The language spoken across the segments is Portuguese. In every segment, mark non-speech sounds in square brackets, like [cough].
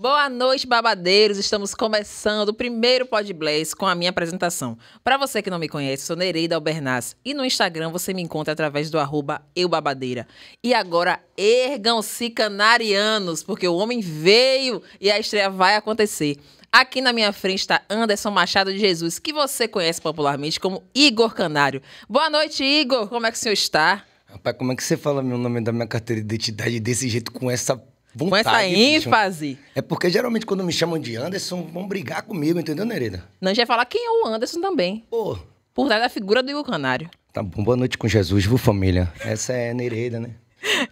Boa noite, babadeiros. Estamos começando o primeiro Pod Blaze com a minha apresentação. Para você que não me conhece, sou Nereida Albernaz e no Instagram você me encontra através do arroba eubabadeira. E agora ergam-se canarianos, porque o homem veio e a estreia vai acontecer. Aqui na minha frente está Anderson Machado de Jesus, que você conhece popularmente como Igor Canário. Boa noite, Igor. Como é que o senhor está? Rapaz, como é que você fala meu nome da minha carteira de identidade desse jeito com essa Vontade, com essa ênfase. É porque geralmente quando me chamam de Anderson, vão brigar comigo, entendeu, Nereda? Não, vai falar quem é o Anderson também. Pô. Por trás da figura do Igor Canário. Tá bom, boa noite com Jesus, viu, família? Essa é Nereda, né? [laughs]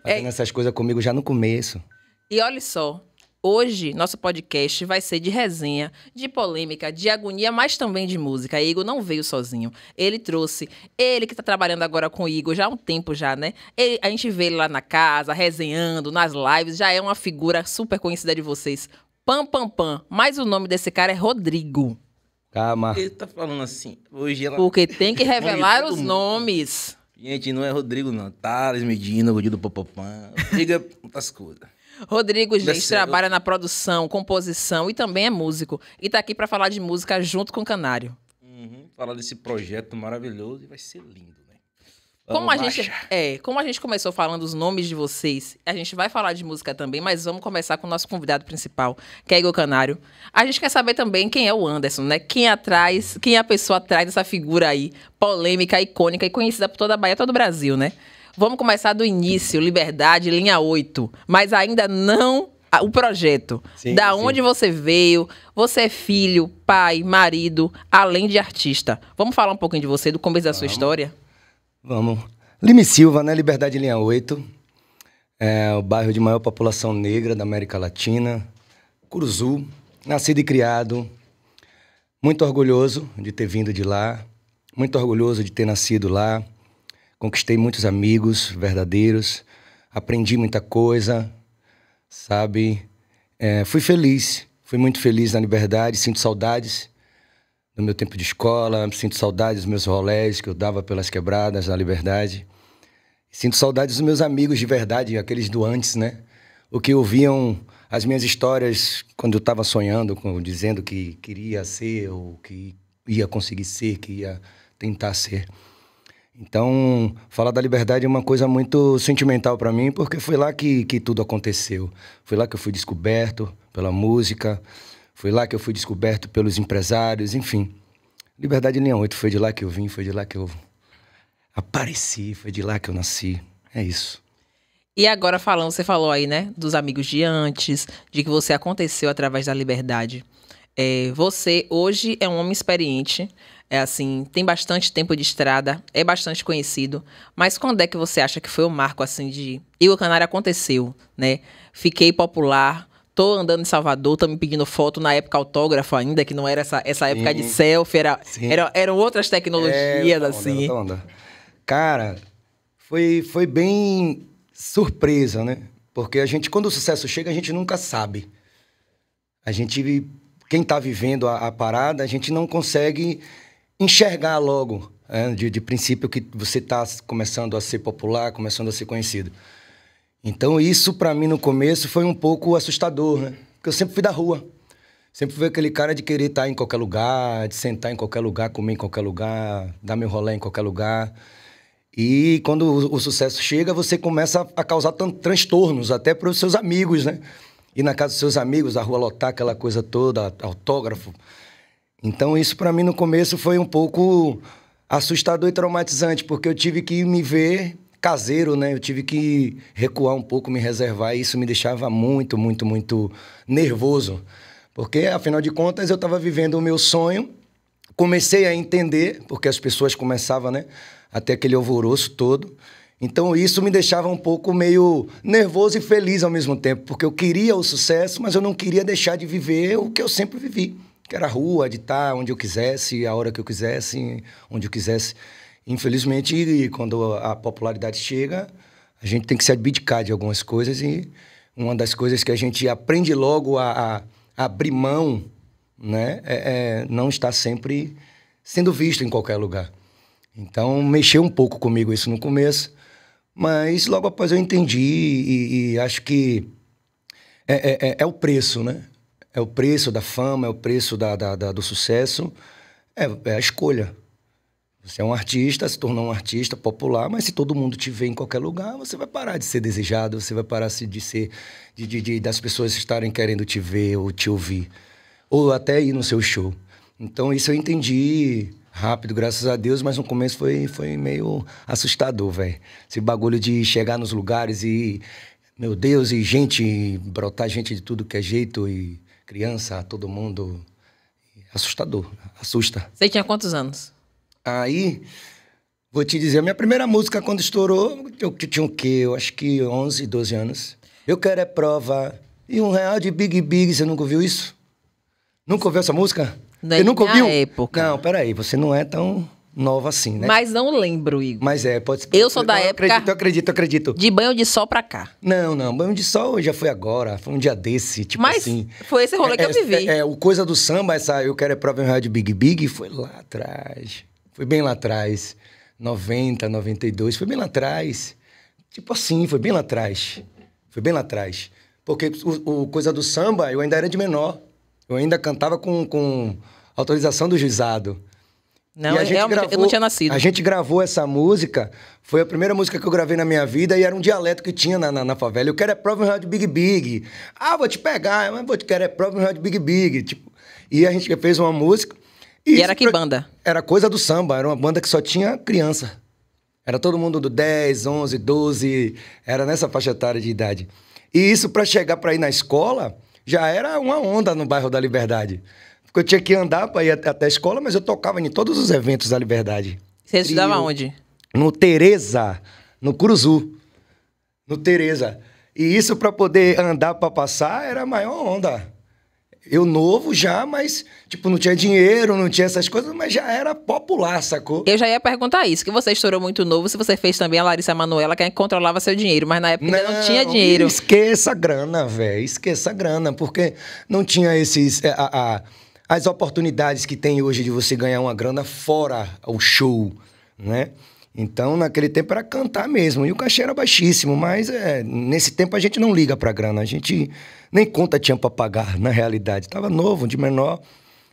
É. Fazendo é... essas coisas comigo já no começo. E olha só, Hoje, nosso podcast vai ser de resenha, de polêmica, de agonia, mas também de música. Igor não veio sozinho. Ele trouxe, ele que está trabalhando agora com o Igor já há um tempo já, né? Ele, a gente vê ele lá na casa, resenhando, nas lives, já é uma figura super conhecida de vocês. Pam Pam Pam. Mas o nome desse cara é Rodrigo. Calma. Ele tá falando assim. Hoje ela... Porque tem que [laughs] revelar os mundo. nomes. Gente, não é Rodrigo, não. Thales Medina, Godinho do Popopan. Diga é [laughs] outras coisas. Rodrigo é Gens trabalha na produção, composição e também é músico. E está aqui para falar de música junto com o Canário. Uhum, falar desse projeto maravilhoso e vai ser lindo, né? Vamos como a, baixar. gente, é, como a gente começou falando os nomes de vocês, a gente vai falar de música também, mas vamos começar com o nosso convidado principal, que é Igor Canário. A gente quer saber também quem é o Anderson, né? Quem atrás, quem é a pessoa atrás dessa figura aí, polêmica, icônica e conhecida por toda a Bahia, todo o Brasil, né? Vamos começar do início, Liberdade, linha 8. Mas ainda não o projeto. Sim, da sim. onde você veio, você é filho, pai, marido, além de artista. Vamos falar um pouquinho de você, do começo da Vamos. sua história? Vamos. Lime Silva, né? Liberdade Linha 8. É o bairro de maior população negra da América Latina. Curuzu, nascido e criado. Muito orgulhoso de ter vindo de lá. Muito orgulhoso de ter nascido lá. Conquistei muitos amigos verdadeiros, aprendi muita coisa, sabe? É, fui feliz, fui muito feliz na liberdade, sinto saudades do meu tempo de escola, sinto saudades dos meus rolés que eu dava pelas quebradas na liberdade. Sinto saudades dos meus amigos de verdade, aqueles do antes, né? O que ouviam as minhas histórias quando eu estava sonhando, com, dizendo que queria ser ou que ia conseguir ser, que ia tentar ser. Então, falar da liberdade é uma coisa muito sentimental para mim, porque foi lá que, que tudo aconteceu. Foi lá que eu fui descoberto pela música, foi lá que eu fui descoberto pelos empresários, enfim. Liberdade Linha 8, foi de lá que eu vim, foi de lá que eu apareci, foi de lá que eu nasci. É isso. E agora falando, você falou aí, né, dos amigos de antes, de que você aconteceu através da liberdade. É, você hoje é um homem experiente, é assim, tem bastante tempo de estrada, é bastante conhecido. Mas quando é que você acha que foi o marco assim de Igor Canário aconteceu, né? Fiquei popular, tô andando em Salvador, tô me pedindo foto na época autógrafo ainda, que não era essa, essa época de selfie, era, era, eram outras tecnologias é, assim. Onda, onda. Cara, foi foi bem surpresa, né? Porque a gente quando o sucesso chega, a gente nunca sabe. A gente quem está vivendo a, a parada, a gente não consegue enxergar logo, né, de, de princípio, que você está começando a ser popular, começando a ser conhecido. Então, isso para mim no começo foi um pouco assustador, né? Porque eu sempre fui da rua. Sempre fui aquele cara de querer estar tá em qualquer lugar, de sentar em qualquer lugar, comer em qualquer lugar, dar meu rolê em qualquer lugar. E quando o, o sucesso chega, você começa a, a causar transtornos até para os seus amigos, né? E na casa dos seus amigos, a rua lotar, aquela coisa toda, autógrafo. Então isso para mim no começo foi um pouco assustador e traumatizante, porque eu tive que me ver caseiro, né? Eu tive que recuar um pouco, me reservar, e isso me deixava muito, muito, muito nervoso. Porque afinal de contas eu estava vivendo o meu sonho, comecei a entender, porque as pessoas começavam, né, até aquele alvoroço todo. Então isso me deixava um pouco meio nervoso e feliz ao mesmo tempo, porque eu queria o sucesso, mas eu não queria deixar de viver o que eu sempre vivi que era a rua, estar tá, onde eu quisesse, a hora que eu quisesse, onde eu quisesse. Infelizmente, quando a popularidade chega, a gente tem que se abdicar de algumas coisas e uma das coisas que a gente aprende logo a, a abrir mão, né, é, é não estar sempre sendo visto em qualquer lugar. Então, mexeu um pouco comigo isso no começo, mas logo após eu entendi e, e acho que é, é, é, é o preço, né? É o preço da fama, é o preço da, da, da do sucesso, é, é, a escolha. Você é um artista, se tornou um artista popular, mas se todo mundo te vê em qualquer lugar, você vai parar de ser desejado, você vai parar de ser. de, de, de das pessoas estarem querendo te ver ou te ouvir. Ou até ir no seu show. Então isso eu entendi rápido, graças a Deus, mas no começo foi, foi meio assustador, velho. Esse bagulho de chegar nos lugares e, meu Deus, e gente, brotar gente de tudo que é jeito e criança, todo mundo. Assustador, assusta. Você tinha quantos anos? Aí, vou te dizer, a minha primeira música quando estourou, eu tinha o quê? Eu acho que 11, 12 anos. Eu quero é prova. E um real de Big Big, você nunca ouviu isso? Nunca ouviu essa música? Na é você nunca ouviu? época. Não, peraí, você não é tão nova assim, né? Mas não lembro, Igor. Mas é, pode ser. Eu sou da eu época. Acredito, eu acredito, eu acredito. De banho de sol pra cá. Não, não. Banho de sol já foi agora. Foi um dia desse, tipo Mas assim. Foi esse rolê é, que eu é, vivi. É, é, o Coisa do Samba, essa Eu Quero é Prova em Rádio Big Big, foi lá atrás. Foi bem lá atrás. 90, 92, foi bem lá atrás. Tipo assim, foi bem lá atrás. Foi bem lá atrás. Porque o, o Coisa do Samba, eu ainda era de menor. Eu ainda cantava com, com autorização do juizado. Não, eu, gravou, eu não tinha nascido. A gente gravou essa música, foi a primeira música que eu gravei na minha vida e era um dialeto que tinha na, na, na favela. Eu quero é prova de Big Big. Ah, vou te pegar, mas vou te quero é prova de Big Big. Tipo, e a gente fez uma música. E, e era que banda? Era coisa do samba, era uma banda que só tinha criança. Era todo mundo do 10, 11, 12, era nessa faixa etária de idade. E isso para chegar para ir na escola já era uma onda no bairro da Liberdade. Porque eu tinha que andar para ir até a escola, mas eu tocava em todos os eventos da Liberdade. Você estudava Trio, onde? No Tereza, no Cruzu. No Tereza. E isso para poder andar para passar era a maior onda. Eu novo já, mas, tipo, não tinha dinheiro, não tinha essas coisas, mas já era popular, sacou? Eu já ia perguntar isso, que você estourou muito novo, se você fez também a Larissa Manoela, que controlava seu dinheiro, mas na época não, ainda não tinha dinheiro. Esqueça a grana, velho, esqueça a grana, porque não tinha esses... Eh, a, a as oportunidades que tem hoje de você ganhar uma grana fora o show, né? Então, naquele tempo era cantar mesmo. E o cachê era baixíssimo, mas é, nesse tempo a gente não liga pra grana. A gente nem conta tinha pra pagar, na realidade. Tava novo, de menor.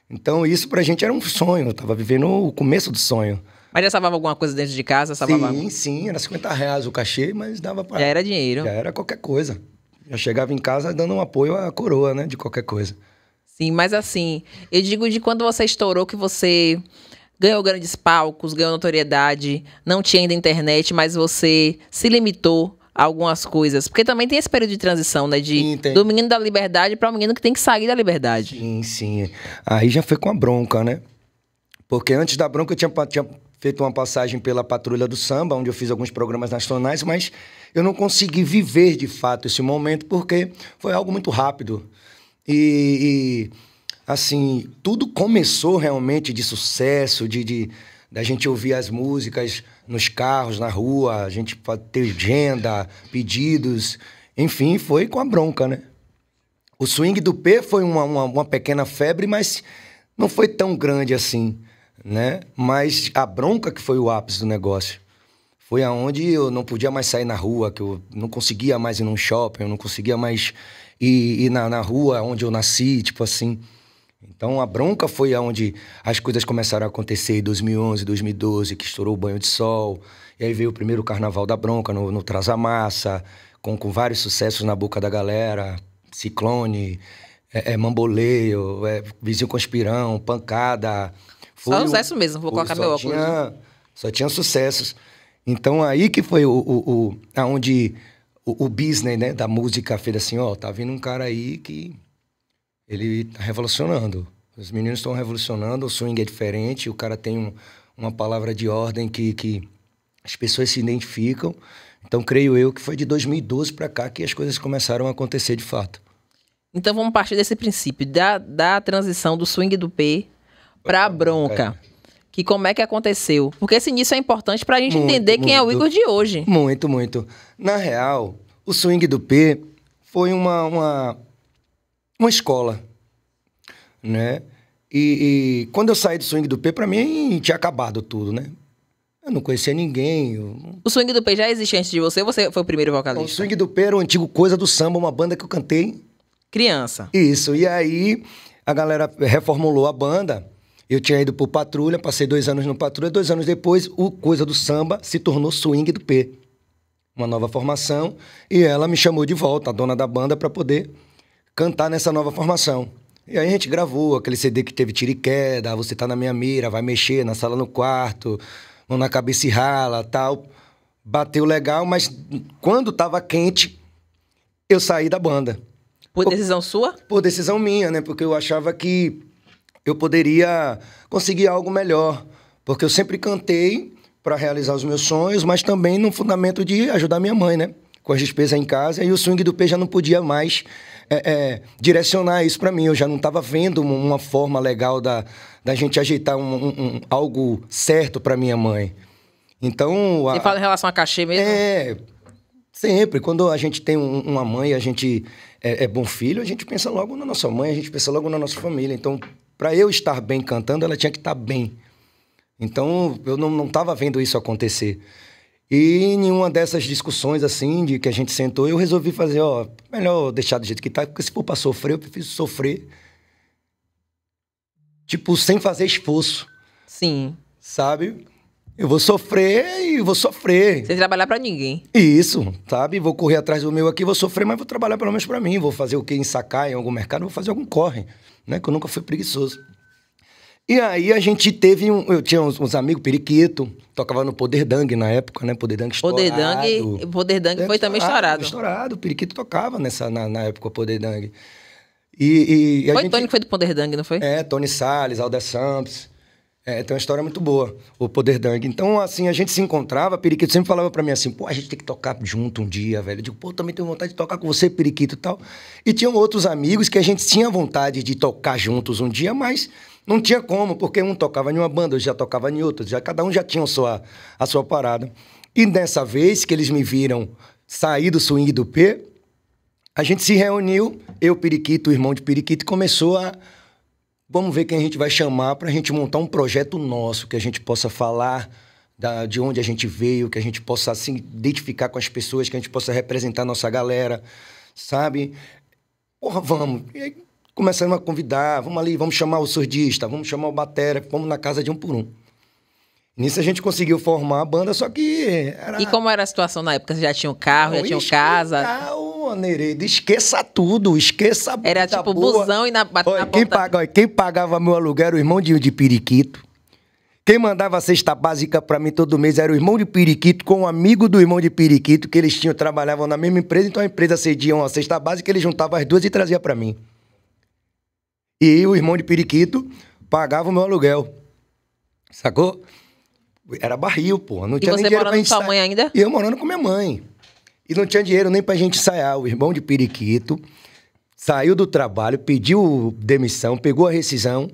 Então, isso pra gente era um sonho. Eu tava vivendo o começo do sonho. Mas já salvava alguma coisa dentro de casa? Salvava... Sim, sim. Era 50 reais o cachê, mas dava pra... Já era dinheiro. Já era qualquer coisa. Já chegava em casa dando um apoio à coroa, né? De qualquer coisa. Sim, mas assim, eu digo de quando você estourou que você ganhou grandes palcos, ganhou notoriedade, não tinha ainda internet, mas você se limitou a algumas coisas. Porque também tem esse período de transição, né? De, do menino da liberdade para o menino que tem que sair da liberdade. Sim, sim. Aí já foi com a bronca, né? Porque antes da bronca eu tinha, tinha feito uma passagem pela Patrulha do Samba, onde eu fiz alguns programas nacionais, mas eu não consegui viver de fato esse momento porque foi algo muito rápido. E, e, assim, tudo começou realmente de sucesso, de, de da gente ouvir as músicas nos carros, na rua, a gente ter agenda, pedidos. Enfim, foi com a bronca, né? O swing do P foi uma, uma, uma pequena febre, mas não foi tão grande assim, né? Mas a bronca que foi o ápice do negócio. Foi aonde eu não podia mais sair na rua, que eu não conseguia mais ir num shopping, eu não conseguia mais e, e na, na rua onde eu nasci, tipo assim. Então a bronca foi aonde as coisas começaram a acontecer em 2011, 2012, que estourou o banho de sol. E aí veio o primeiro carnaval da bronca no, no a com, com vários sucessos na boca da galera. Ciclone, é, é Mamboleio, é, Vizinho Conspirão, Pancada. Foi só sucesso mesmo, vou colocar meu óculos. Tinha, só tinha sucessos. Então aí que foi o, o, o aonde o, o business né, da música fez assim, ó, tá vindo um cara aí que ele tá revolucionando. Os meninos estão revolucionando, o swing é diferente, o cara tem um, uma palavra de ordem que, que as pessoas se identificam. Então, creio eu que foi de 2012 para cá que as coisas começaram a acontecer de fato. Então, vamos partir desse princípio, da, da transição do swing do P para a bronca que como é que aconteceu. Porque esse início é importante para a gente muito, entender quem muito, é o Igor de hoje. Muito, muito. Na real, o swing do P foi uma, uma, uma escola, né? E, e quando eu saí do swing do P, para mim tinha acabado tudo, né? Eu não conhecia ninguém. Eu... O swing do P já existia antes de você ou você foi o primeiro vocalista? O swing do P era um antigo Coisa do Samba, uma banda que eu cantei. Criança. Isso. E aí a galera reformulou a banda eu tinha ido pro Patrulha, passei dois anos no Patrulha, dois anos depois, o Coisa do Samba se tornou Swing do P. Uma nova formação, e ela me chamou de volta, a dona da banda, para poder cantar nessa nova formação. E aí a gente gravou aquele CD que teve tiro e queda, ah, você tá na minha mira, vai mexer na sala no quarto, mão na cabeça e rala, tal. Bateu legal, mas quando tava quente, eu saí da banda. Por decisão sua? Por decisão minha, né? Porque eu achava que eu poderia conseguir algo melhor. Porque eu sempre cantei para realizar os meus sonhos, mas também no fundamento de ajudar minha mãe, né? Com as despesas em casa. E o swing do P já não podia mais é, é, direcionar isso para mim. Eu já não estava vendo uma forma legal da, da gente ajeitar um, um, um algo certo para minha mãe. Então. A, Você fala em relação a cachê mesmo? É. Sempre. Quando a gente tem um, uma mãe, a gente é, é, bom filho, a gente pensa logo na nossa mãe, a gente pensa logo na nossa família. Então, para eu estar bem cantando, ela tinha que estar bem. Então, eu não estava vendo isso acontecer. E em dessas discussões, assim, de que a gente sentou, eu resolvi fazer, ó, melhor deixar do jeito que tá, porque se for pra sofrer, eu prefiro sofrer. Tipo, sem fazer esforço. Sim. Sabe? Eu vou sofrer e vou sofrer. Sem trabalhar para ninguém. Isso, sabe? Vou correr atrás do meu aqui, vou sofrer, mas vou trabalhar pelo menos para mim. Vou fazer o que em sacar em algum mercado, vou fazer algum corre, né? Que eu nunca fui preguiçoso. E aí a gente teve um, eu tinha uns, uns amigos periquito, tocava no Poder Dang na época, né? Poder Dang estourado. Poder Dang, Poder Dang foi estourado, também estourado. Estourado, o periquito tocava nessa na, na época o Poder Dang. E, e, e foi gente... Tony que foi do Poder Dang, não foi? É, Tony Salles, Alder Samps. É, tem uma história muito boa, o Poder Dang. Então, assim, a gente se encontrava, Periquito sempre falava para mim assim, pô, a gente tem que tocar junto um dia, velho. Eu digo, pô, também tenho vontade de tocar com você, Periquito e tal. E tinham outros amigos que a gente tinha vontade de tocar juntos um dia, mas não tinha como, porque um tocava em uma banda, outro já tocava em outra, já, cada um já tinha a sua, a sua parada. E dessa vez que eles me viram sair do swing do P, a gente se reuniu, eu, Periquito, o irmão de Periquito, começou a Vamos ver quem a gente vai chamar para a gente montar um projeto nosso, que a gente possa falar da, de onde a gente veio, que a gente possa se assim, identificar com as pessoas, que a gente possa representar a nossa galera, sabe? Porra, vamos. E aí a convidar, vamos ali, vamos chamar o surdista, vamos chamar o batera, vamos na casa de um por um. Nisso a gente conseguiu formar a banda, só que era... E como era a situação na época? Você já tinha um carro, Não, já tinha um casa? Carro, Nereida, esqueça tudo, esqueça a Era tipo boa. busão e na, na olha, quem, paga, olha, quem pagava meu aluguel era o irmão de, de Periquito. Quem mandava cesta básica para mim todo mês era o irmão de Periquito com um amigo do irmão de Periquito, que eles tinham, trabalhavam na mesma empresa, então a empresa cedia uma cesta básica, eles juntavam as duas e trazia para mim. E o irmão de Periquito pagava o meu aluguel. Sacou? Era barril, pô. Não e tinha você dinheiro morando com sua mãe ainda? E eu morando com minha mãe. E não tinha dinheiro nem pra gente ensaiar. O irmão de Periquito saiu do trabalho, pediu demissão, pegou a rescisão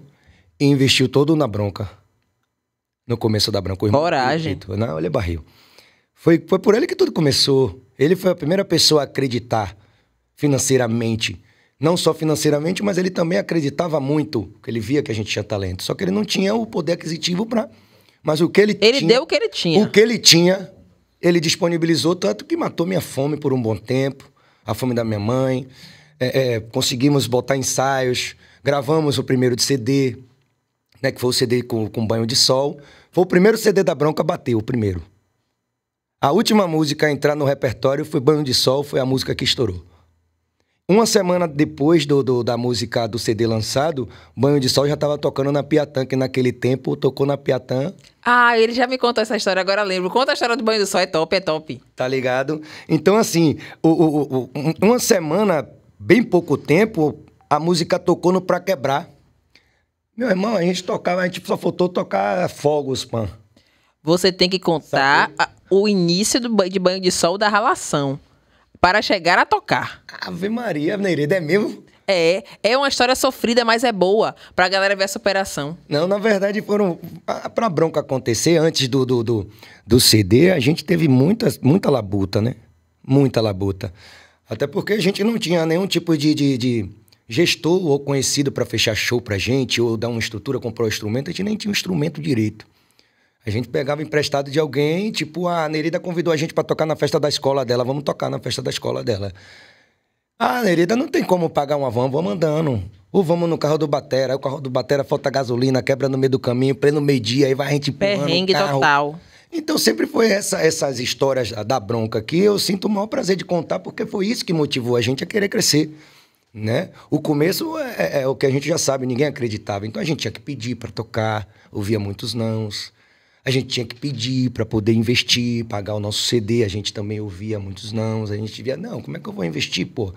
e investiu todo na bronca. No começo da bronca. O irmão Coragem. Não, ele é barril. Foi, foi por ele que tudo começou. Ele foi a primeira pessoa a acreditar financeiramente. Não só financeiramente, mas ele também acreditava muito, porque ele via que a gente tinha talento. Só que ele não tinha o poder aquisitivo para mas o que ele, ele tinha. Ele deu o que ele tinha. O que ele tinha, ele disponibilizou, tanto que matou minha fome por um bom tempo, a fome da minha mãe. É, é, conseguimos botar ensaios, gravamos o primeiro de CD, né, que foi o CD com, com banho de sol. Foi o primeiro CD da Bronca bateu, o primeiro. A última música a entrar no repertório foi Banho de Sol, foi a música que estourou. Uma semana depois do, do, da música do CD lançado, Banho de Sol já estava tocando na Piatã, que naquele tempo tocou na Piatã. Ah, ele já me contou essa história, agora lembro. Conta a história do Banho de Sol, é top, é top. Tá ligado? Então, assim, o, o, o, uma semana, bem pouco tempo, a música tocou no Pra Quebrar. Meu irmão, a gente tocava, a gente só faltou tocar Fogos, pan. Você tem que contar a, o início do, de Banho de Sol da ralação para chegar a tocar. Ave Maria, Nereida, é mesmo? É, é uma história sofrida, mas é boa, pra galera ver essa operação. Não, na verdade, foram. Pra bronca acontecer, antes do, do, do, do CD, a gente teve muitas, muita labuta, né? Muita labuta. Até porque a gente não tinha nenhum tipo de, de, de gestor ou conhecido para fechar show pra gente, ou dar uma estrutura, comprar um instrumento, a gente nem tinha um instrumento direito. A gente pegava emprestado de alguém, tipo, a Nerida convidou a gente para tocar na festa da escola dela, vamos tocar na festa da escola dela. Ah, Nerida, não tem como pagar uma van, vamos andando. Ou vamos no carro do Batera, aí o carro do Batera falta gasolina, quebra no meio do caminho, pleno meio-dia, aí vai a gente Perrengue carro. total. Então sempre foi essa, essas histórias da bronca que eu sinto o maior prazer de contar, porque foi isso que motivou a gente a querer crescer. Né? O começo é, é, é o que a gente já sabe, ninguém acreditava. Então a gente tinha que pedir para tocar, ouvia muitos nãos. A gente tinha que pedir para poder investir, pagar o nosso CD. A gente também ouvia muitos não. A gente via, não, como é que eu vou investir, pô?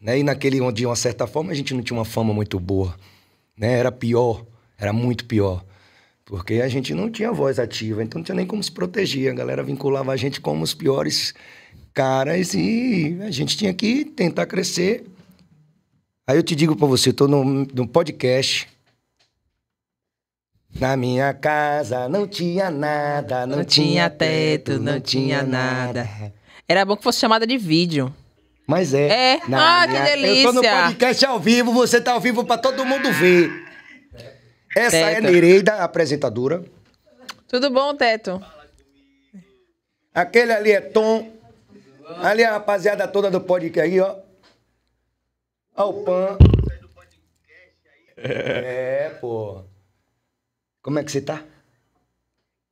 Né? E naquele onde, de uma certa forma, a gente não tinha uma fama muito boa. Né? Era pior, era muito pior. Porque a gente não tinha voz ativa, então não tinha nem como se proteger. A galera vinculava a gente como os piores caras e a gente tinha que tentar crescer. Aí eu te digo para você, eu tô no, no podcast na minha casa não tinha nada, não, não tinha, teto, não, tinha nada. Era bom que fosse chamada de vídeo. Mas é. É. Na ah, minha... que delícia. Eu tô no podcast ao vivo, você tá ao vivo para todo mundo ver. Essa é teto. é Nereida, apresentadora. Tudo bom, Teto? Aquele ali é Tom. Ali é a rapaziada toda do podcast aí, ó. Alpan. É, pô. Como é que você tá?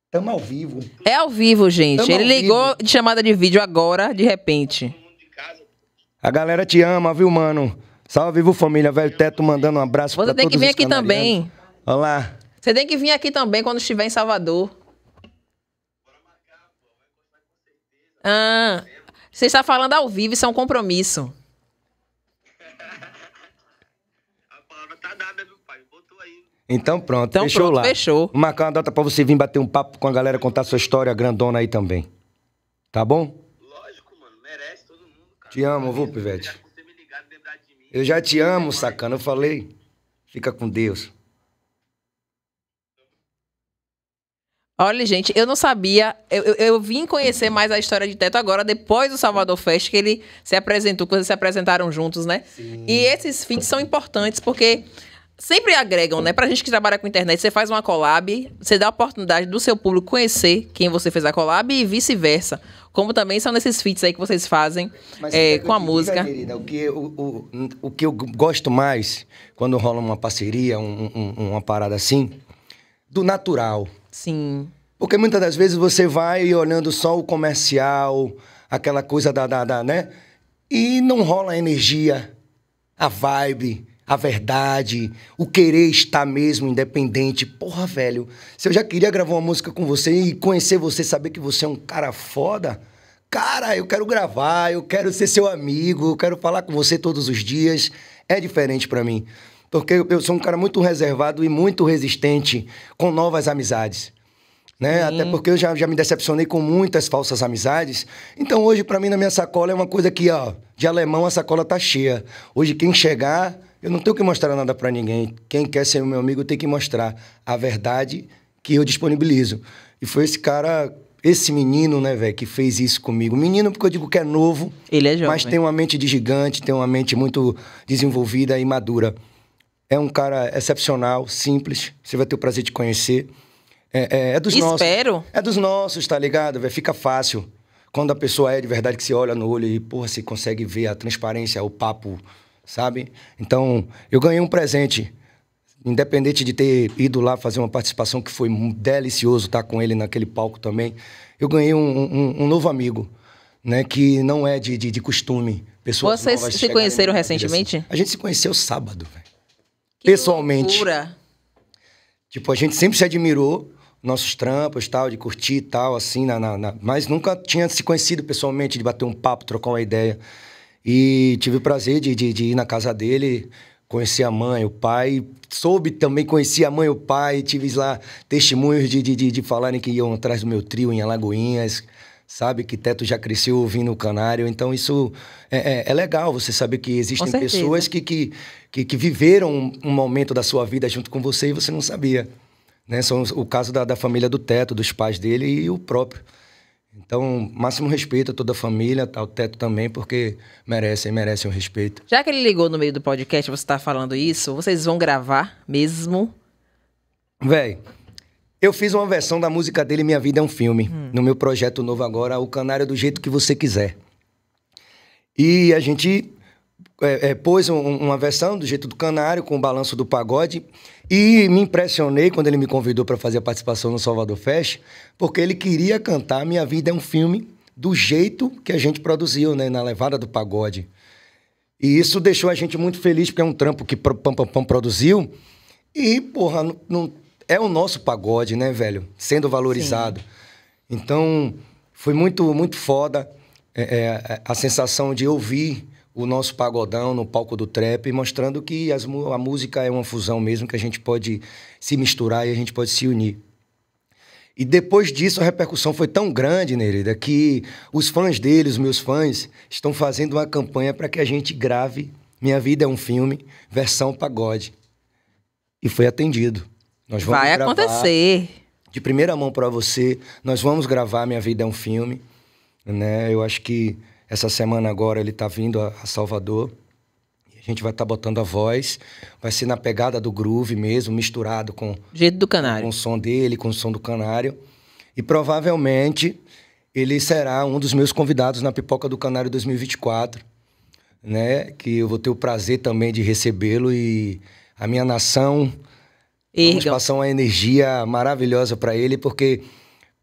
Estamos ao vivo. É ao vivo, gente. Tamo Ele ligou vivo. de chamada de vídeo agora, de repente. A galera te ama, viu, mano? Salve, vivo família. Velho Teto mandando um abraço Você pra tem que vir aqui também. Olá. Você tem que vir aqui também quando estiver em Salvador. Ah, você está falando ao vivo, isso é um compromisso. Então pronto, então, fechou pronto, lá. Fechou. Vou marcar uma data pra você vir bater um papo com a galera, contar sua história grandona aí também. Tá bom? Lógico, mano. Merece todo mundo, cara. Te amo, vou Pivete? Eu já te amo, sacana. Eu falei. Fica com Deus. Olha, gente, eu não sabia. Eu, eu, eu, vim conhecer mais a história de Teto agora, depois do Salvador Fest, que ele se apresentou, quando eles se apresentaram juntos, né? Sim. E esses feats são importantes, porque sempre agregam, né? Pra gente que trabalha com internet, você faz uma collab, você dá a oportunidade do seu público conhecer quem você fez a collab e vice-versa. Como também são nesses feats aí que vocês fazem é, é com a música. Diga, né, querida, o, que, o, o, o que eu gosto mais quando rola uma parceria, um, um, uma parada assim, do natural. Sim. Porque muitas das vezes você vai olhando só o comercial, aquela coisa da, da, da né? E não rola a energia, a vibe a verdade, o querer estar mesmo independente. Porra, velho, se eu já queria gravar uma música com você e conhecer você, saber que você é um cara foda, cara, eu quero gravar, eu quero ser seu amigo, eu quero falar com você todos os dias. É diferente para mim. Porque eu sou um cara muito reservado e muito resistente com novas amizades. Né? Até porque eu já, já me decepcionei com muitas falsas amizades. Então hoje, para mim, na minha sacola é uma coisa que, ó, de alemão a sacola tá cheia. Hoje, quem chegar, eu não tenho que mostrar nada para ninguém. Quem quer ser meu amigo tem que mostrar a verdade que eu disponibilizo. E foi esse cara, esse menino, né, velho, que fez isso comigo. Menino, porque eu digo que é novo. Ele é jovem. Mas tem uma mente de gigante, tem uma mente muito desenvolvida e madura. É um cara excepcional, simples. Você vai ter o prazer de conhecer. É, é, é dos Espero. nossos. Espero. É dos nossos, tá ligado? Véio? Fica fácil. Quando a pessoa é de verdade, que se olha no olho e, porra, você consegue ver a transparência, o papo sabe? Então, eu ganhei um presente. Independente de ter ido lá fazer uma participação que foi delicioso estar com ele naquele palco também, eu ganhei um, um, um novo amigo, né? Que não é de, de, de costume. Pessoas Vocês se conheceram recentemente? Assim. A gente se conheceu sábado, velho. Pessoalmente. Loucura. Tipo, a gente sempre se admirou, nossos trampos tal, de curtir e tal, assim, na, na, na, mas nunca tinha se conhecido pessoalmente, de bater um papo, trocar uma ideia. E tive o prazer de, de, de ir na casa dele, conhecer a mãe, o pai. Soube também conhecer a mãe e o pai. Tive lá testemunhos de, de, de, de falarem que iam atrás do meu trio em Alagoinhas sabe? Que Teto já cresceu ouvindo o Canário. Então, isso é, é, é legal você saber que existem pessoas que, que, que, que viveram um, um, momento da sua vida junto com você e você não sabia. Né? São o caso da, da família do Teto, dos pais dele e o próprio. Então, máximo respeito a toda a família, ao tá? teto também, porque merecem, merecem o respeito. Já que ele ligou no meio do podcast, você está falando isso, vocês vão gravar mesmo? Véi, eu fiz uma versão da música dele Minha Vida é um Filme, hum. no meu projeto novo agora, O Canário é do Jeito Que Você Quiser. E a gente é, é, pôs um, uma versão do jeito do canário, com o balanço do pagode. E me impressionei quando ele me convidou para fazer a participação no Salvador Fest, porque ele queria cantar Minha Vida é um Filme do jeito que a gente produziu, né, na levada do pagode. E isso deixou a gente muito feliz, porque é um trampo que Pam Pam Pam produziu. E, porra, não, não, é o nosso pagode, né, velho? Sendo valorizado. Sim. Então, foi muito, muito foda é, é, a sensação de ouvir o nosso pagodão no palco do trap, mostrando que as, a música é uma fusão mesmo, que a gente pode se misturar e a gente pode se unir. E depois disso, a repercussão foi tão grande, Nereida, que os fãs dele, os meus fãs, estão fazendo uma campanha para que a gente grave Minha Vida é um Filme, versão pagode. E foi atendido. Nós vamos Vai acontecer. De primeira mão para você, nós vamos gravar Minha Vida é um Filme. Né? Eu acho que essa semana agora ele está vindo a, a Salvador. A gente vai estar tá botando a voz, vai ser na pegada do groove mesmo, misturado com jeito do canário, com o som dele, com o som do canário. E provavelmente ele será um dos meus convidados na Pipoca do Canário 2024, né? Que eu vou ter o prazer também de recebê-lo e a minha nação Ergam. vamos passar uma energia maravilhosa para ele, porque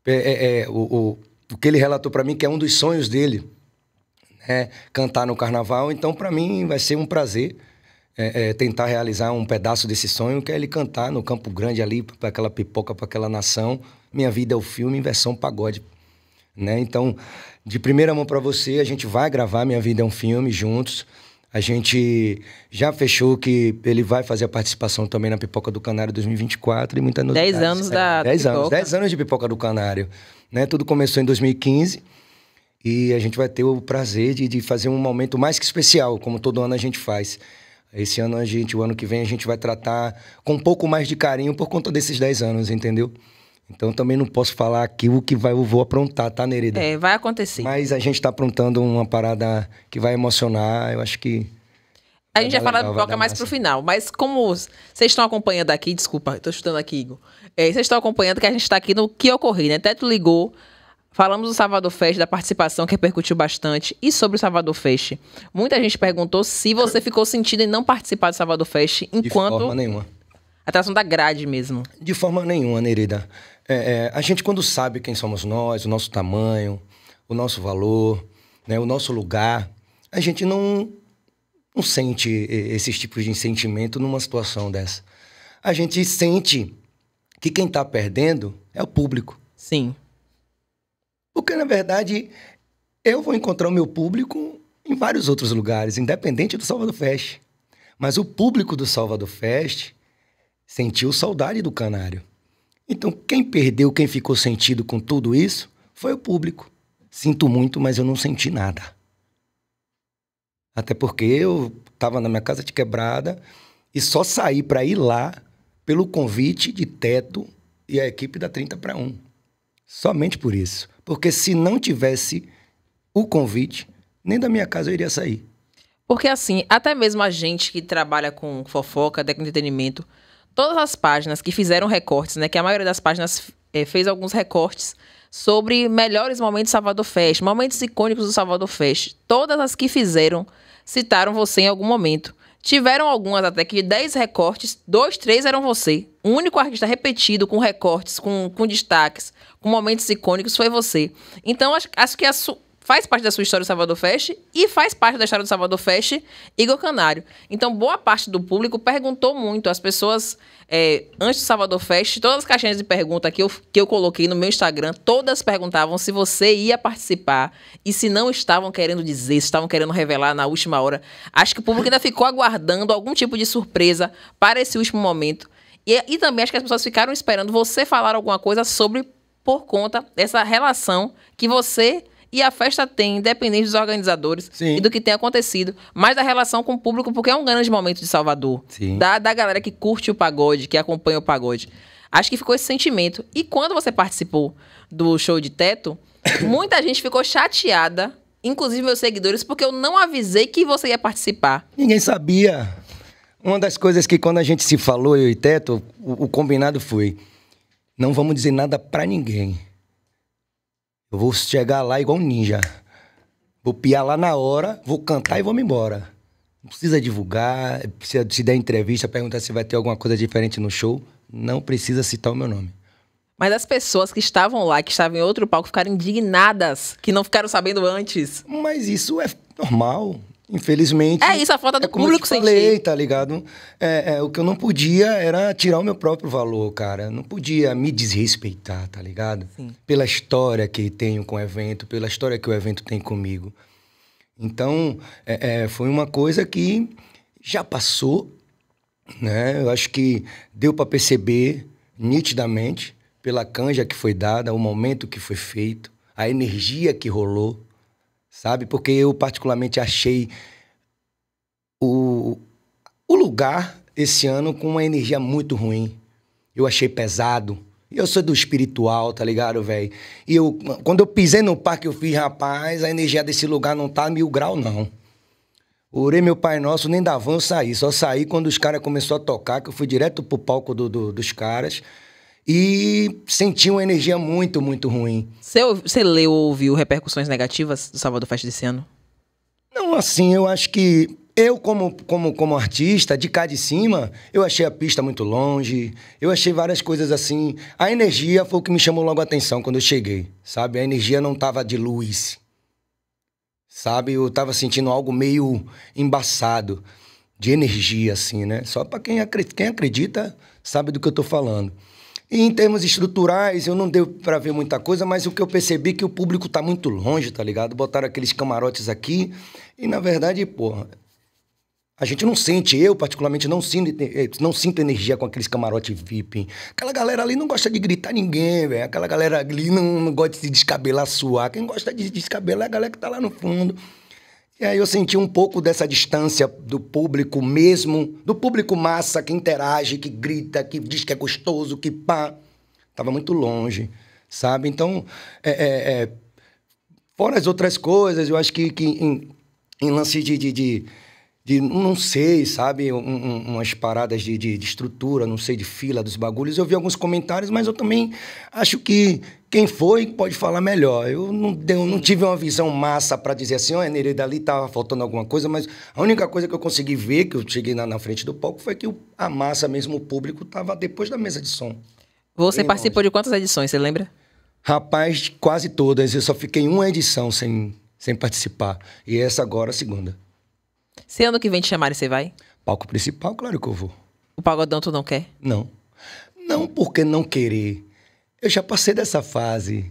é, é, é, o, o, o que ele relatou para mim que é um dos sonhos dele é, cantar no carnaval. Então, para mim, vai ser um prazer é, é, tentar realizar um pedaço desse sonho, que é ele cantar no Campo Grande ali, para aquela pipoca, para aquela nação. Minha Vida é o filme em versão pagode. Né? Então, de primeira mão para você, a gente vai gravar Minha Vida é um Filme juntos. A gente já fechou que ele vai fazer a participação também na Pipoca do Canário 2024 e muita notícia. Dez anos da dez pipoca. anos, dez anos de Pipoca do Canário. Né? Tudo começou em 2015 e a gente vai ter o prazer de, de fazer um momento mais que especial, como todo ano a gente faz. Esse ano a gente, o ano que vem, a gente vai tratar com um pouco mais de carinho por conta desses 10 anos, entendeu? Então também não posso falar aqui o que vai, eu vou aprontar, tá, Nerida? É, vai acontecer. Mas a gente tá aprontando uma parada que vai emocionar, eu acho que. A gente já fala legal, pipoca mais para pro final, mas como vocês estão acompanhando aqui, desculpa, tô chutando aqui, Igor. É, vocês estão acompanhando que a gente tá aqui no Que Ocorri, né? Teto ligou Falamos do Salvador Fest, da participação que repercutiu bastante e sobre o Salvador Fest. Muita gente perguntou se você ficou sentido em não participar do Salvador Fest enquanto. De forma nenhuma. Atração da grade mesmo. De forma nenhuma, nerida. É, é, a gente, quando sabe quem somos nós, o nosso tamanho, o nosso valor, né, o nosso lugar, a gente não, não sente esses tipos de sentimento numa situação dessa. A gente sente que quem está perdendo é o público. Sim. Porque, na verdade, eu vou encontrar o meu público em vários outros lugares, independente do Salvador Fest. Mas o público do Salvador Fest sentiu saudade do Canário. Então, quem perdeu, quem ficou sentido com tudo isso, foi o público. Sinto muito, mas eu não senti nada. Até porque eu estava na minha casa de quebrada e só saí para ir lá pelo convite de Teto e a equipe da 30 para 1. Somente por isso. Porque se não tivesse o convite, nem da minha casa eu iria sair. Porque assim, até mesmo a gente que trabalha com fofoca, com entretenimento, todas as páginas que fizeram recortes, né? Que a maioria das páginas é, fez alguns recortes sobre melhores momentos do Salvador Fest, momentos icônicos do Salvador Fest. Todas as que fizeram citaram você em algum momento. Tiveram algumas até que 10 recortes, dois, três eram você. O único artista repetido com recortes, com, com destaques, com momentos icônicos foi você. Então, acho, acho que a, faz parte da sua história do Salvador Fest e faz parte da história do Salvador Fest Igor Canário. Então, boa parte do público perguntou muito. As pessoas, é, antes do Salvador Fest, todas as caixinhas de pergunta que eu, que eu coloquei no meu Instagram, todas perguntavam se você ia participar e se não estavam querendo dizer, se estavam querendo revelar na última hora. Acho que o público ainda ficou aguardando algum tipo de surpresa para esse último momento. E, e também acho que as pessoas ficaram esperando você falar alguma coisa sobre por conta dessa relação que você e a festa tem, independente dos organizadores Sim. e do que tem acontecido, mas a relação com o público, porque é um grande momento de Salvador. Sim. Da, da galera que curte o pagode, que acompanha o pagode. Acho que ficou esse sentimento. E quando você participou do show de teto, [coughs] muita gente ficou chateada, inclusive meus seguidores, porque eu não avisei que você ia participar. Ninguém sabia. Uma das coisas que quando a gente se falou, eu e Teto, o, o combinado foi: não vamos dizer nada para ninguém vou chegar lá igual um ninja. Vou piar lá na hora, vou cantar e vou me embora. Não precisa divulgar, precisa se der entrevista, perguntar se vai ter alguma coisa diferente no show. Não precisa citar o meu nome. Mas as pessoas que estavam lá, que estavam em outro palco, ficaram indignadas, que não ficaram sabendo antes. Mas isso é normal. Infelizmente. É isso, a falta do é como público eu lei falei, tá ligado? É, é, o que eu não podia era tirar o meu próprio valor, cara. Não podia me desrespeitar, tá ligado? Sim. Pela história que tenho com o evento, pela história que o evento tem comigo. Então, é, é, foi uma coisa que já passou, né? Eu acho que deu para perceber nitidamente pela canja que foi dada, o momento que foi feito, a energia que rolou, sabe? Porque eu particularmente achei o, o lugar esse ano com uma energia muito ruim. Eu achei pesado. Eu sou do espiritual, tá ligado, velho? E eu, quando eu pisei no parque, eu fiz, rapaz, a energia desse lugar não tá mil grau, não. Orei meu Pai Nosso, nem da van eu saí. Só saí quando os caras começaram a tocar, que eu fui direto pro palco do, do, dos caras e senti uma energia muito, muito ruim. Você leu ou ouviu repercussões negativas do Salvador Fest desse ano? Não, assim, eu acho que eu, como, como, como artista, de cá de cima, eu achei a pista muito longe, eu achei várias coisas assim. A energia foi o que me chamou logo a atenção quando eu cheguei, sabe? A energia não tava de luz, sabe? Eu tava sentindo algo meio embaçado, de energia, assim, né? Só pra quem acredita, quem acredita sabe do que eu tô falando. E em termos estruturais, eu não deu para ver muita coisa, mas o que eu percebi é que o público tá muito longe, tá ligado? Botaram aqueles camarotes aqui e, na verdade, porra, a gente não sente, eu particularmente não sinto, não sinto energia com aqueles camarotes VIP. Aquela galera ali não gosta de gritar ninguém, velho. Aquela galera ali não, não, gosta de se descabelar, suar. Quem gosta de descabelar é a galera que tá lá no fundo. E aí eu senti um pouco dessa distância do público mesmo, do público massa que interage, que grita, que diz que é gostoso, que pá. Tava muito longe, sabe? Então, é, é, é, fora as outras coisas, eu acho que, que em, em lance de, de, de, de, não sei, sabe? Um, um, umas paradas de, de, de estrutura, não sei, de fila dos bagulhos, eu vi alguns comentários, mas eu também acho que quem foi pode falar melhor. Eu não, não tive uma visão massa para dizer assim, olha, é Nereida, ali estava tá faltando alguma coisa, mas a única coisa que eu consegui ver, que eu cheguei na, na frente do palco, foi que o, a massa mesmo, o público, estava depois da mesa de som. Você Bem participou longe. de quantas edições, você lembra? Rapaz, quase todas. Eu só fiquei uma edição sem, sem participar. E essa agora, a segunda. Se ano que vem te chamarem, você vai? Palco principal, claro que eu vou. O pagodão tu não quer? Não. Não porque não querer. Eu já passei dessa fase.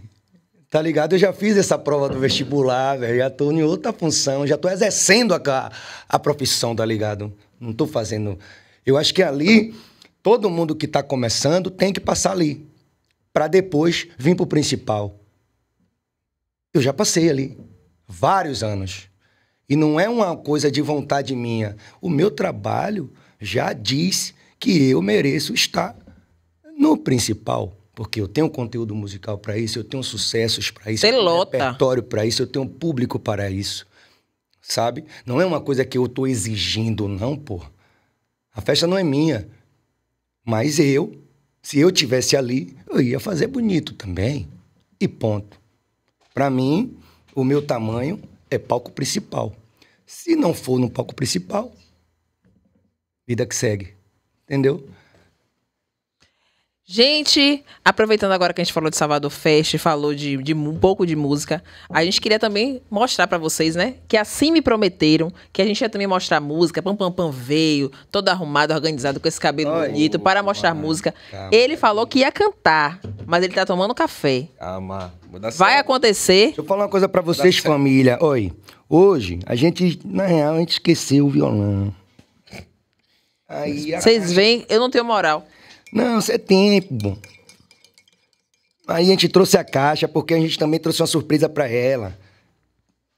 Tá ligado? Eu já fiz essa prova do vestibular, velho. Já tô em outra função, já tô exercendo a, a profissão, tá ligado? Não tô fazendo. Eu acho que ali, todo mundo que tá começando tem que passar ali. para depois vir pro principal. Eu já passei ali. Vários anos. E não é uma coisa de vontade minha. O meu trabalho já diz que eu mereço estar no principal porque eu tenho conteúdo musical para isso, eu tenho sucessos para isso, eu tenho repertório para isso, eu tenho público para isso. Sabe? Não é uma coisa que eu tô exigindo, não, pô. A festa não é minha. Mas eu, se eu tivesse ali, eu ia fazer bonito também. E ponto. Para mim, o meu tamanho é palco principal. Se não for no palco principal, vida que segue. Entendeu? Gente, aproveitando agora que a gente falou de Salvador Fest, falou de, de um pouco de música, a gente queria também mostrar para vocês, né? Que assim me prometeram que a gente ia também mostrar música. Pam Pam Pam veio, todo arrumado, organizado, com esse cabelo Oi, bonito, para mostrar música. Calma, ele falou que ia cantar, mas ele tá tomando café. Calma, Vai certo. acontecer. Deixa eu falar uma coisa para vocês, família. Oi, hoje a gente, na real, a gente esqueceu o violão. Aí, Vocês veem, eu não tenho moral. Não, isso é tempo. Aí a gente trouxe a caixa, porque a gente também trouxe uma surpresa para ela.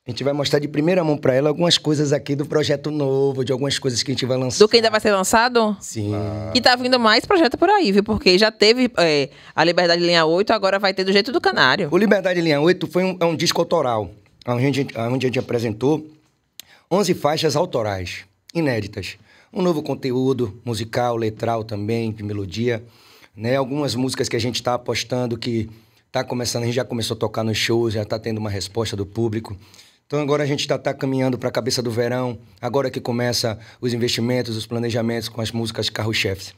A gente vai mostrar de primeira mão para ela algumas coisas aqui do projeto novo, de algumas coisas que a gente vai lançar. Do que ainda vai ser lançado? Sim. Ah. E tá vindo mais projeto por aí, viu? Porque já teve é, a Liberdade Linha 8, agora vai ter do jeito do Canário. O Liberdade Linha 8 foi um, é um disco autoral, onde a, gente, onde a gente apresentou 11 faixas autorais, inéditas um novo conteúdo musical, letral também, de melodia. Né? Algumas músicas que a gente está apostando que está começando, a gente já começou a tocar nos shows, já está tendo uma resposta do público. Então agora a gente está tá caminhando para a cabeça do verão, agora que começa os investimentos, os planejamentos com as músicas carro-chefes.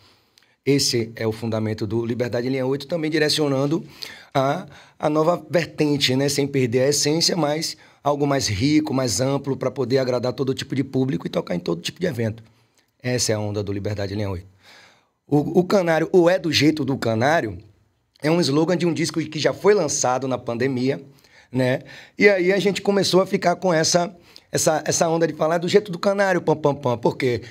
Esse é o fundamento do Liberdade Linha 8, também direcionando a, a nova vertente, né? sem perder a essência, mas algo mais rico, mais amplo, para poder agradar todo tipo de público e tocar em todo tipo de evento. Essa é a onda do Liberdade Linha 8. O, o Canário, ou é do jeito do Canário, é um slogan de um disco que já foi lançado na pandemia, né? E aí a gente começou a ficar com essa essa, essa onda de falar é do jeito do canário, pam pam pam, porque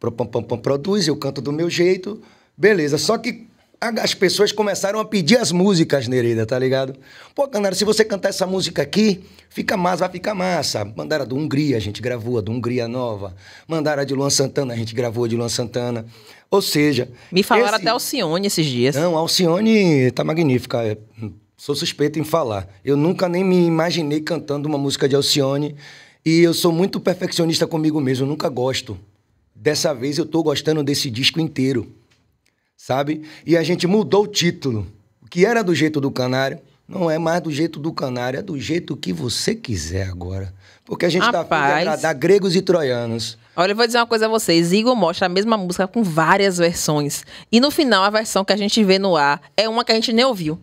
pam pam pam produz, eu canto do meu jeito, beleza. Só que as pessoas começaram a pedir as músicas, Nereida, tá ligado? Pô, Canário, se você cantar essa música aqui, fica massa, vai ficar massa. Mandaram do Hungria, a gente gravou, a do Hungria Nova. Mandaram a de Luan Santana, a gente gravou a de Luan Santana. Ou seja. Me falaram esse... até Alcione esses dias. Não, Alcione tá magnífica. Sou suspeito em falar. Eu nunca nem me imaginei cantando uma música de Alcione. E eu sou muito perfeccionista comigo mesmo, eu nunca gosto. Dessa vez eu tô gostando desse disco inteiro sabe? E a gente mudou o título. O que era do jeito do canário, não é mais do jeito do canário, é do jeito que você quiser agora. Porque a gente está afim de gregos e troianos. Olha, eu vou dizer uma coisa a vocês. Igor mostra a mesma música com várias versões. E no final, a versão que a gente vê no ar é uma que a gente nem ouviu.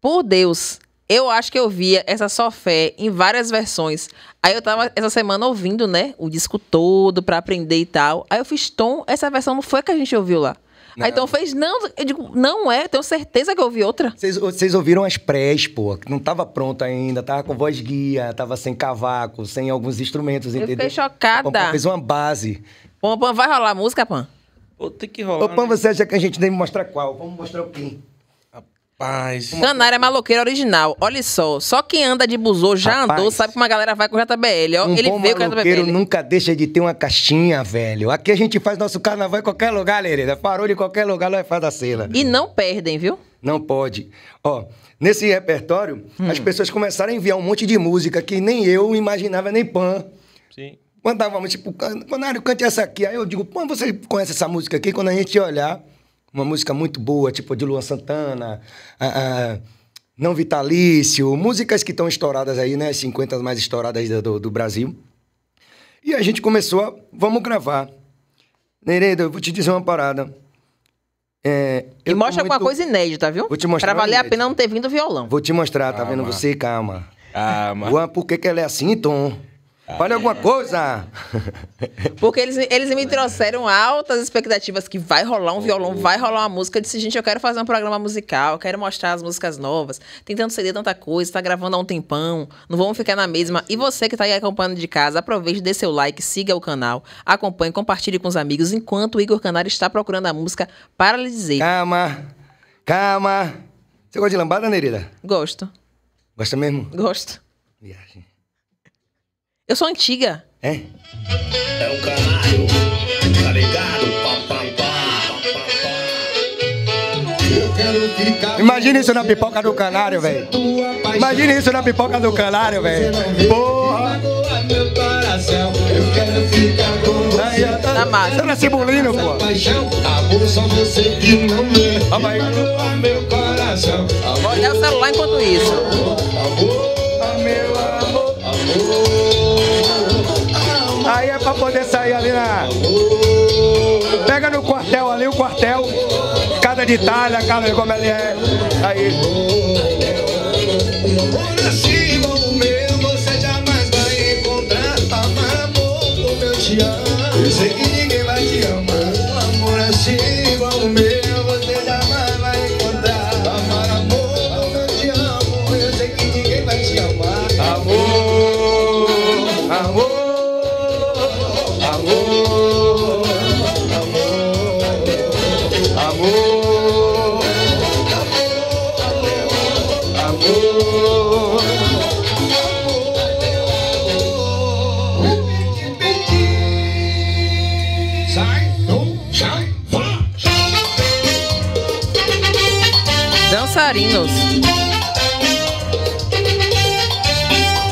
Por Deus, eu acho que eu via essa Sofé em várias versões. Aí eu tava essa semana ouvindo, né? O disco todo pra aprender e tal. Aí eu fiz, Tom, essa versão não foi a que a gente ouviu lá. Não. Aí então fez, não, eu digo, não é, tenho certeza que eu ouvi outra. Vocês ouviram as prés, pô, não tava pronta ainda, tava com voz guia, tava sem cavaco, sem alguns instrumentos, eu entendeu? Eu fiquei chocada. Pam, fez uma base. Pam, Pam, vai rolar a música, Pam? Pô, tem que rolar. Ô, Pam, né? você acha que a gente deve mostrar qual? Vamos mostrar o quê? Rapaz. Canário é maloqueiro original. Olha só. Só quem anda de busô já Rapaz, andou, sabe que uma galera vai com o JBL. Ó, um ele bom veio maloqueiro o JBL. nunca deixa de ter uma caixinha, velho. Aqui a gente faz nosso carnaval em qualquer lugar, Lereda. Parou de qualquer lugar, é faz da cela. E não perdem, viu? Não pode. Ó, nesse repertório, hum. as pessoas começaram a enviar um monte de música que nem eu imaginava, nem Pan. Sim. Mandava, tipo, Canário, ah, cante essa aqui. Aí eu digo, Pan, você conhece essa música aqui? Quando a gente olhar uma música muito boa, tipo de Luan Santana, a, a, Não Vitalício, músicas que estão estouradas aí, né? 50 mais estouradas do, do Brasil. E a gente começou a. Vamos gravar. Nereida, eu vou te dizer uma parada. É, e mostra muito... alguma coisa inédita, tá, viu? Vou te mostrar. Pra valer a pena não ter vindo violão. Vou te mostrar, tá vendo você? Calma. Calma. por que, que ela é assim, Tom? Fale alguma ah, é. coisa! Porque eles, eles me trouxeram altas expectativas que vai rolar um violão, vai rolar uma música. Eu disse, gente, eu quero fazer um programa musical, eu quero mostrar as músicas novas. tentando tanto CD, tanta coisa, tá gravando há um tempão, não vamos ficar na mesma. E você que tá aí acompanhando de casa, aproveite, dê seu like, siga o canal, acompanhe, compartilhe com os amigos, enquanto o Igor Canário está procurando a música para lhe dizer. Calma, calma. Você gosta de lambada, Nerida? Gosto. Gosta mesmo? Gosto. Viagem. Eu sou antiga. É? É o canário, tá ligado? Pá, pá, pá, Eu quero ficar. Imagina isso na pipoca do canário, velho. Imagina isso na pipoca do canário, velho. Porra! Tá-, tá massa. Tá na cebulino, pô. Vamos aí. Vou olhar o celular enquanto isso. Amor. poder sair ali na. Pega no quartel ali, o quartel. Cada de Itália, Carlos, como ele é. Aí.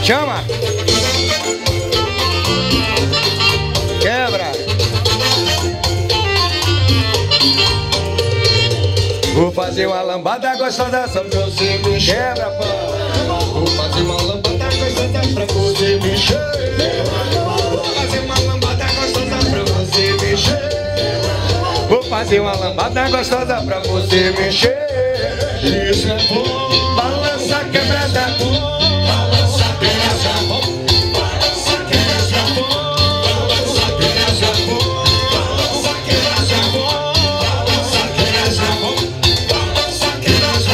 Chama! Quebra! Vou fazer uma lambada gostosa só pra você me quebra, pô. Vou fazer uma lambada gostosa pra você me Vou fazer uma lambada gostosa pra você me Vou fazer uma lambada gostosa pra você mexer é balança quebrada Balança quebrada Balança quebrada Balança quebrada Balança quebrada Balança quebrada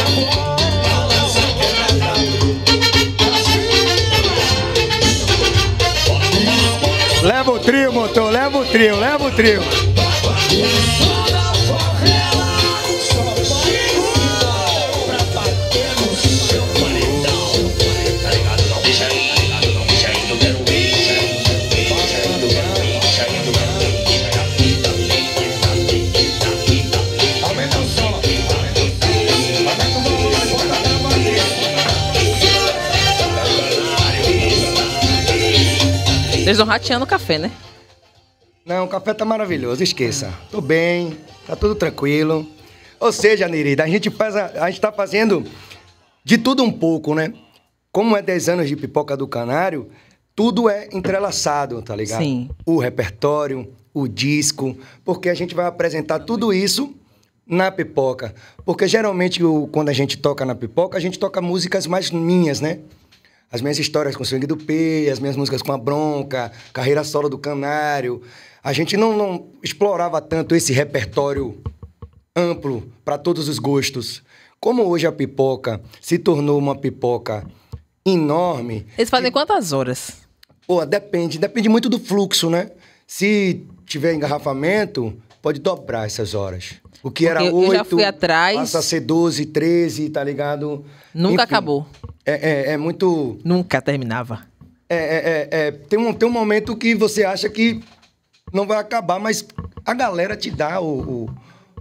Balança quebrada Balança quebrada Leva o trio, motor, leva o trio, leva o trio Vocês estão rateando o café, né? Não, o café tá maravilhoso, esqueça. Tô bem, tá tudo tranquilo. Ou seja, Nerida, a gente faz a, a gente tá fazendo de tudo um pouco, né? Como é 10 anos de pipoca do canário, tudo é entrelaçado, tá ligado? Sim. O repertório, o disco, porque a gente vai apresentar tudo isso na pipoca. Porque geralmente, o, quando a gente toca na pipoca, a gente toca músicas mais minhas, né? As minhas histórias com o Swing do P, as minhas músicas com a Bronca, carreira solo do Canário. A gente não, não explorava tanto esse repertório amplo para todos os gostos. Como hoje a pipoca se tornou uma pipoca enorme. Eles fazem quantas horas? Pô, depende, depende muito do fluxo, né? Se tiver engarrafamento, pode dobrar essas horas. O que Porque era oito, eu já fui atrás. passa a ser 12, 13, tá ligado? Nunca Enfim. acabou. É, é, é muito. Nunca terminava. É é, é, é, tem, um, tem um momento que você acha que não vai acabar, mas a galera te dá o, o,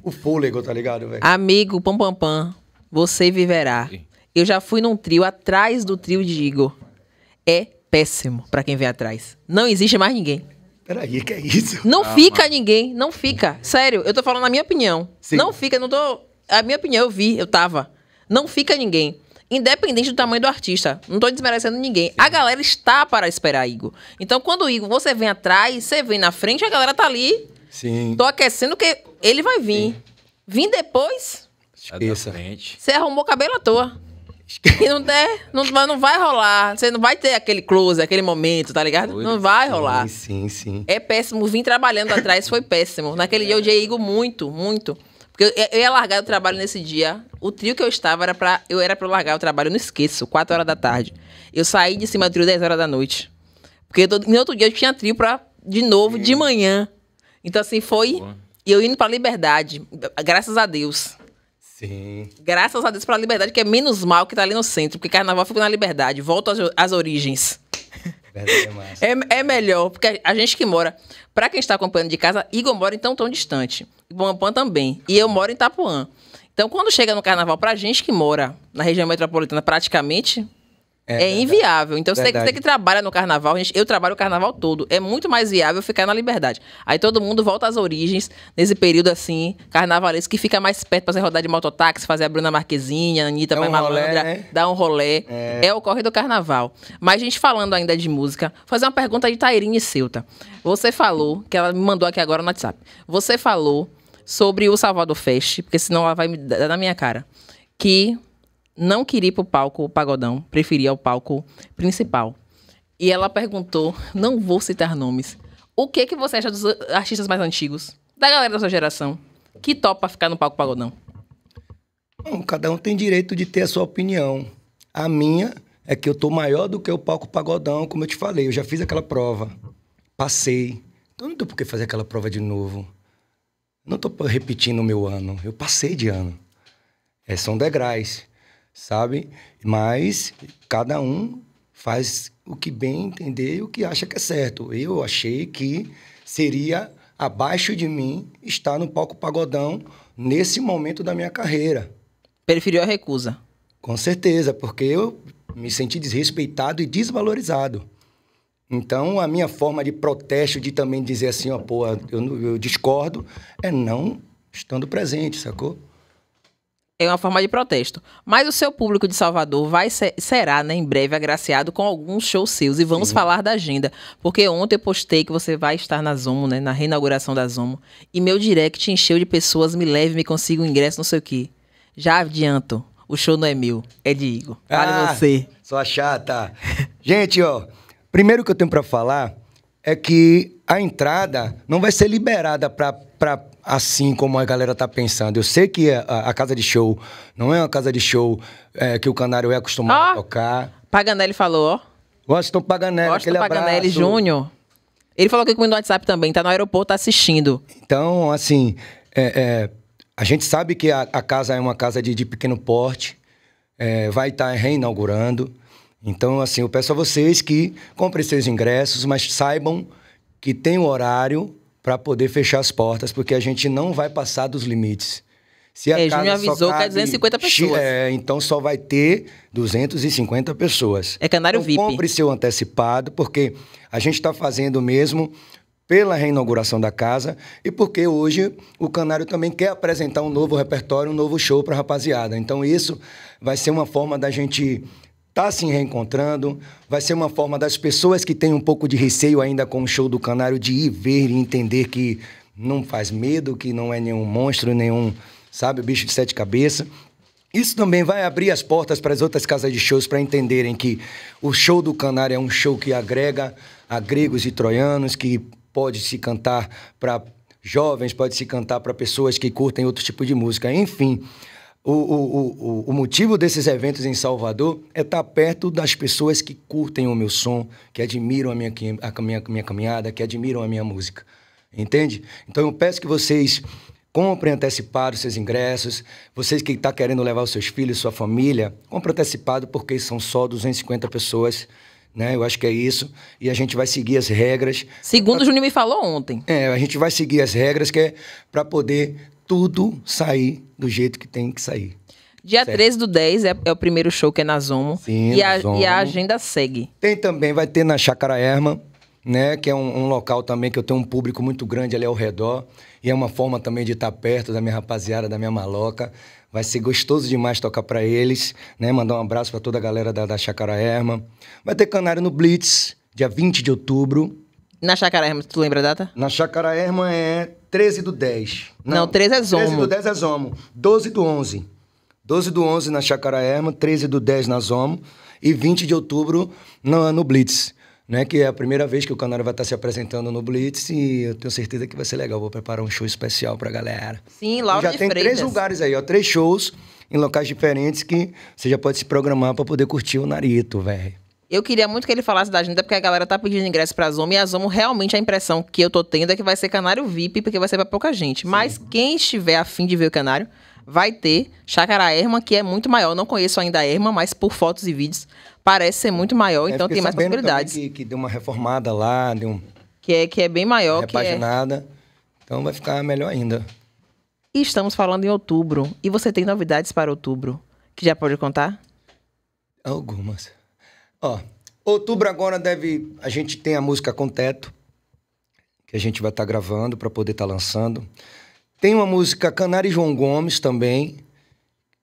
o fôlego, tá ligado, velho? Amigo, pam pam pam, você viverá. Eu já fui num trio atrás do trio de Igor. É péssimo para quem vem atrás. Não existe mais ninguém. Peraí, que é isso? Não ah, fica mano. ninguém, não fica. Sério, eu tô falando a minha opinião. Sim. Não fica, não tô. A minha opinião, eu vi, eu tava. Não fica ninguém independente do tamanho do artista. Não tô desmerecendo ninguém. A galera está para esperar Igor. Então, quando o Igor você vem atrás, você vem na frente, a galera tá ali. Sim. Tô aquecendo que ele vai vir. Sim. Vim depois. Esqueça. Tá você arrumou o cabelo à toa. [laughs] E não, der, não, não vai rolar. Você não vai ter aquele close, aquele momento, tá ligado? Pois não vai sim, rolar. Sim, sim. É péssimo. Vim trabalhando atrás, foi péssimo. Naquele é. dia eu odiei Igor muito, muito. Porque eu, ia largar o trabalho nesse dia. O trio que eu estava era pra. Eu era pra eu largar o trabalho, eu não esqueço, 4 horas da tarde. Eu saí de cima do trio 10 horas da noite. Porque todo, no outro dia eu tinha trio pra, de novo, de manhã. Então, assim, foi. E eu indo pra liberdade. Graças a Deus. Sim. Graças a Deus a liberdade, que é menos mal que tá ali no centro. Porque carnaval fica na liberdade. Volto às, às origens. É, é, é, melhor, porque a gente que mora. para quem está acompanhando de casa, Igor mora então tão distante. Ibampan também. E eu moro em Itapuã. Então, quando chega no carnaval, pra gente que mora na região metropolitana, praticamente, é, é inviável. Então você tem, que trabalha no carnaval, gente, eu trabalho o carnaval todo. É muito mais viável ficar na liberdade. Aí todo mundo volta às origens nesse período assim, carnavalesco, que fica mais perto pra você rodar de mototáxi, fazer a Bruna Marquezinha, a Anitta dá um malandra, né? dar um rolê. É. é. o corre do carnaval. Mas, a gente, falando ainda de música, fazer uma pergunta de Tairine Ceuta. Você falou, que ela me mandou aqui agora no WhatsApp. Você falou sobre o Salvador Fest, porque senão ela vai me dar na minha cara. Que não queria ir para o palco o pagodão, preferia o palco principal. E ela perguntou, não vou citar nomes, o que que você acha dos artistas mais antigos, da galera da sua geração, que topa ficar no palco pagodão? Bom, cada um tem direito de ter a sua opinião. A minha é que eu tô maior do que o palco pagodão, como eu te falei. Eu já fiz aquela prova, passei. Então não tô por que fazer aquela prova de novo. Não tô repetindo o meu ano. Eu passei de ano. É, são degraus sabe? Mas cada um faz o que bem entender e o que acha que é certo. Eu achei que seria abaixo de mim estar no palco pagodão nesse momento da minha carreira. Preferiu a recusa? Com certeza, porque eu me senti desrespeitado e desvalorizado. Então, a minha forma de protesto, de também dizer assim, ó, pô, eu, eu discordo, é não estando presente, sacou? é uma forma de protesto. Mas o seu público de Salvador vai ser, será, né, em breve, agraciado com alguns shows seus. E vamos Sim. falar da agenda. Porque ontem eu postei que você vai estar na Zomo, né? Na reinauguração da Zomo. E meu direct encheu de pessoas, me leve, me consiga um ingresso, não sei o quê. Já adianto, o show não é meu, é de Igor. Fale ah, você. Sua chata. [laughs] Gente, ó, primeiro que eu tenho para falar é que a entrada não vai ser liberada para assim como a galera tá pensando. Eu sei que é a, a casa de show não é uma casa de show é, que o Canário é acostumado oh, a tocar. Paganelli falou, ó. Washington Paganelli, Washington aquele Paganelli Júnior. Ele falou que comigo no WhatsApp também, tá no aeroporto, tá assistindo. Então, assim, é, é, a gente sabe que a, a, casa é uma casa de, de pequeno porte, é, vai estar tá reinaugurando. Então, assim, eu peço a vocês que comprem seus ingressos, mas saibam que tem o horário para poder fechar as portas, porque a gente não vai passar dos limites. Se a é, casa me avisou que é 250 pessoas. É, então só vai ter 250 pessoas. É canário então, VIP. Compre seu antecipado, porque a gente está fazendo mesmo pela reinauguração da casa e porque hoje o Canário também quer apresentar um novo repertório, um novo show para a rapaziada. Então isso vai ser uma forma da gente está se reencontrando. Vai ser uma forma das pessoas que têm um pouco de receio ainda com o show do Canário de ir ver e entender que não faz medo, que não é nenhum monstro, nenhum, sabe, bicho de sete cabeças. Isso também vai abrir as portas para as outras casas de shows para entenderem que o show do Canário é um show que agrega a gregos e troianos, que pode se cantar para jovens, pode se cantar para pessoas que curtem outro tipo de música. Enfim, o, o, o, o, motivo desses eventos em Salvador é estar tá perto das pessoas que curtem o meu som, que admiram a minha, a minha, minha caminhada, que admiram a minha música. Entende? Então eu peço que vocês comprem antecipado seus ingressos. Vocês que estão tá querendo levar os seus filhos, sua família, comprem antecipado porque são só 250 pessoas. Né? Eu acho que é isso. E a gente vai seguir as regras. Segundo pra... o Juninho me falou ontem. É, a gente vai seguir as regras que é para poder tudo sair do jeito que tem que sair. Dia certo? 13 do 10 é, é, o primeiro show que é na Zomo. Sim, e, na a, Zomo. e a agenda segue. Tem também, vai ter na Chácara Erma, né? Que é um, um, local também que eu tenho um público muito grande ali ao redor. E é uma forma também de estar perto da minha rapaziada, da minha maloca. Vai ser gostoso demais tocar para eles, né? Mandar um abraço para toda a galera da, da Chácara Erma. Vai ter Canário no Blitz, dia 20 de outubro. Na Chácara Erma, tu lembra a data? Na Chácara Erma é 13 do 10. Não, não 13 é, é Zomo. 13 do 10 é Zomo. 12 do 11. 12 do 11 na Chácara Erma, 13 do 10 na Zomo e 20 de outubro no, no Blitz. Né, que é a primeira vez que o Canário vai estar se apresentando no Blitz e eu tenho certeza que vai ser legal. Vou preparar um show especial pra galera. Sim, Laura e Já tem Freitas. três lugares aí, ó, três shows em locais diferentes que você já pode se programar para poder curtir o Narito, velho. Eu queria muito que ele falasse da agenda, porque a galera tá pedindo ingresso pra Zomo. e a Zomo, realmente a impressão que eu tô tendo é que vai ser canário VIP, porque vai ser pra pouca gente. Sim. Mas quem estiver afim de ver o canário, vai ter Chácara Erma, que é muito maior. não conheço ainda a Erma, mas por fotos e vídeos parece ser muito maior, é, então tem mais possibilidades. Que, que deu uma reformada lá, deu um... que, é, que é bem maior. Repaginada, que é... então vai ficar melhor ainda. E estamos falando em outubro, e você tem novidades para outubro, que já pode contar? Algumas. Ó, outubro agora deve. A gente tem a música com teto, que a gente vai estar tá gravando para poder estar tá lançando. Tem uma música Canário João Gomes também,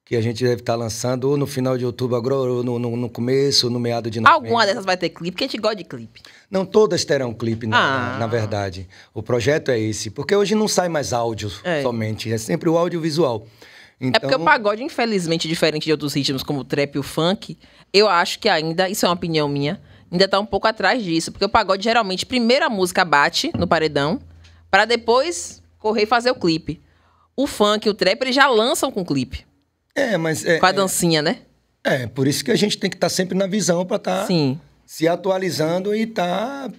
que a gente deve estar tá lançando ou no final de outubro, agora, ou no, no, no começo, ou no meado de novembro. Alguma dessas vai ter clipe, porque a gente gosta de clipe. Não, todas terão clipe, na, ah. na verdade. O projeto é esse, porque hoje não sai mais áudio é. somente, é sempre o audiovisual. visual. É então... É porque o pagode, infelizmente, diferente de outros ritmos como o trap e o funk, eu acho que ainda, isso é uma opinião minha, ainda está um pouco atrás disso. Porque o pagode, geralmente, primeiro a música bate no paredão, para depois correr e fazer o clipe. O funk e o trap, eles já lançam com o clipe. É, mas... É, com a é. dancinha, é... né? É, por isso que a gente tem que estar tá sempre na visão para estar tá se atualizando e estar tá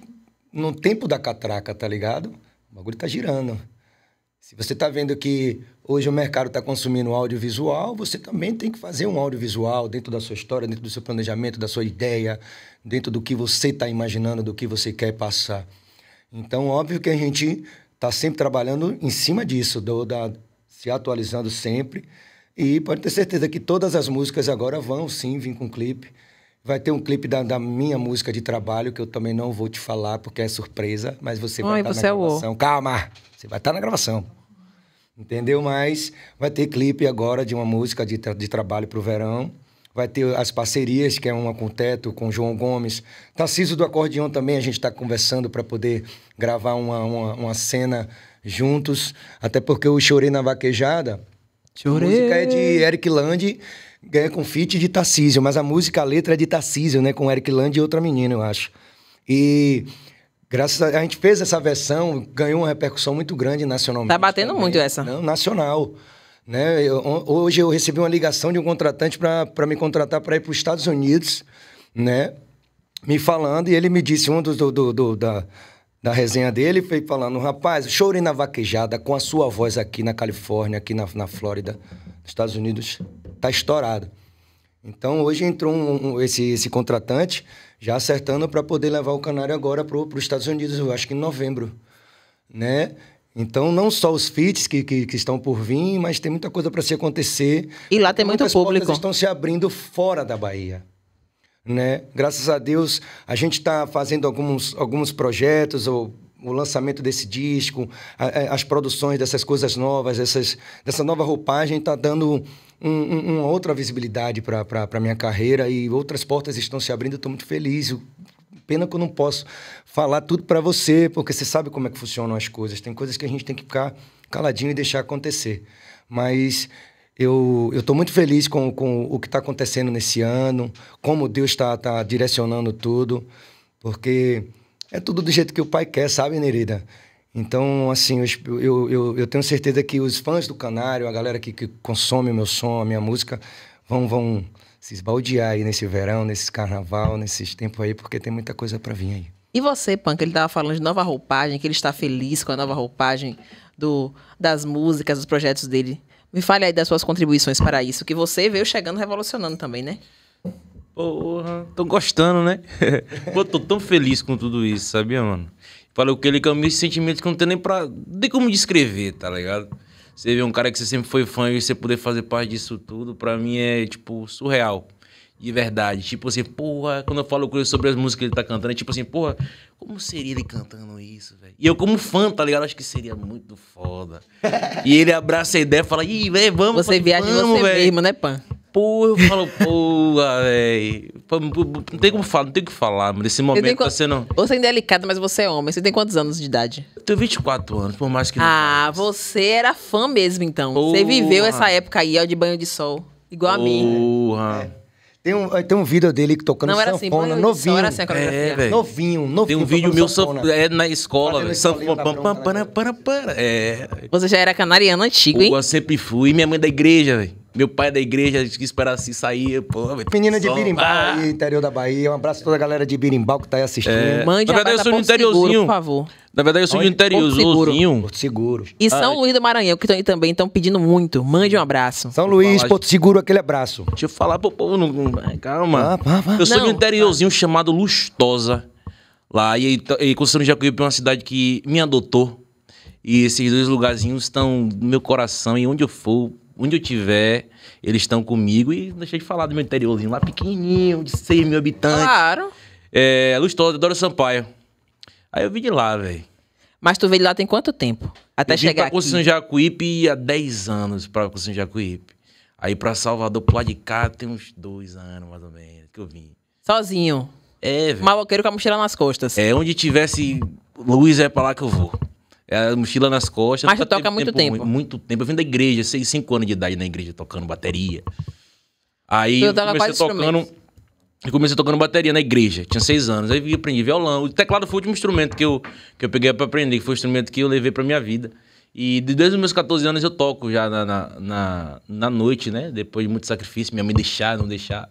no tempo da catraca, tá ligado? O bagulho tá girando. Se você está vendo que hoje o mercado está consumindo audiovisual, você também tem que fazer um audiovisual dentro da sua história, dentro do seu planejamento, da sua ideia, dentro do que você está imaginando, do que você quer passar. Então, óbvio que a gente está sempre trabalhando em cima disso, do, da, se atualizando sempre. E pode ter certeza que todas as músicas agora vão sim vir com clipe. Vai ter um clipe da, da, minha música de trabalho, que eu também não vou te falar porque é surpresa, mas você Oi, vai estar tá na é gravação. Calma! Você vai estar tá na gravação. Entendeu? Mas vai ter clipe agora de uma música de, tra de trabalho para o verão. Vai ter as parcerias, que é uma com o Teto, com o João Gomes. Tarcísio do Acordeão também, a gente está conversando para poder gravar uma, uma, uma, cena juntos. Até porque o Chorei na Vaquejada, Chorei. a música é de Eric Land, ganha é com feat de Tarcísio. Mas a música, a letra é de Tarcísio, né? Com Eric Land e outra menina, eu acho. E Graças a, a gente fez essa versão, ganhou uma repercussão muito grande nacionalmente. Tá batendo também. Né? muito essa. Não, nacional. Né? Eu, hoje eu recebi uma ligação de um contratante para me contratar para ir para os Estados Unidos, né? Me falando, e ele me disse, um dos do, do, do, da, da resenha dele, foi falando, rapaz, chorei na vaquejada com a sua voz aqui na Califórnia, aqui na, na Flórida, nos Estados Unidos, tá estourado. Então hoje entrou um, um, esse, esse contratante já acertando para poder levar o canário agora para os Estados Unidos, eu acho que em novembro, né? Então, não só os fits que, que, que estão por vir, mas tem muita coisa para se acontecer. E lá tem então, muito público. estão se abrindo fora da Bahia. Né? Graças a Deus, a gente está fazendo alguns, alguns projetos, ou o lançamento desse disco, a, a, as produções dessas coisas novas, essas, dessa nova roupagem está dando um, uma outra visibilidade para a minha carreira e outras portas estão se abrindo. Estou muito feliz. Pena que eu não posso falar tudo para você, porque você sabe como é que funcionam as coisas. Tem coisas que a gente tem que ficar caladinho e deixar acontecer. Mas eu estou muito feliz com, com o que está acontecendo nesse ano, como Deus está tá direcionando tudo, porque é tudo do jeito que o Pai quer, sabe, Nerida? Então, assim, eu, eu, eu, tenho certeza que os fãs do Canário, a galera que, que consome o meu som, a minha música, vão, vão se esbaldear aí nesse verão, nesse carnaval, nesses tempos aí, porque tem muita coisa para vir aí. E você, Punk, ele tava falando de nova roupagem, que ele está feliz com a nova roupagem do, das músicas, dos projetos dele. Me fale aí das suas contribuições para isso, que você veio chegando revolucionando também, né? Porra, tô gostando, né? [laughs] Pô, tô tão feliz com tudo isso, sabia, mano? Falou que ele caminha esses sentimentos que não tem nem pra. de como descrever, tá ligado? Você vê um cara que você sempre foi fã e você poder fazer parte disso tudo, pra mim é, tipo, surreal. De verdade. Tipo assim, porra, quando eu falo com ele sobre as músicas que ele tá cantando, é tipo assim, porra, como seria ele cantando isso, velho? E eu, como fã, tá ligado? Acho que seria muito foda. [laughs] e ele abraça a ideia e fala, ih, velho, vamos, Você viaja vamos, você véio. mesmo, né, Pan? Pô, eu falo, porra, velho. Não tem como falar, não tem o que falar, mano. Nesse momento tá sendo. Você é delicado, mas você é homem. Você tem quantos anos de idade? Eu tenho 24 anos, por mais que. Ah, você era fã mesmo, então. Porra. Você viveu essa época aí, ó, de banho de sol. Igual porra. a mim. Porra. É. Tem um, eh, tem um vídeo dele que tocando não, era assim, sanfona, assim, novinho. Não era assim a é, É, novinho, novinho. Tem um vídeo meu sanfona. é, na escola, velho. Sanfona, pam, tá né? pam, pam, pam, pam, É. Você já era canariano antigo, hein? Eu sempre fui. E minha mãe é da igreja, velho. Meu pai é da igreja, a gente esperar esperasse sair. Pô, Menina de Birimbau, ah. interior da Bahia. Um abraço a toda a galera de Birimbau que tá aí assistindo. É. Mande Na verdade, eu sou de interiorzinho. por favor. Na verdade, eu sou Onde? de interiorzinho. Porto Seguro. E São Ai. Ah, é. Luís do Maranhão, que aí também estão pedindo muito. Mande um abraço. São Luís, Porto Seguro, aquele abraço. Deixa eu falar pro povo. Não, calma. Ah, Eu sou não, de um interiorzinho chamado Lustosa. Lá, e, e Conceição de Jacuípe é uma cidade que me adotou. E esses dois lugarzinhos estão no meu coração. E onde eu for, Onde eu tiver, eles estão comigo e deixei de falar do meu interiorzinho lá pequenininho, de 6 mil habitantes. Claro. É, Lustosa, Toda, Dora Sampaio. Aí eu vim de lá, velho. Mas tu veio de lá tem quanto tempo? Até eu chegar pra aqui? Conceição Jacuípe há 10 anos pra Conceição Jacuípe. Aí pra Salvador, pro lado de cá, tem uns dois anos mais ou menos que eu vim. Sozinho? É, velho. Maloqueiro com a mochila nas costas. É, onde tivesse luz é pra lá que eu vou. É, mochila nas costas. Mas tu tá toca há muito tempo. Muito, muito tempo. Eu vim da igreja, seis, 5 anos de idade na igreja, tocando bateria. Aí eu comecei tocando. Eu comecei tocando bateria na igreja, tinha seis anos. Aí aprendi violão. O teclado foi o último instrumento que eu, que eu peguei para aprender, que foi o instrumento que eu levei para minha vida. E desde os meus 14 anos eu toco já na, na, na, na noite, né? Depois de muito sacrifício, minha mãe deixar, não deixar.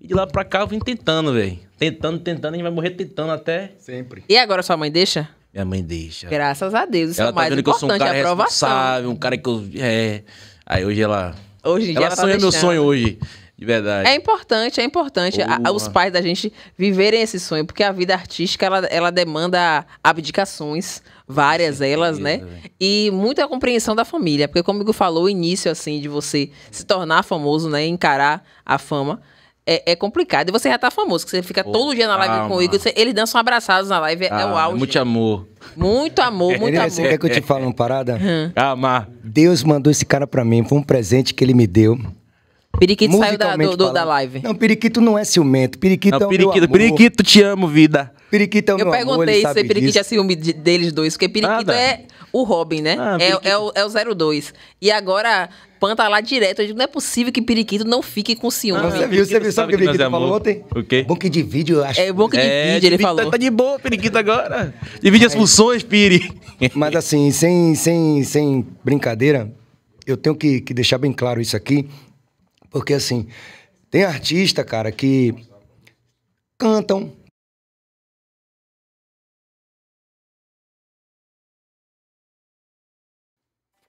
E de lá pra cá eu vim tentando, velho. Tentando, tentando, a gente vai morrer tentando até. Sempre. E agora sua mãe deixa? Minha mãe deixa. Graças a Deus. Isso é ela é o tá mais tá vendo que eu sou um cara responsável, um cara que eu. É. Aí hoje ela. Hoje em ela dia. Ela tá sonha tá meu sonho hoje. De verdade. É importante, é importante a, os pais da gente viverem esse sonho, porque a vida artística ela, ela demanda abdicações, várias certeza, elas, né? E muita compreensão da família, porque como o Igor falou, o início assim de você se tornar famoso, né, encarar a fama, é, é, complicado. E você já tá famoso, que você fica oh, todo dia na live comigo. com o Igor. Você, eles dançam abraçados na live, é, é ah, é o auge. Muito amor. Muito amor, é, muito né, amor. Você quer que eu te fale uma parada? Hum. Amar. Deus mandou esse cara pra mim, foi um presente que ele me deu. Periquito saiu da, do, do, da live. Não, Periquito não é ciumento. Periquito não, é o periquito, meu amor. Periquito, te amo, vida. Periquito é o eu meu amor, Eu perguntei se Periquito disso. é ciúme de, deles dois, porque Periquito Nada. é o Robin, né? Ah, é, é, o, é o 02. E agora tá lá direto. Eu digo, não é possível que periquito não fique com ciúme. Ah, você viu, você viu, sabe o que o periquito falou ontem? O quê? Bom que divide, eu acho. É bom que é, divide, é, ele tá, falou. Tá, de boa, periquito agora. Divide as funções, piri. [laughs] Mas assim, sem, sem, sem brincadeira, eu tenho que, que deixar bem claro isso aqui, porque assim, tem artista, cara, que cantam,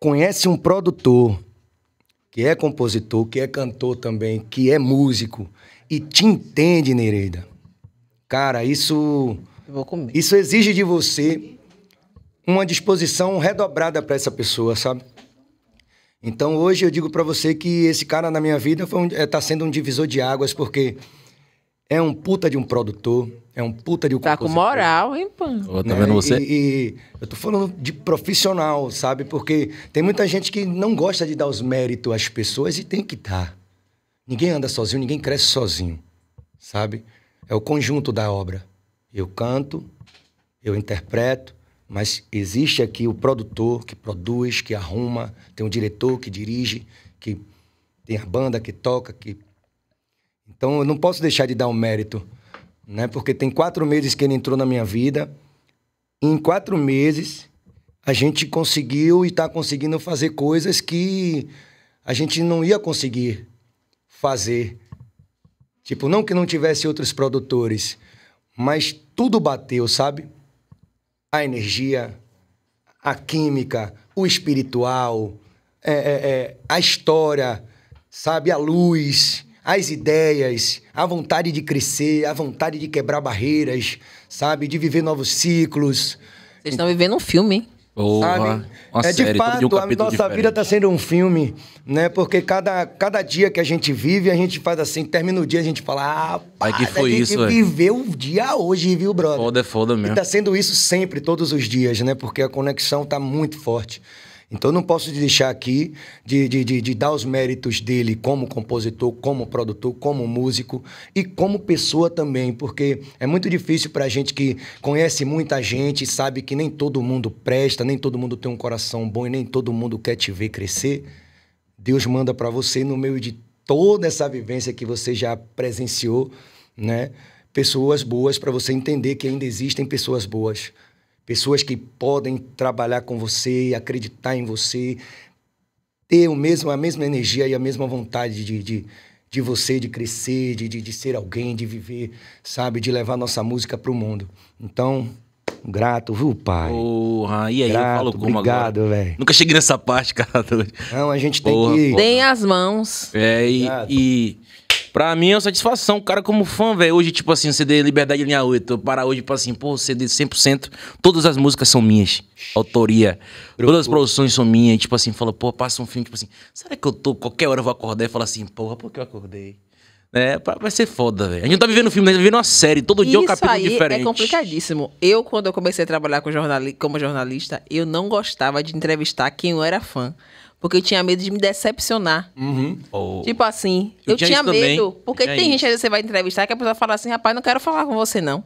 conhece um produtor, que é compositor, que é cantor também, que é músico e te entende, Nereida. Cara, isso isso exige de você uma disposição redobrada para essa pessoa, sabe? Então hoje eu digo para você que esse cara na minha vida está um, é, sendo um divisor de águas porque é um puta de um produtor, é um puta de um Tá compositor. com moral, hein, Pan? Ô, tá né? vendo você? E, e, eu tô falando de profissional, sabe? Porque tem muita gente que não gosta de dar os méritos às pessoas e tem que dar. Ninguém anda sozinho, ninguém cresce sozinho, sabe? É o conjunto da obra. Eu canto, eu interpreto, mas existe aqui o produtor que produz, que arruma, tem um diretor que dirige, que tem a banda que toca, que então eu não posso deixar de dar um mérito, né? Porque tem quatro meses que ele entrou na minha vida. em quatro meses a gente conseguiu e está conseguindo fazer coisas que a gente não ia conseguir fazer. Tipo, não que não tivesse outros produtores, mas tudo bateu, sabe? A energia, a química, o espiritual, é, é, é, a história, sabe? A luz as ideias, a vontade de crescer, a vontade de quebrar barreiras, sabe? De viver novos ciclos. Vocês estão vivendo um filme, hein? Porra, é série, de fato, um a nossa diferente. vida está sendo um filme, né? Porque cada, cada dia que a gente vive, a gente faz assim, termina o dia, a gente fala, ah, pá, que foi isso, que viver o dia hoje, viu, brother? Foda, é foda mesmo. E tá sendo isso sempre, todos os dias, né? Porque a conexão tá muito forte. Então não posso deixar aqui de, de, de, de, dar os méritos dele como compositor, como produtor, como músico e como pessoa também, porque é muito difícil para a gente que conhece muita gente, sabe que nem todo mundo presta, nem todo mundo tem um coração bom e nem todo mundo quer te ver crescer. Deus manda para você no meio de toda essa vivência que você já presenciou, né? Pessoas boas para você entender que ainda existem pessoas boas pessoas que podem trabalhar com você, acreditar em você, ter o mesmo, a mesma energia e a mesma vontade de, de, de você, de crescer, de, de, de ser alguém, de viver, sabe? De levar nossa música para o mundo. Então, Grato, viu, pai? Porra, e aí Grato, eu falo como obrigado, agora? velho. Nunca cheguei nessa parte, [laughs] cara. Não, a gente tem Porra, que... as mãos. É, e, e, Pra mim é uma satisfação. O cara, como fã, velho, hoje, tipo assim, CD Liberdade Linha 8. para parar hoje, tipo assim, pô, CD 100%. Todas as músicas são minhas. Autoria. Todas as produções são minhas. Tipo assim, fala, pô, passa um filme, tipo assim, será que eu tô, qualquer hora eu vou acordar e falar assim, porra, por que eu acordei? É, vai ser foda, velho. A gente não tá vivendo um filme, né? a gente tá vivendo uma série. Todo é Isso dia um capítulo aí é diferente. É complicadíssimo. Eu, quando eu comecei a trabalhar com jornali como jornalista, eu não gostava de entrevistar quem eu era fã porque eu tinha medo de me decepcionar. Uhum. Oh. Tipo assim, eu, eu tinha, tinha medo. Também. Porque tem gente que você vai entrevistar que a pessoa fala assim, rapaz, não quero falar com você, não.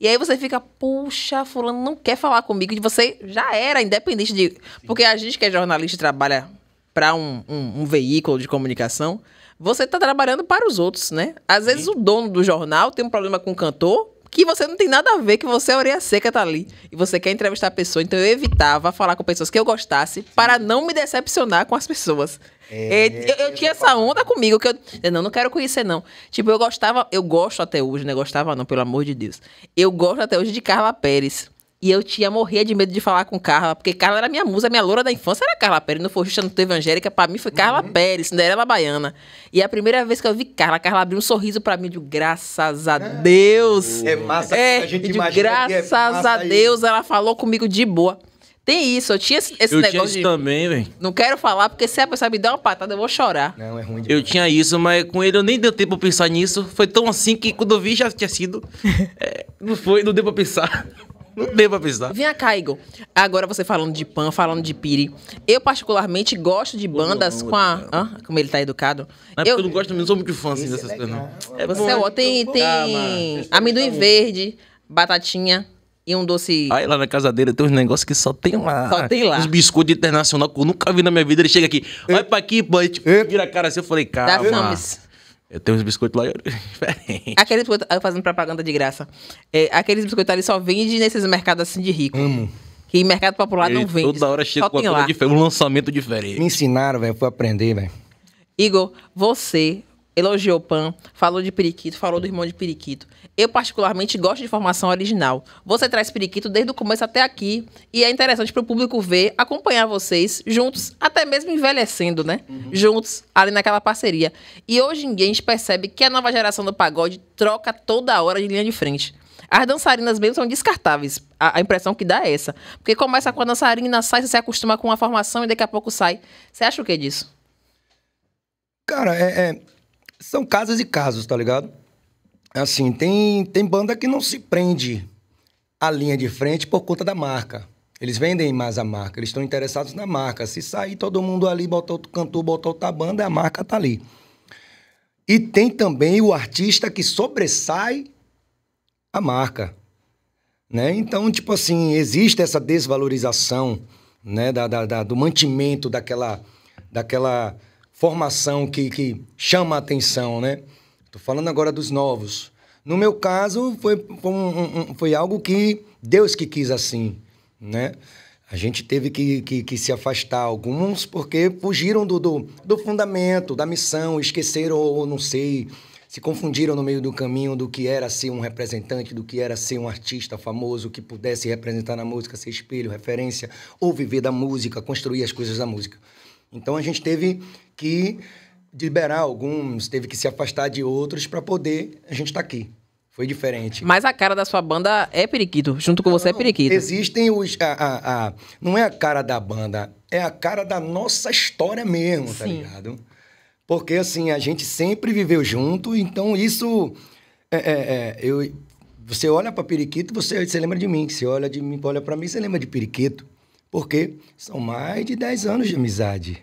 E aí você fica, puxa, fulano não quer falar comigo. E você já era, independente de. Porque a gente que é jornalista e trabalha para um, um, um, veículo de comunicação, você está trabalhando para os outros, né? Às vezes Sim. o dono do jornal tem um problema com o cantor que você não tem nada a ver, que você é orelha seca, tá ali. E você quer entrevistar a pessoa. Então eu evitava falar com pessoas que eu gostasse Sim. para não me decepcionar com as pessoas. É, é eu, eu, eu tinha é essa onda comigo, que eu, eu, não, não quero conhecer, não. Tipo, eu gostava, eu gosto até hoje, né? Gostava não, pelo amor de Deus. Eu gosto até hoje de Carla Pérez. E eu tinha morria de medo de falar com Carla, porque Carla era minha musa, minha loura da infância era Carla Pérez. No Forjista Não Tô Evangélica, pra mim foi Carla uhum. Pérez, Cinderela né? Baiana. E a primeira vez que eu vi Carla, Carla abriu um sorriso para mim de graças a é. Deus. É massa, é, a gente de é graças é a Deus, ela falou comigo de boa. Tem isso, eu tinha esse, esse eu negócio. Eu tinha isso de, também, velho. Não quero falar, porque se a pessoa me der uma patada, eu vou chorar. Não, é ruim demais. Eu tinha isso, mas com ele eu nem deu tempo pra pensar nisso. Foi tão assim que quando eu vi já tinha sido. [laughs] é, não foi, não deu pra pensar. Não deu pra pensar. Vem cá, Igor. Agora você falando de pan, falando de piri. Eu, particularmente, gosto de bandas com a. Hã? Como ele tá educado. Não é eu... eu não gosto, não sou muito fã assim, é dessas coisas, não. É você, é ó, tem, então, tem ah, amendoim verde, batatinha e um doce. Aí lá na casa dele tem uns negócios que só tem lá. Só tem lá. Uns biscoitos internacionais que eu nunca vi na minha vida. Ele chega aqui, vai pra aqui, pô, tipo, vira a cara assim. Eu falei, tá cara. Dá eu tenho uns biscoitos lá [laughs] diferente. Aqueles biscoitos, eu fazendo propaganda de graça. É, aqueles biscoitos ali só vende nesses mercados assim de rico. Amo. Que em mercado popular não vende. Toda hora chega com uma coisa diferente, um lançamento diferente. Me ensinaram, velho, fui aprender, velho. Igor, você elogiou Pan, falou de Periquito, falou do irmão de Periquito. Eu, particularmente, gosto de formação original. Você traz Periquito desde o começo até aqui e é interessante para o público ver, acompanhar vocês juntos, até mesmo envelhecendo, né? Uhum. Juntos, ali naquela parceria. E hoje em dia a gente percebe que a nova geração do pagode troca toda hora de linha de frente. As dançarinas mesmo são descartáveis. A, a, impressão que dá é essa. Porque começa com a dançarina, sai, você se acostuma com a formação e daqui a pouco sai. Você acha o que disso? Cara, é, é são casos e casos, tá ligado? Assim, tem, tem banda que não se prende à linha de frente por conta da marca. Eles vendem mais a marca, eles estão interessados na marca. Se sair todo mundo ali, botar outro cantor, botar outra banda, a marca tá ali. E tem também o artista que sobressai a marca. Né? Então, tipo assim, existe essa desvalorização né? da, da, da do mantimento daquela, daquela formação que, que chama a atenção, né? Estou falando agora dos novos. No meu caso, foi, foi, um, um, foi algo que Deus que quis assim, né? A gente teve que, que, que, se afastar alguns porque fugiram do, do, do fundamento, da missão, esqueceram ou não sei, se confundiram no meio do caminho do que era ser um representante, do que era ser um artista famoso que pudesse representar na música, ser espelho, referência, ou viver da música, construir as coisas da música. Então a gente teve que liberar alguns, teve que se afastar de outros para poder a gente estar tá aqui. Foi diferente. Mas a cara da sua banda é periquito. Junto com não, você é periquito. Existem os. A, a, a, não é a cara da banda, é a cara da nossa história mesmo, tá Sim. tá ligado? Porque, assim, a gente sempre viveu junto, então isso. É, é, é, eu, você olha para periquito, você, você lembra de mim. Você olha, de, olha para mim, você lembra de periquito. Porque são mais de 10 anos de amizade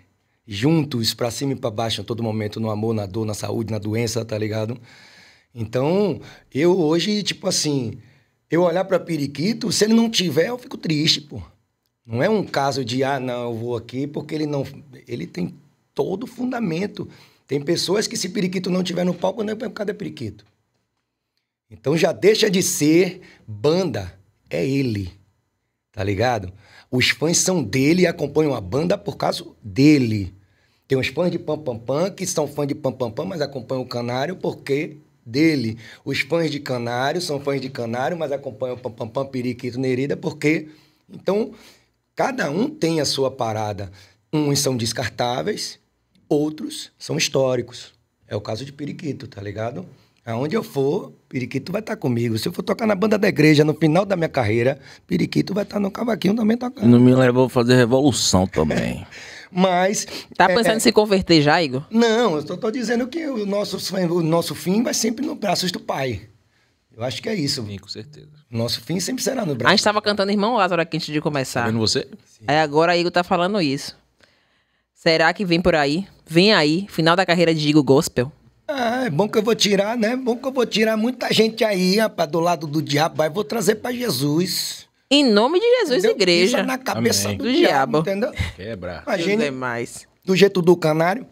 juntos, para cima e para baixo, a todo momento, no amor, na dor, na saúde, na doença, tá ligado? Então, eu hoje, tipo assim, eu olhar para Periquito, se ele não tiver, eu fico triste, pô. Não é um caso de, ah, não, eu vou aqui porque ele não. Ele tem todo o fundamento. Tem pessoas que, se Periquito não tiver no palco, não é por causa de Periquito. Então já deixa de ser banda, é ele. Tá ligado? Os fãs são dele e acompanham a banda por causa dele. Tem uns fãs de Pam Pam Pam que são fãs de Pam Pam Pam, mas acompanham o Canário porque dele. Os fãs de Canário são fãs de Canário, mas acompanham o Pam Pam Pam, Periquito, Nerida porque... Então, cada um tem a sua parada. Uns são descartáveis, outros são históricos. É o caso de Periquito, tá ligado? Aonde eu for, Periquito vai estar tá comigo. Se eu for tocar na banda da igreja no final da minha carreira, Periquito vai estar tá no cavaquinho também tocando. Não me levou a fazer revolução também. [laughs] Mas. Tá é, pensando é, em se converter já, Igor? Não, eu estou dizendo que o nosso, o nosso fim vai sempre nos braços do Pai. Eu acho que é isso. Sim, com certeza. Nosso fim sempre será no braço. A gente estava cantando Irmão Lázaro aqui antes de começar. Tá vendo você? Sim. Aí é, agora Igor tá falando isso. Será que vem por aí? Vem aí, final da carreira de Igor Gospel. Ah, é bom que eu vou tirar, né? É bom que eu vou tirar muita gente aí, rapaz, do lado do diabo, mas vou trazer para Jesus. Em nome de Jesus, entendeu? igreja. Isso na cabeça do, do diabo, diabo. Quebra. Imagina. Demais. É do jeito do canário.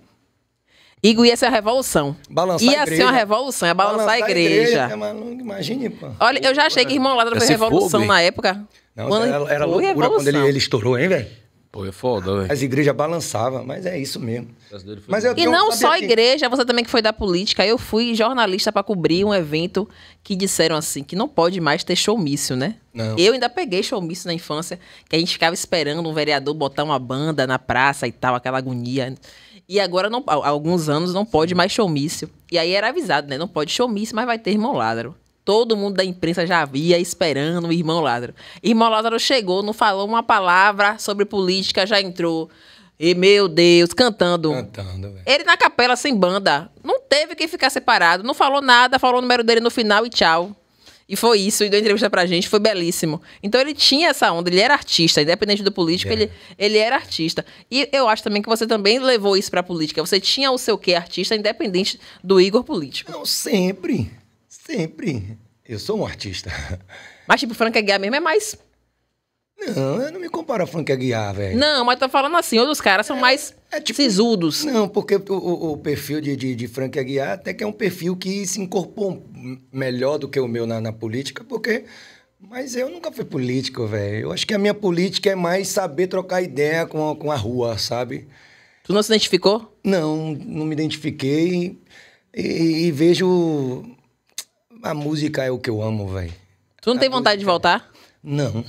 Igor ia ser é assim, é uma revolução. Balançar ia a igreja. ser uma revolução, ia balançar, balançar a igreja. A igreja imagine, pô. Olha, eu já achei que Irmão Ladra foi revolução fogo, na época. Não, quando era, era loucura revolução. quando ele, ele estourou, hein, velho? Pô, é foda, velho. Né? As igrejas balançavam, mas é isso mesmo. Mas eu, e não só que... igreja, você também que foi da política. Eu fui jornalista para cobrir um evento que disseram assim, que não pode mais ter showmício, né? Não. Eu ainda peguei showmício na infância, que a gente ficava esperando um vereador botar uma banda na praça e tal, aquela agonia. E agora, não, há alguns anos, não pode mais showmício. E aí era avisado, né? Não pode showmício, mas vai ter irmão Todo mundo da imprensa já via esperando o irmão Lázaro. Irmão Lázaro chegou, não falou uma palavra sobre política, já entrou. E meu Deus, cantando. Cantando, velho. Ele na capela sem banda. Não teve que ficar separado, não falou nada, falou o número dele no final e tchau. E foi isso, e deu entrevista pra gente, foi belíssimo. Então ele tinha essa onda, ele era artista, independente do político, é. ele, ele era artista. E eu acho também que você também levou isso pra política. Você tinha o seu quê artista, independente do Igor político. Eu sempre. Sempre. Eu sou um artista. [laughs] Mas, tipo, Frank Aguiar mesmo é mais. Não, eu não me comparo a Frank Aguiar, velho. Não, mas tá falando assim, outros caras são é, mais é tipo, sisudos. Não, porque o, o, o perfil de, de, de, Frank Aguiar até que é um perfil que se incorporou melhor do que o meu na, na política, porque. Mas eu nunca fui político, velho. Eu acho que a minha política é mais saber trocar ideia com a, com a rua, sabe? Tu não se identificou? Não, não me identifiquei. e, e vejo a música é o que eu amo, velho. Tu não a tem vontade de voltar? Não.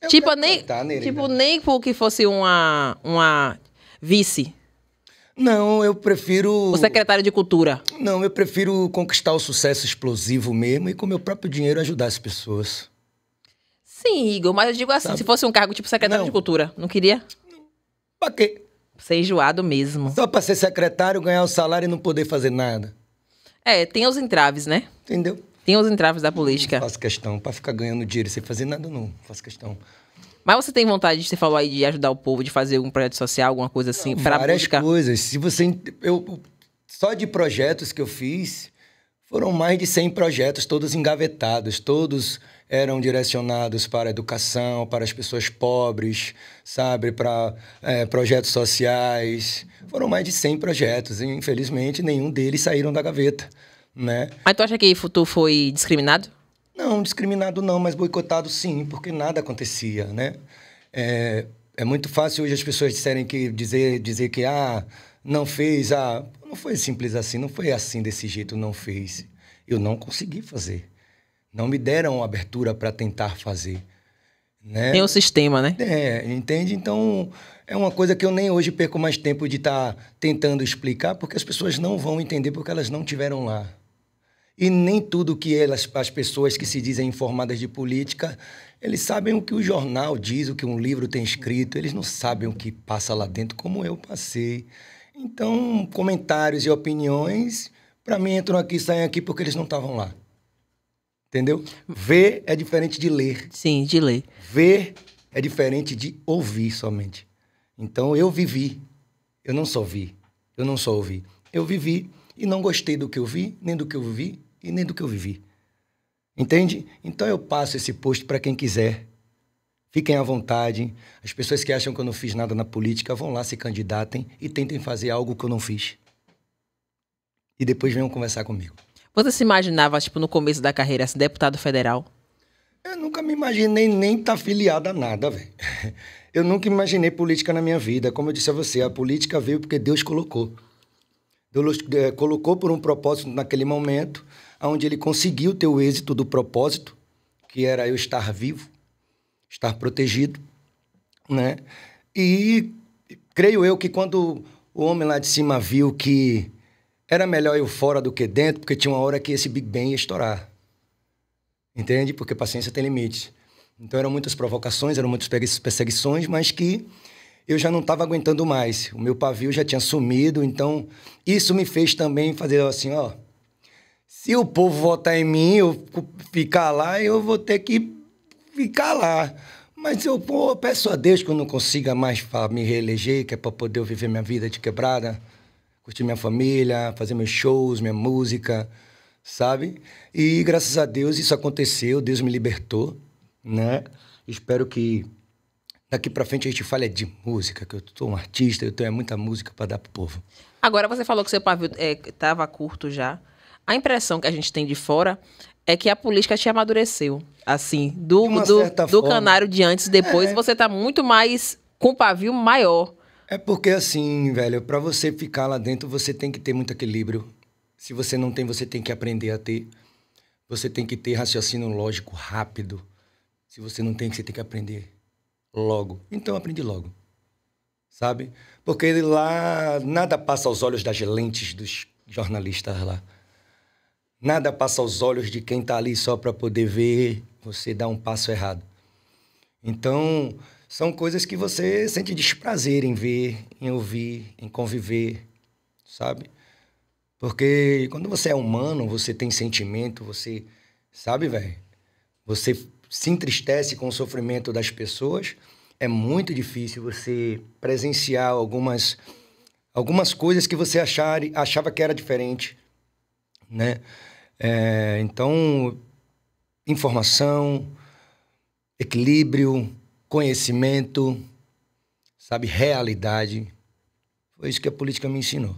Eu tipo, nem, tipo né? nem que fosse uma, uma vice. Não, eu prefiro. O secretário de Cultura. Não, eu prefiro conquistar o sucesso explosivo mesmo e com meu próprio dinheiro ajudar as pessoas. Sim, Igor, mas eu digo assim: Sabe? se fosse um cargo tipo secretário não. de Cultura, não queria? Pra quê? Ser enjoado mesmo. Só pra ser secretário, ganhar o salário e não poder fazer nada. É, tem os entraves, né? Entendeu? Tem os entraves da política. Não faço questão. Para ficar ganhando dinheiro sem fazer nada, não. Faço questão. Mas você tem vontade, você falou aí de ajudar o povo, de fazer algum projeto social, alguma coisa assim, para Várias coisas. Se você... Eu, só de projetos que eu fiz, foram mais de 100 projetos, todos engavetados, todos eram direcionados para a educação, para as pessoas pobres, sabe, para é, projetos sociais. Foram mais de 100 projetos e, infelizmente, nenhum deles saíram da gaveta né? Mas tu acha que tu foi discriminado? Não, discriminado não, mas boicotado sim, porque nada acontecia, né? É, é muito fácil hoje as pessoas disserem que dizer, dizer que ah, não fez, ah, não foi simples assim, não foi assim desse jeito, não fez. Eu não consegui fazer. Não me deram abertura para tentar fazer. Né? Tem o um sistema, né? É, entende? Então, é uma coisa que eu nem hoje perco mais tempo de estar tá tentando explicar, porque as pessoas não vão entender porque elas não tiveram lá. E nem tudo que elas, as pessoas que se dizem informadas de política, eles sabem o que o jornal diz, o que um livro tem escrito, eles não sabem o que passa lá dentro, como eu passei. Então, comentários e opiniões, para mim, entram aqui e saem aqui porque eles não estavam lá. Entendeu? Ver é diferente de ler. Sim, de ler. Ver é diferente de ouvir somente. Então, eu vivi. Eu não só vi. Eu não só ouvi. Eu vivi e não gostei do que eu vi, nem do que eu vi, e nem do que eu vivi. Entende? Então eu passo esse post para quem quiser. Fiquem à vontade. As pessoas que acham que eu não fiz nada na política vão lá, se candidatem e tentem fazer algo que eu não fiz. E depois venham conversar comigo. Você se imaginava, tipo, no começo da carreira, ser deputado federal? Eu nunca me imaginei nem estar tá filiado a nada, velho. Eu nunca imaginei política na minha vida. Como eu disse a você, a política veio porque Deus colocou. Deus eh, colocou por um propósito naquele momento onde ele conseguiu ter o êxito do propósito, que era eu estar vivo, estar protegido, né? E creio eu que quando o homem lá de cima viu que era melhor eu fora do que dentro, porque tinha uma hora que esse Big Bang ia estourar. Entende? Porque paciência tem limite. Então eram muitas provocações, eram muitas perseguições, mas que eu já não estava aguentando mais. O meu pavio já tinha sumido, então isso me fez também fazer assim, ó, se o povo votar em mim, eu ficar lá, eu vou ter que ficar lá. Mas eu, pô, eu peço a Deus que eu não consiga mais me reeleger, que é para poder viver minha vida de quebrada, curtir minha família, fazer meus shows, minha música, sabe? E graças a Deus isso aconteceu, Deus me libertou, né? Espero que daqui para frente a gente fale de música, que eu sou um artista, eu tenho muita música para dar pro povo. Agora você falou que seu pavio estava é, curto já a impressão que a gente tem de fora é que a política te amadureceu. Assim, do, do, do canário de antes e depois, é. você tá muito mais com pavio maior. É porque assim, velho, para você ficar lá dentro, você tem que ter muito equilíbrio. Se você não tem, você tem que aprender a ter. Você tem que ter raciocínio lógico rápido. Se você não tem, você tem que aprender logo. Então aprende logo. Sabe? Porque lá nada passa aos olhos das lentes dos jornalistas lá. Nada passa aos olhos de quem está ali só para poder ver você dar um passo errado. Então, são coisas que você sente desprazer em ver, em ouvir, em conviver, sabe? Porque quando você é humano, você tem sentimento, você. Sabe, velho? Você se entristece com o sofrimento das pessoas. É muito difícil você presenciar algumas, algumas coisas que você achar, achava que era diferente, né? É, então, informação, equilíbrio, conhecimento, sabe, realidade. Foi isso que a política me ensinou.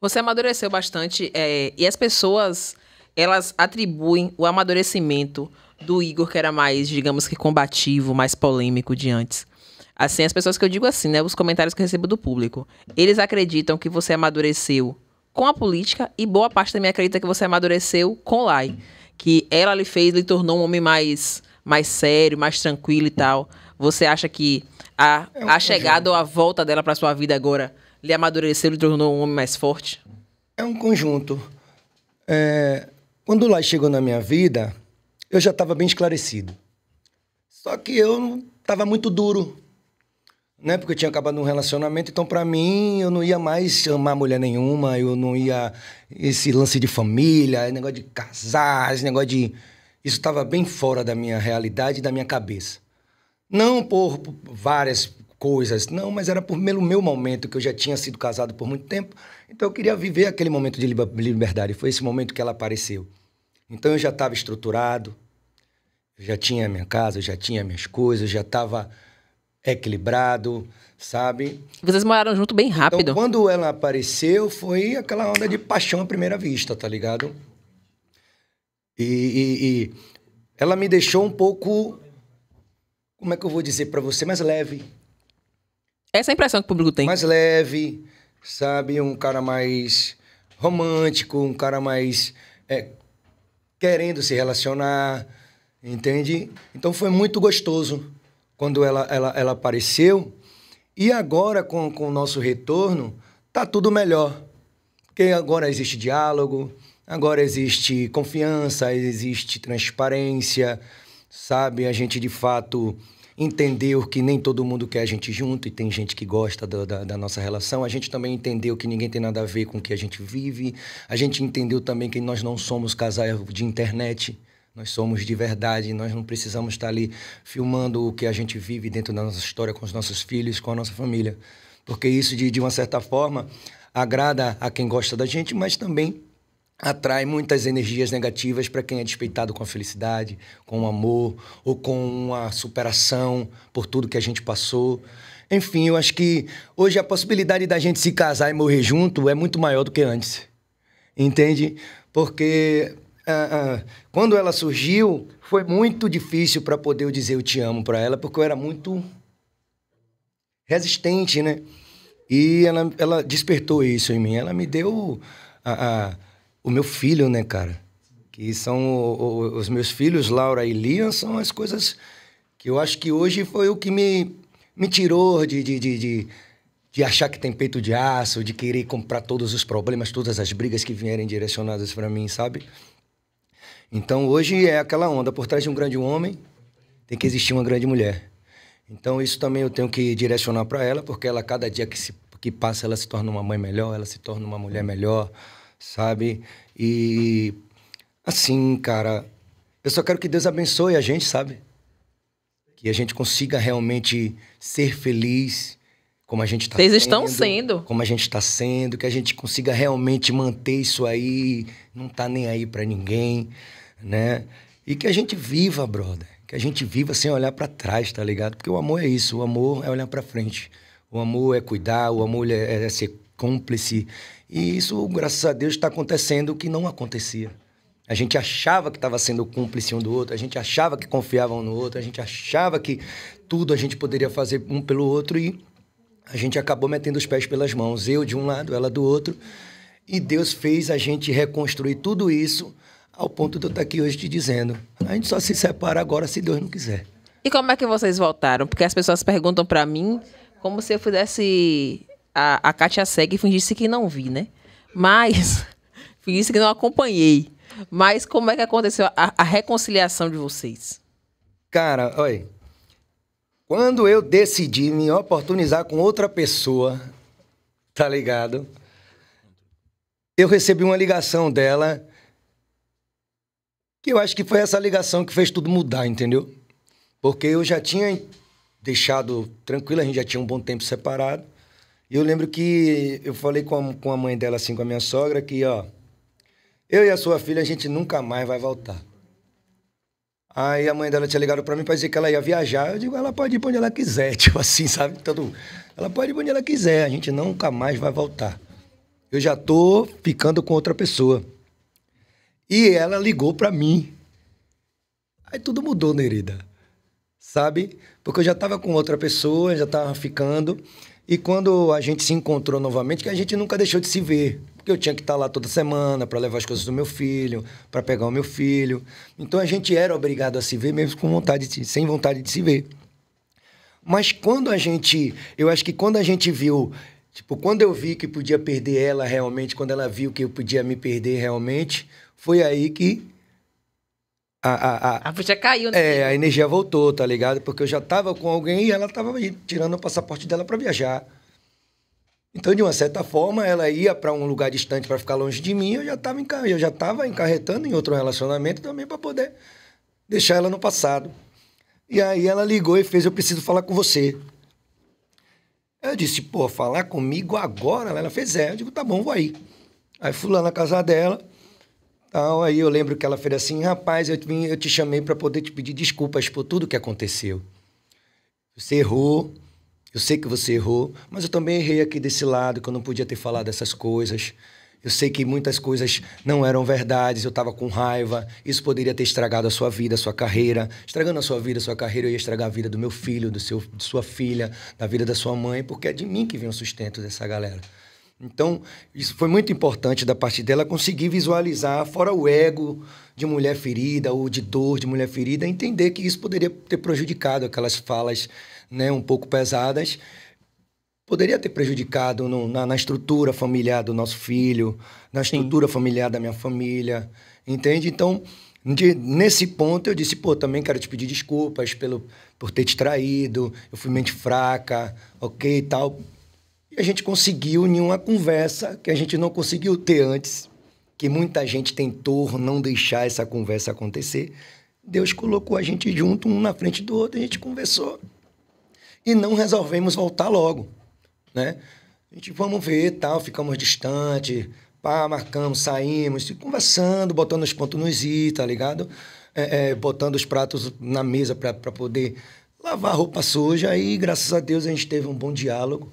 Você amadureceu bastante é, e as pessoas elas atribuem o amadurecimento do Igor que era mais, digamos que combativo, mais polêmico de antes. Assim, as pessoas que eu digo assim, né, os comentários que eu recebo do público, eles acreditam que você amadureceu com a política e boa parte também acredita que você amadureceu com Lai, que ela lhe fez, lhe tornou um homem mais mais sério, mais tranquilo e tal. Você acha que a, é a chegada ou a volta dela para sua vida agora lhe amadureceu, lhe tornou um homem mais forte? É um conjunto. É, quando Lai chegou na minha vida, eu já estava bem esclarecido. Só que eu estava muito duro né? Porque eu tinha acabado um relacionamento, então para mim eu não ia mais amar mulher nenhuma, eu não ia esse lance de família, esse negócio de casar, esse negócio de isso estava bem fora da minha realidade, da minha cabeça. Não por, várias coisas, não, mas era por, pelo meu momento que eu já tinha sido casado por muito tempo, então eu queria viver aquele momento de liberdade. Foi esse momento que ela apareceu. Então eu já estava estruturado, já tinha minha casa, já tinha minhas coisas, já estava equilibrado, sabe? Vocês moraram junto bem então, rápido. Então, quando ela apareceu, foi aquela onda de paixão à primeira vista, tá ligado? E, e, e ela me deixou um pouco, como é que eu vou dizer para você, mais leve. Essa é a impressão que o público tem. Mais leve, sabe? Um cara mais romântico, um cara mais é, querendo se relacionar, entende? Então foi muito gostoso quando ela, ela, ela apareceu. E agora, com, com o nosso retorno, tá tudo melhor. Porque agora existe diálogo, agora existe confiança, existe transparência, sabe? A gente, de fato, entendeu que nem todo mundo quer a gente junto e tem gente que gosta da, da, da, nossa relação. A gente também entendeu que ninguém tem nada a ver com o que a gente vive. A gente entendeu também que nós não somos casais de internet. Nós somos de verdade, nós não precisamos estar ali filmando o que a gente vive dentro da nossa história com os nossos filhos, com a nossa família. Porque isso, de, de uma certa forma, agrada a quem gosta da gente, mas também atrai muitas energias negativas para quem é despeitado com a felicidade, com o amor ou com a superação por tudo que a gente passou. Enfim, eu acho que hoje a possibilidade da gente se casar e morrer junto é muito maior do que antes. Entende? Porque ah, ah, quando ela surgiu, foi muito difícil para poder eu dizer eu te amo para ela, porque eu era muito resistente, né? E ela, ela despertou isso em mim. Ela me deu a, ah, a, ah, o meu filho, né, cara? Que são o, o, os meus filhos, Laura e Liam, são as coisas que eu acho que hoje foi o que me, me tirou de, de, de, de de achar que tem peito de aço, de querer comprar todos os problemas, todas as brigas que vierem direcionadas para mim, sabe? Então hoje é aquela onda, por trás de um grande homem tem que existir uma grande mulher. Então isso também eu tenho que direcionar para ela, porque ela cada dia que, se, que passa ela se torna uma mãe melhor, ela se torna uma mulher melhor, sabe? E assim, cara, eu só quero que Deus abençoe a gente, sabe? Que a gente consiga realmente ser feliz como a gente está Vocês sendo, estão sendo. Como a gente está sendo, que a gente consiga realmente manter isso aí, não tá nem aí para ninguém, né? E que a gente viva, brother. Que a gente viva sem olhar para trás, tá ligado? Porque o amor é isso. O amor é olhar para frente. O amor é cuidar. O amor é, é, é ser cúmplice. E isso, graças a Deus, está acontecendo o que não acontecia. A gente achava que estava sendo cúmplice um do outro, a gente achava que confiavam um no outro, a gente achava que tudo a gente poderia fazer um pelo outro e a gente acabou metendo os pés pelas mãos, eu de um lado, ela do outro. E Deus fez a gente reconstruir tudo isso ao ponto de eu estar aqui hoje te dizendo. A gente só se separa agora se Deus não quiser. E como é que vocês voltaram? Porque as pessoas perguntam para mim como se eu fizesse a, a Kátia segue e fingisse que não vi, né? Mas [laughs] fingisse que não acompanhei. Mas como é que aconteceu a, a reconciliação de vocês? Cara, olha. Quando eu decidi me oportunizar com outra pessoa, tá ligado? Eu recebi uma ligação dela que eu acho que foi essa ligação que fez tudo mudar, entendeu? Porque eu já tinha deixado tranquilo, a gente já tinha um bom tempo separado. E eu lembro que eu falei com a, com a mãe dela, assim, com a minha sogra, que, ó, eu e a sua filha, a gente nunca mais vai voltar. Aí a mãe dela tinha ligado para mim para dizer que ela ia viajar. Eu digo, ela pode ir pra onde ela quiser, [laughs] tipo assim, sabe? Todo... Ela pode ir pra onde ela quiser, a gente nunca mais vai voltar. Eu já tô ficando com outra pessoa. E ela ligou para mim. Aí tudo mudou, Nerida. Sabe? Porque eu já tava com outra pessoa, já tava ficando. E quando a gente se encontrou novamente, que a gente nunca deixou de se ver, porque eu tinha que estar tá lá toda semana para levar as coisas do meu filho, para pegar o meu filho. Então a gente era obrigado a se ver mesmo com vontade de, sem vontade de se ver. Mas quando a gente, eu acho que quando a gente viu, tipo, quando eu vi que podia perder ela realmente, quando ela viu que eu podia me perder realmente, foi aí que a, a, a, a ficha caiu, né? É, a energia voltou, tá ligado? Porque eu já tava com alguém e ela tava tirando o passaporte dela para viajar. Então, de uma certa forma, ela ia para um lugar distante para ficar longe de mim, eu já tava, eu já tava encarretando em outro relacionamento também para poder deixar ela no passado. E aí ela ligou e fez: Eu preciso falar com você. Eu disse: Pô, falar comigo agora? Ela fez: É. Eu digo: Tá bom, vou aí. Aí fui lá na casa dela. Então, aí eu lembro que ela fez assim: rapaz, eu, eu te chamei para poder te pedir desculpas por tudo que aconteceu. Você errou, eu sei que você errou, mas eu também errei aqui desse lado, que eu não podia ter falado essas coisas. Eu sei que muitas coisas não eram verdades, eu estava com raiva. Isso poderia ter estragado a sua vida, a sua carreira. Estragando a sua vida, a sua carreira, eu ia estragar a vida do meu filho, do seu, de sua filha, da vida da sua mãe, porque é de mim que vem o sustento dessa galera. Então, isso foi muito importante da parte dela conseguir visualizar, fora o ego de mulher ferida ou de dor de mulher ferida, entender que isso poderia ter prejudicado aquelas falas né, um pouco pesadas, poderia ter prejudicado no, na, na, estrutura familiar do nosso filho, na estrutura Sim. familiar da minha família, entende? Então, de, nesse ponto eu disse, pô, também quero te pedir desculpas pelo, por ter te traído, eu fui mente fraca, ok e tal. E a gente conseguiu em uma conversa que a gente não conseguiu ter antes, que muita gente tentou não deixar essa conversa acontecer. Deus colocou a gente junto, um na frente do outro, a gente conversou. E não resolvemos voltar logo, né? A gente, vamos ver, tal, ficamos distante, pá, marcamos, saímos, conversando, botando os pontos nos i, tá ligado? É, é, botando os pratos na mesa para poder lavar roupa suja. E graças a Deus a gente teve um bom diálogo.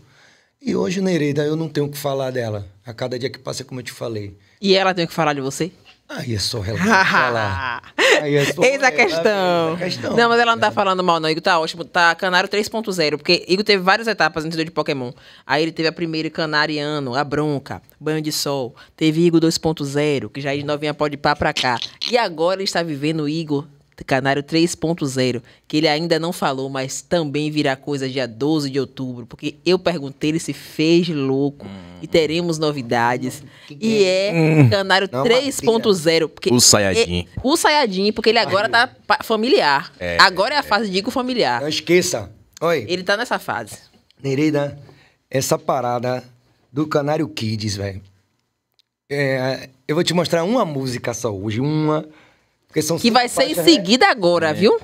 E hoje, Nereida, eu não tenho o que falar dela. A cada dia que passa, como eu te falei. E ela tem o que falar de você? Aí é só ela falar. [laughs] Aí é só Eis a questão. Não, mas ela não tá falando mal, não. Igor tá ótimo. Tá Canário 3.0. Porque Igor teve várias etapas antes de Pokémon. Aí ele teve a primeira Canariano, a Bronca, Banho de Sol. Teve Igor 2.0, que já é de novinha pode pá pra cá. E agora ele está vivendo o Igor Canário 3.0, que ele ainda não falou, mas também virá coisa dia 12 de outubro, porque eu perguntei, ele se fez louco e hum. teremos novidades. E é hum. Canário 3.0, porque o Sayajin. É, o Sayajin, porque ele agora tá familiar. É, agora é a é. fase digo familiar. Não esqueça. Oi. Ele tá nessa fase. Nereida, essa parada do Canário Kids, velho. É, eu vou te mostrar uma música só hoje, uma porque são que vai ser em né? seguida agora, é. viu?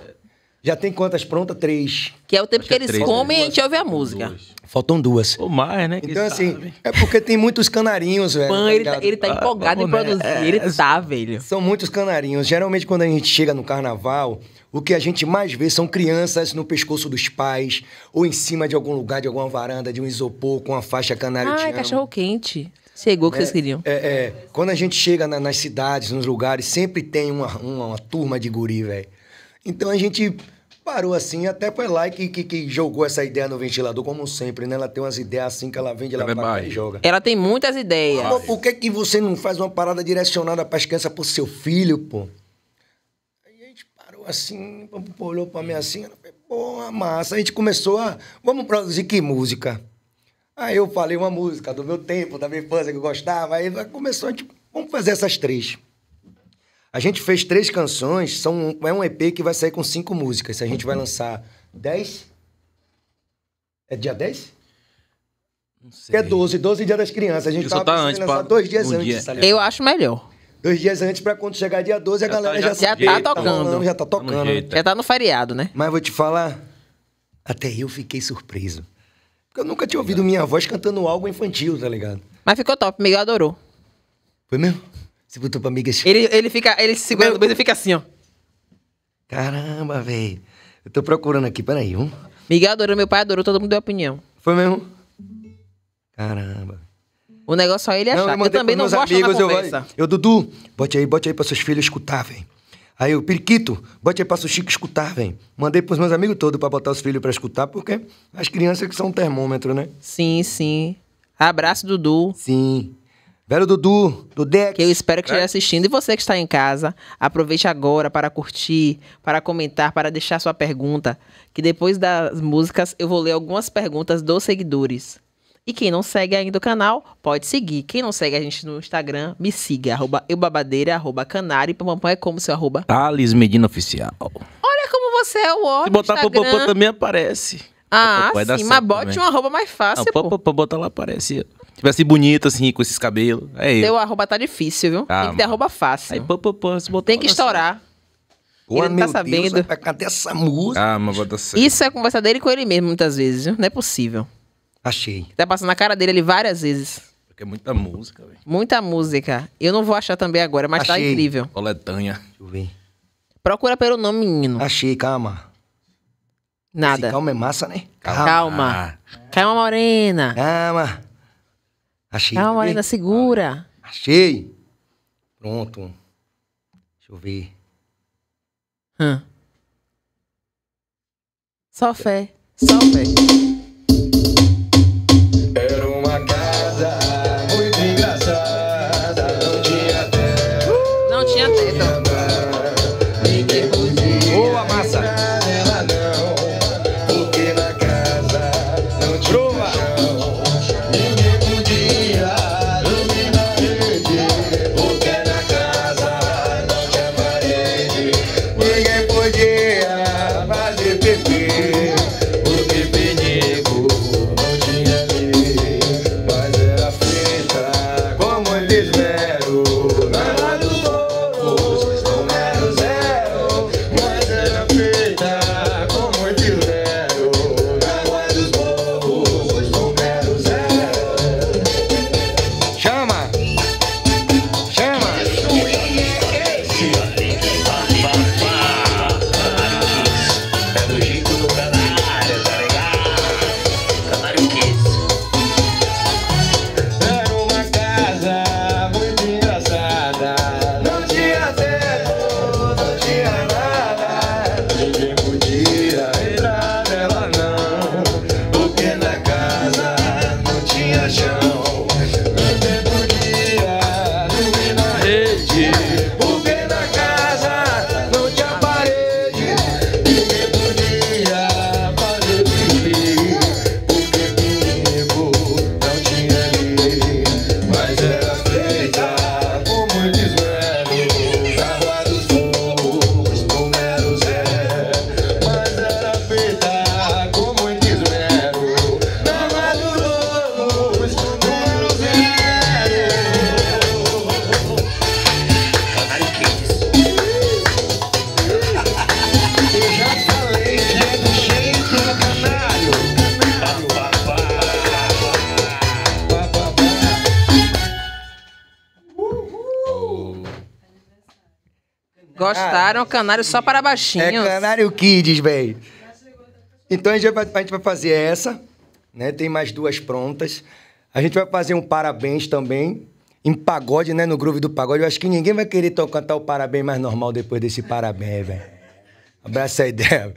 Já tem quantas prontas? Três. Que é o tempo que é eles três, né? comem e a gente ouve a música. Duas. Faltam duas. Ou mais, né? Então, assim, sabe. é porque tem muitos canarinhos, velho. Pan, tá ele, tá, ele tá ah, empolgado em produzir. ele é, é. tá, velho. São muitos canarinhos. Geralmente, quando a gente chega no carnaval, o que a gente mais vê são crianças no pescoço dos pais ou em cima de algum lugar, de alguma varanda, de um isopor com a faixa canário. Ah, cachorro quente. Chegou o que é, vocês queriam. É, é, quando a gente chega na, nas cidades, nos lugares, sempre tem uma, uma, uma turma de guri, velho. Então a gente parou assim, até foi lá que, que, que, jogou essa ideia no ventilador, como sempre, né? Ela tem umas ideias assim que ela vende, ela, ela é e joga. Ela tem muitas ideias. Mas por que, que você não faz uma parada direcionada para crianças, pro seu filho, pô? Aí a gente parou assim, olhou pra mim assim, ela, pô, massa. A gente começou a. Vamos produzir que música? Aí eu falei uma música do meu tempo, da minha infância que eu gostava. Aí começou a tipo, gente, vamos fazer essas três. A gente fez três canções, são, é um EP que vai sair com cinco músicas. A gente vai lançar dez. É dia dez? Não sei. é doze, doze dia das crianças. A gente tava tá antes, lançar pra... dois dias um antes. Tá dia. Eu acho melhor. Dois dias antes, pra quando chegar dia 12, já a tá- galera tá, já, já, já, tá, tá tocando. Falando, já tá tocando. Tá já tá no feriado, né? Mas vou te falar, até eu fiquei surpreso. Porque eu nunca tinha ouvido minha voz cantando algo infantil, tá ligado? Mas ficou top, Miguel adorou. Foi mesmo? Você botou pra amigas. Assim? Ele, ele fica, ele se segura no ele fica assim, ó. Caramba, velho. Eu tô procurando aqui, peraí, um. Miguel adorou, meu pai adorou, todo mundo deu opinião. Foi mesmo? Caramba. O negócio só é ele achar. Eu, eu também não gosto amigos, da conversa. Eu, eu, Dudu, bote aí, bote aí pra seus filhos escutar, velho. Aí eu, periquito, bote aí pra Chico escutar, vem. Mandei pros meus amigos todos para botar os filhos para escutar, porque as crianças que são um termômetro, né? Sim, sim. Abraço, Dudu. Sim. Velho Dudu, do Dex. Que eu espero que esteja é. assistindo. E você que está em casa, aproveite agora para curtir, para comentar, para deixar sua pergunta. Que depois das músicas eu vou ler algumas perguntas dos seguidores. E quem não segue ainda o canal, pode seguir. Quem não segue a gente no Instagram, me siga. Arroba eubabadeira, arroba canari. Pampam é como seu arroba? Thales Medina Oficial. Olha como você é o homem. Se botar Pampam também aparece. Ah, é sim, mas bote também. um arroba mais fácil, não, pô. Pô, botar lá aparece. Tivesse bonito, assim, com esses cabelos. É isso. O arroba tá difícil, viu? Ah, Tem que ter arroba fácil. Aí, pô, se botar Tem que estourar. Certo. Pô, ele não tá sabendo. Deus, cadê essa música? Ah, mas bota certo. Isso é conversa dele com ele mesmo, muitas vezes, viu? Não é possível. Achei. Tá passando na cara dele ali várias vezes. Porque é muita música, velho. Muita música. Eu não vou achar também agora, mas tá incrível. Coletanha. Deixa eu ver. Procura pelo nome, menino. Achei, calma. Nada. Esse calma é massa, né? Calma. Calma, Calma, Morena. Calma. Achei. Calma, Morena, segura. Achei. Pronto. Deixa eu ver. Hã. Só fé. Só fé. o canário só para baixinhos. É canário kids, velho. Então a gente, vai, a gente vai fazer essa, né? Tem mais duas prontas. A gente vai fazer um parabéns também, em pagode, né? No groove do pagode. Eu acho que ninguém vai querer cantar o parabéns mais normal depois desse parabéns, velho. Abraça a ideia.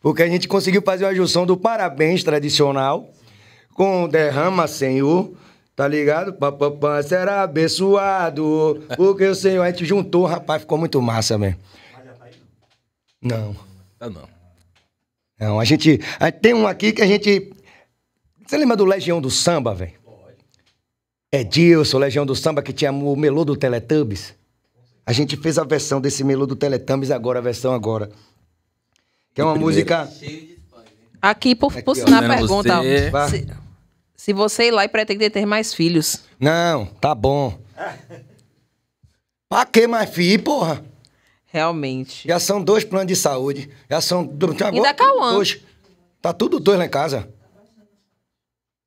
Porque a gente conseguiu fazer uma junção do parabéns tradicional com derrama, Senhor. Tá ligado? Papapá será abençoado. Porque o Senhor, a gente juntou, rapaz, ficou muito massa, velho. Não. Tá não. Não, a gente. A, eh, tem um aqui que a gente. Você lembra do Legião do Samba, velho? Edilson, é Legião do Samba, que tinha o melô do Teletubbies. A gente fez a versão desse melô do Teletubbies agora, a versão agora. Que é uma música. Né? Aqui, por, por sinal, pergunta. Se, se você ir lá e pretender ter mais filhos. Não, tá bom. [laughs] pra que mais filho, porra? Realmente. Já são dois planos de saúde. Já são. Agora, Ainda é Cauã. Dois. Tá tudo dois lá em casa.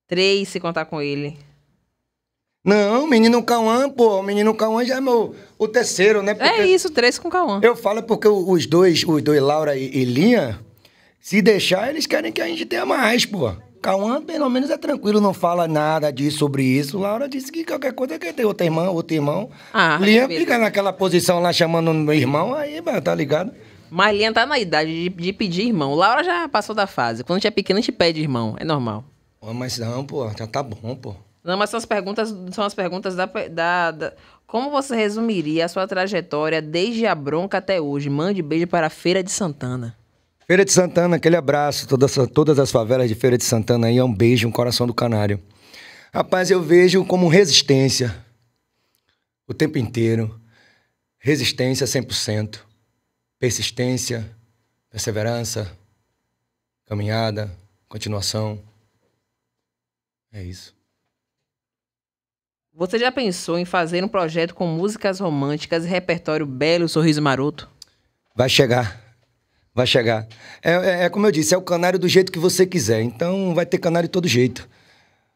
Três, se contar com ele. Não, menino Cauã, pô, menino Cauã já é meu, o terceiro, né? É porque é isso, três com Cauã. Eu falo porque os dois, os dois, Laura e, e Linha, se deixar, eles querem que a gente tenha mais, pô. Cauã, pelo menos, é tranquilo, não fala nada disso sobre isso. Laura disse que qualquer coisa é que tem outra irmã, outro irmão. Ah, Lian fica naquela posição lá chamando meu irmão, aí, tá ligado? Mas Lian tá na idade de, de, pedir irmão. Laura já passou da fase. Quando a gente é pequeno, a gente pede irmão, é normal. mas não, pô, já tá bom, pô. Não, mas são as perguntas, são as perguntas da, da, da... Como você resumiria a sua trajetória desde a bronca até hoje? Mande beijo para a Feira de Santana. Feira de Santana, aquele abraço. Todas, todas as favelas de Feira de Santana aí, é um beijo, um coração do canário. Rapaz, eu vejo como resistência o tempo inteiro. Resistência 100%. Persistência, perseverança, caminhada, continuação. É isso. Você já pensou em fazer um projeto com músicas românticas e repertório belo, sorriso maroto? Vai chegar vai chegar. É, é, é, como eu disse, é o canário do jeito que você quiser. Então vai ter canário de todo jeito.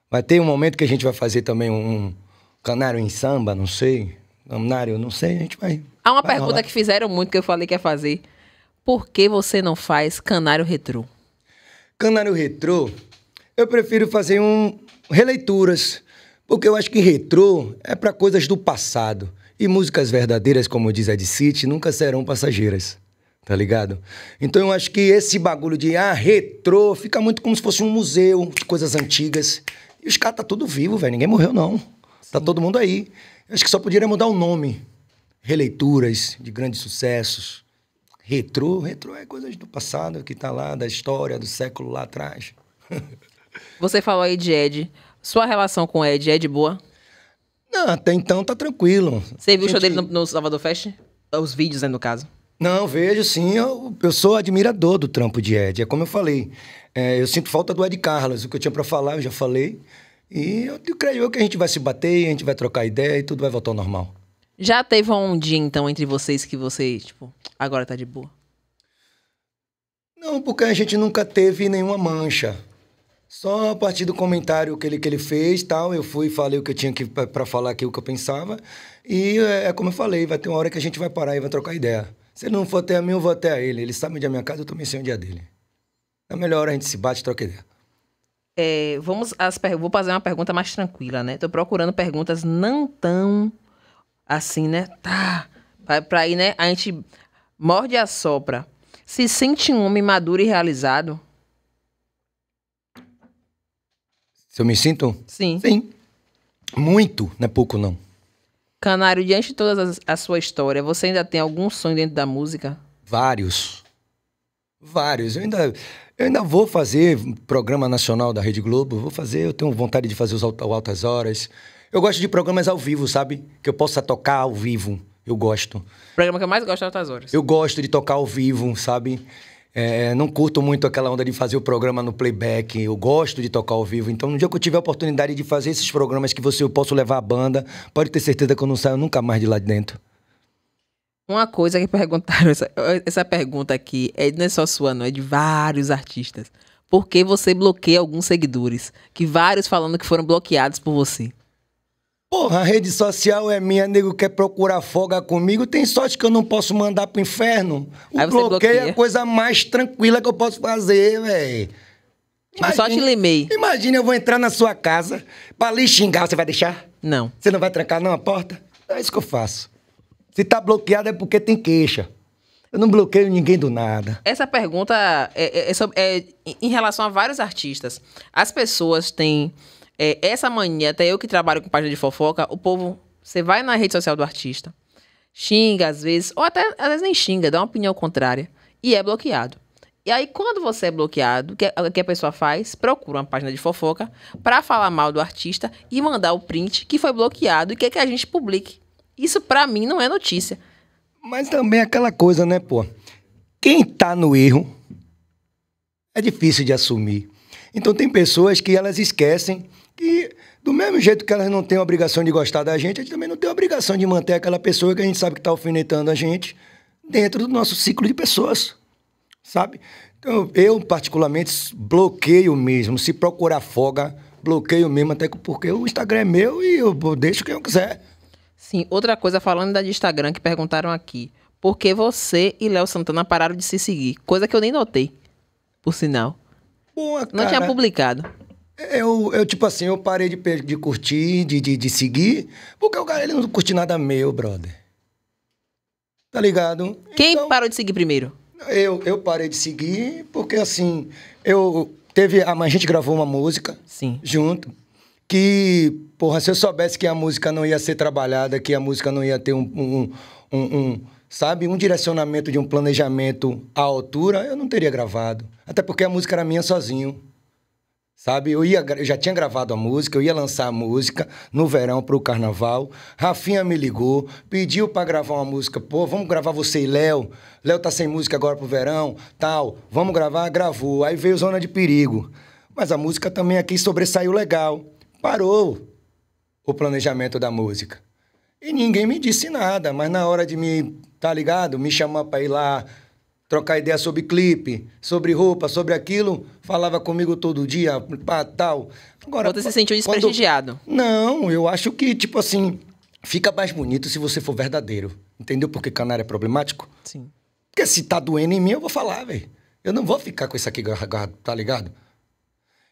Vai ter um momento que a gente vai fazer também um canário em samba, não sei. Canário, não sei, a gente vai. Há uma vai pergunta rolar. que fizeram muito que eu falei que ia fazer. Por que você não faz canário retrô? Canário retrô, eu prefiro fazer um releituras, porque eu acho que retrô é para coisas do passado. E músicas verdadeiras, como diz a City, nunca serão passageiras. Tá ligado? Então eu acho que esse bagulho de ah, retrô fica muito como se fosse um museu de coisas antigas. E os caras tá tudo vivo, velho. Ninguém morreu, não. Tá Sim. Tá todo mundo aí. Eu acho que só poderia mudar o nome. Releituras de grandes sucessos. Retrô, retrô é coisas do passado que tá lá, da história, do século lá atrás. [laughs] Você falou aí de Ed. Sua relação com Ed é de boa? Não, até então tá tranquilo. Você viu Gente... o show dele no, no Salvador Fest? Os vídeos, né, no caso. Não, vejo sim. Eu, eu sou admirador do trampo de Ed. É como eu falei. É, eu sinto falta do Ed Carlos. O que eu tinha para falar, eu já falei. E eu, eu creio que a gente vai se bater, a gente vai trocar ideia e tudo vai voltar ao normal. Já teve um dia, então, entre vocês que vocês, tipo, agora tá de boa? Não, porque a gente nunca teve nenhuma mancha. Só a partir do comentário que ele, que ele fez, tal, eu fui e falei o que eu tinha para falar aqui, o que eu pensava. E é, é como eu falei, vai ter uma hora que a gente vai parar e vai trocar ideia. Se ele não for até a mim, eu vou até a ele. Ele sabe onde é a minha casa, eu também sei onde é a dele. É melhor a gente se bate e troca ideia. É, vamos per... Vou fazer uma pergunta mais tranquila, né? Tô procurando perguntas não tão assim, né? Tá. Pra, pra ir, né? A gente morde a sopra. Se sente um homem maduro e realizado? Se eu me sinto? Sim. Sim. Muito, não é pouco, não. Canário, diante de toda a sua história, você ainda tem algum sonho dentro da música? Vários. Vários. Eu ainda, eu ainda vou fazer programa nacional da Rede Globo, vou fazer, eu tenho vontade de fazer os Altas Horas. Eu gosto de programas ao vivo, sabe? Que eu possa tocar ao vivo. Eu gosto. O programa que eu mais gosto é Altas Horas. Eu gosto de tocar ao vivo, sabe? É, não curto muito aquela onda de fazer o programa no playback. Eu gosto de tocar ao vivo. Então, no dia que eu tiver a oportunidade de fazer esses programas que você eu posso levar a banda, pode ter certeza que eu não saio nunca mais de lá de dentro. Uma coisa que perguntaram, essa, essa pergunta aqui é, não é só sua, não, é de vários artistas. Por que você bloqueia alguns seguidores? Que vários falando que foram bloqueados por você. Porra, a rede social é minha, nego quer procurar folga comigo. Tem sorte que eu não posso mandar pro inferno. O Aí bloqueio bloqueia. é a coisa mais tranquila que eu posso fazer, velho. Tipo, só te lemei. Imagina, eu vou entrar na sua casa pra lhe xingar, você vai deixar? Não. Você não vai trancar não a porta? É isso que eu faço. Se tá bloqueado é porque tem queixa. Eu não bloqueio ninguém do nada. Essa pergunta é, é, é, sobre, é em relação a vários artistas. As pessoas têm é, essa mania, até eu que trabalho com página de fofoca, o povo, você vai na rede social do artista, xinga às vezes, ou até às vezes nem xinga, dá uma opinião contrária, e é bloqueado. E aí, quando você é bloqueado, o que, que a pessoa faz? Procura uma página de fofoca para falar mal do artista e mandar o print que foi bloqueado e quer que a gente publique. Isso, para mim, não é notícia. Mas também é aquela coisa, né, pô? Quem tá no erro é difícil de assumir. Então, tem pessoas que elas esquecem e do mesmo jeito que elas não têm a obrigação de gostar da gente, a gente também não tem a obrigação de manter aquela pessoa que a gente sabe que está alfinetando a gente dentro do nosso ciclo de pessoas, sabe? Então, eu particularmente bloqueio mesmo. Se procurar folga, bloqueio mesmo, até porque o Instagram é meu e eu deixo quem eu quiser. Sim, outra coisa, falando da de Instagram, que perguntaram aqui. Por que você e Léo Santana pararam de se seguir? Coisa que eu nem notei, por sinal. Boa, cara. Não tinha publicado. Eu, eu, tipo assim, eu parei de, de curtir, de, de, de seguir, porque o cara ele não curte nada meu, brother. Tá ligado? Quem então, parou de seguir primeiro? Eu, eu parei de seguir, porque assim, eu. Teve. A, a gente gravou uma música. Sim. Junto. Que, porra, se eu soubesse que a música não ia ser trabalhada, que a música não ia ter um, um, um, um sabe, um direcionamento de um planejamento à altura, eu não teria gravado. Até porque a música era minha sozinho. Sabe, eu, ia, eu já tinha gravado a música, eu ia lançar a música no verão para o carnaval. Rafinha me ligou, pediu para gravar uma música. Pô, vamos gravar você e Léo. Léo tá sem música agora pro verão, tal. Vamos gravar, gravou. Aí veio Zona de Perigo. Mas a música também aqui sobressaiu legal. Parou o planejamento da música. E ninguém me disse nada, mas na hora de me, tá ligado? Me chamar para ir lá trocar ideia sobre clipe, sobre roupa, sobre aquilo, falava comigo todo dia, pá, tal. Agora, você se sentiu desprestigiado? Quando... Não, eu acho que, tipo assim, fica mais bonito se você for verdadeiro. Entendeu por que canário é problemático? Sim. Porque se tá doendo em mim, eu vou falar, velho. Eu não vou ficar com isso aqui tá ligado?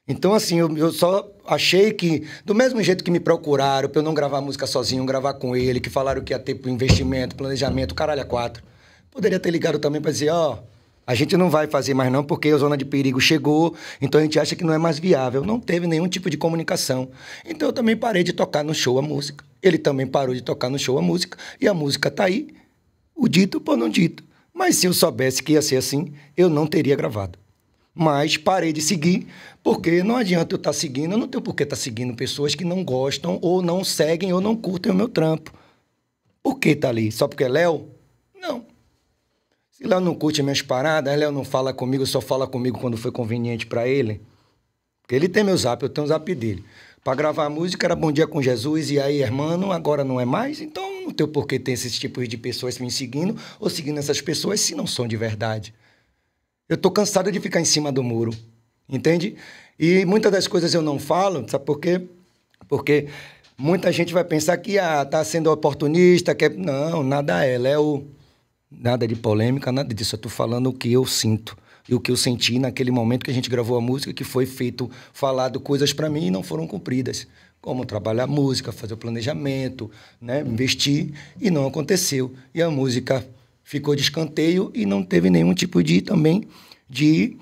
Então, assim, eu, eu, só achei que, do mesmo jeito que me procuraram pra eu não gravar música sozinho, gravar com ele, que falaram que ia ter investimento, planejamento, caralho, a é quatro. Poderia ter ligado também para dizer, ó, a gente não vai fazer mais não porque a zona de perigo chegou, então a gente acha que não é mais viável. Não teve nenhum tipo de comunicação. Então eu também parei de tocar no show a música. Ele também parou de tocar no show a música e a música tá aí, o dito por não dito. Mas se eu soubesse que ia ser assim, eu não teria gravado. Mas parei de seguir, porque não adianta eu estar tá seguindo, eu não tenho por que estar tá seguindo pessoas que não gostam, ou não seguem, ou não curtem o meu trampo. Por que tá ali? Só porque é Léo? Não. Se Léo não curte minhas paradas, Léo não fala comigo, só fala comigo quando foi conveniente para ele. Porque ele tem meu zap, eu tenho o zap dele. Para gravar a música era Bom Dia com Jesus e aí, irmão, agora não é mais, então não tem que ter esses tipos de pessoas me seguindo ou seguindo essas pessoas se não são de verdade. Eu tô cansado de ficar em cima do muro, entende? E muitas das coisas eu não falo, sabe por quê? Porque muita gente vai pensar que ah, tá sendo oportunista, que é... não, nada é, é o nada de polêmica, nada disso. Eu estou falando o que eu sinto e o que eu senti naquele momento que a gente gravou a música, que foi feito, falado coisas para mim e não foram cumpridas. Como trabalhar a música, fazer o planejamento, né? investir, e não aconteceu. E a música ficou de escanteio e não teve nenhum tipo de também de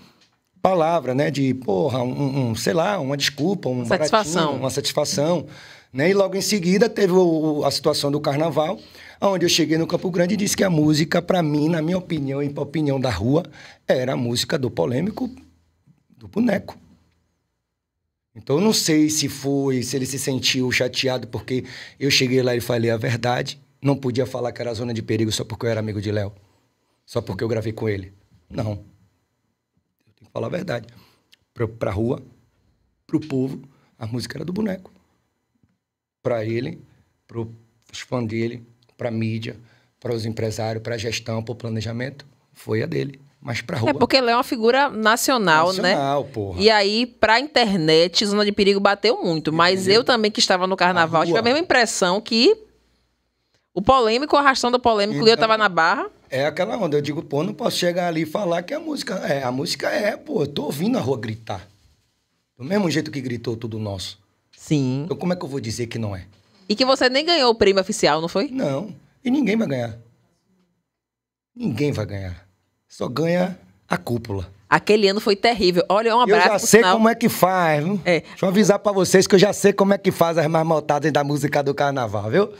palavra, né? De porra, um, um sei lá, uma desculpa, um satisfação. Baratinho, uma satisfação. Né? E logo em seguida teve o, a situação do carnaval, onde eu cheguei no Campo Grande e disse que a música, para mim, na minha opinião e para a opinião da rua, era a música do polêmico do boneco. Então eu não sei se foi, se ele se sentiu chateado porque eu cheguei lá e falei a verdade. Não podia falar que era zona de perigo só porque eu era amigo de Léo. Só porque eu gravei com ele. Não. Eu tenho que falar a verdade. Pra, pra rua, pro povo, a música era do boneco. Pra ele, pros fãs dele, para a mídia, para os empresários, para a gestão, para o planejamento, foi a dele. Mas pra rua. É porque ele é uma figura nacional, né? nacional né? Porra. E aí, pra internet, Zona de Perigo bateu muito. Mas eu também, que estava no carnaval, tive a mesma impressão que o polêmico, a arrastão do polêmico, então, eu tava na barra. É aquela onda. Eu digo, pô, não posso chegar ali e falar que a música é. A música é, pô, eu tô ouvindo a rua gritar. Do mesmo jeito que gritou tudo nosso. Sim. Então, como é que eu vou dizer que não é? E que você nem ganhou o prêmio oficial, não foi? Não. E ninguém vai ganhar. Ninguém vai ganhar. Só ganha a cúpula. Aquele ano foi terrível. Olha, um abraço. Eu já sei como é que faz, viu? É. Deixa eu avisar pra vocês que eu já sei como é que faz as marmotadas da música do carnaval, viu?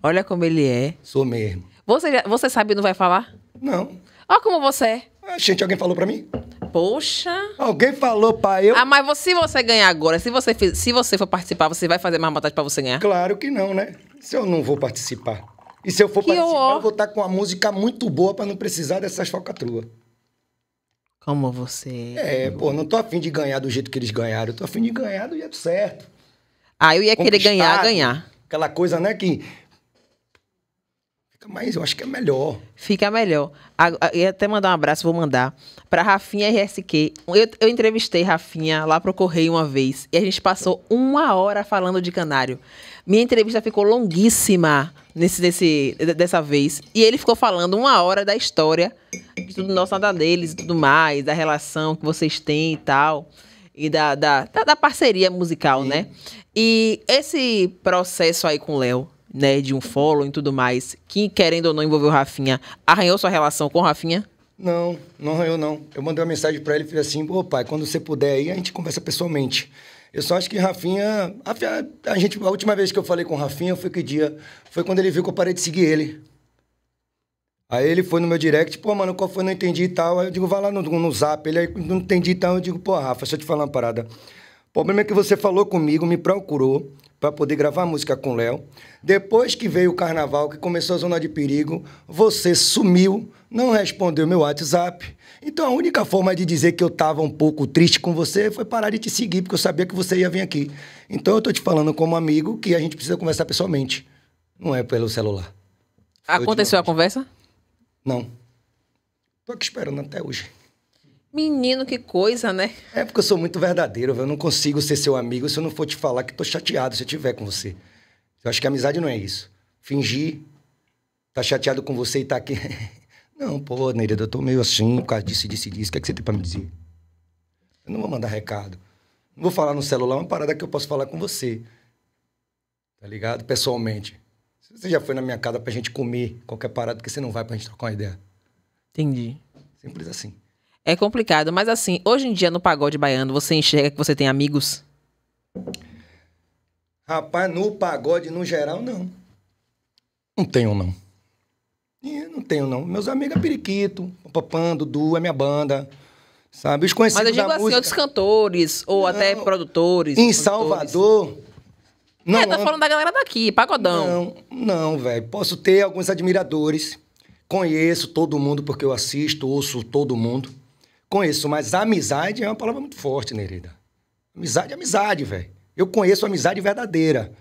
Olha como ele é. Sou mesmo. Você, você sabe e não vai falar? Não. Olha como você é gente, alguém falou pra mim? Poxa. Alguém falou pra eu. Ah, mas se você, ganhar agora, se você, se você for participar, você vai fazer mais vontade pra você ganhar? Claro que não, né? Se eu não vou participar. E se eu for que participar, eu vou estar tá com uma música muito boa pra não precisar dessas falcatruas. Como você. É, é pô, não tô afim de ganhar do jeito que eles ganharam. Eu tô afim de ganhar do jeito certo. Ah, eu ia querer ganhar, ganhar. Aquela coisa, né, que mas eu acho que é melhor. Fica melhor. E até mandar um abraço, vou mandar. Pra Rafinha RSQ. Eu, eu entrevistei Rafinha lá pro Correio uma vez. E a gente passou uma hora falando de canário. Minha entrevista ficou longuíssima nesse, nesse, dessa vez. E ele ficou falando uma hora da história, de tudo nosso nada deles e tudo mais, da relação que vocês têm e tal. E da, da, da, da parceria musical, Sim. né? E esse processo aí com o Léo, né, de um follow e tudo mais, que querendo ou não envolveu o Rafinha, arranhou sua relação com o Rafinha? Não, não arranhou não. Eu mandei uma mensagem para ele e falei assim: "Pô, pai, quando você puder aí, a gente conversa pessoalmente". Eu só acho que Rafinha, a gente a última vez que eu falei com o Rafinha foi que dia? Foi quando ele viu que eu parei de seguir ele. Aí ele foi no meu direct, pô, mano, qual foi? Não entendi e tal. Aí eu digo, vai lá no, no zap. Ele aí, não entendi e tal. Eu digo, pô, Rafa, deixa eu te falar uma parada. O problema é que você falou comigo, me procurou para poder gravar música com Léo. Depois que veio o carnaval, que começou a Zona de Perigo, você sumiu, não respondeu meu WhatsApp. Então a única forma de dizer que eu estava um pouco triste com você foi parar de te seguir, porque eu sabia que você ia vir aqui. Então eu tô te falando como amigo que a gente precisa conversar pessoalmente, não é pelo celular. Aconteceu a conversa? Não. Tô aqui esperando até hoje. Menino, que coisa, né? É porque eu sou muito verdadeiro, eu não consigo ser seu amigo se eu não for te falar que tô chateado se eu tiver com você. Eu acho que amizade não é isso. Fingir, tá chateado com você e tá aqui. [laughs] Não, pô, Nereida, eu tô meio assim, por causa disso, disso, disso. O que, é que você tem pra me dizer? Eu não vou mandar recado. Não vou falar no celular é uma parada que eu posso falar com você. Tá ligado? Pessoalmente. Você já foi na minha casa pra gente comer qualquer parada, porque você não vai pra gente trocar uma ideia. Entendi. Simples assim. É complicado, mas assim, hoje em dia no pagode baiano, você enxerga que você tem amigos? Rapaz, no pagode no geral, não. Não tenho, não. E não tenho, não. Meus amigos é Periquito, Papão, Dudu, é minha banda. Sabe? Os conhecidos Mas eu digo assim, música... outros cantores, ou não. até produtores. Em produtores. Salvador. Não, é, tô tá falando da galera daqui, pagodão. Não, não, velho. Posso ter alguns admiradores. Conheço todo mundo porque eu assisto, ouço todo mundo. Conheço, mas amizade é uma palavra muito forte, Nereida. Amizade é amizade, velho. Eu conheço amizade verdadeira.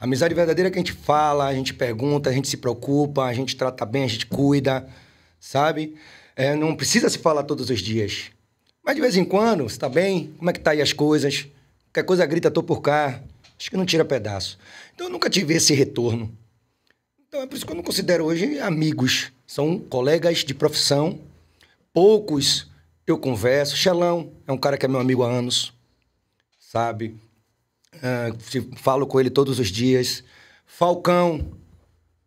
Amizade verdadeira é que a gente fala, a gente pergunta, a gente se preocupa, a gente trata bem, a gente cuida, sabe? É, não precisa se falar todos os dias. Mas de vez em quando, você tá bem? Como é que tá aí as coisas? Qualquer coisa grita, tô por cá. Acho que não tira pedaço. Então eu nunca tive esse retorno. Então é por isso que eu não considero hoje amigos. São colegas de profissão. Poucos eu converso. Xelão é um cara que é meu amigo há anos, sabe? Uh, falo com ele todos os dias. Falcão,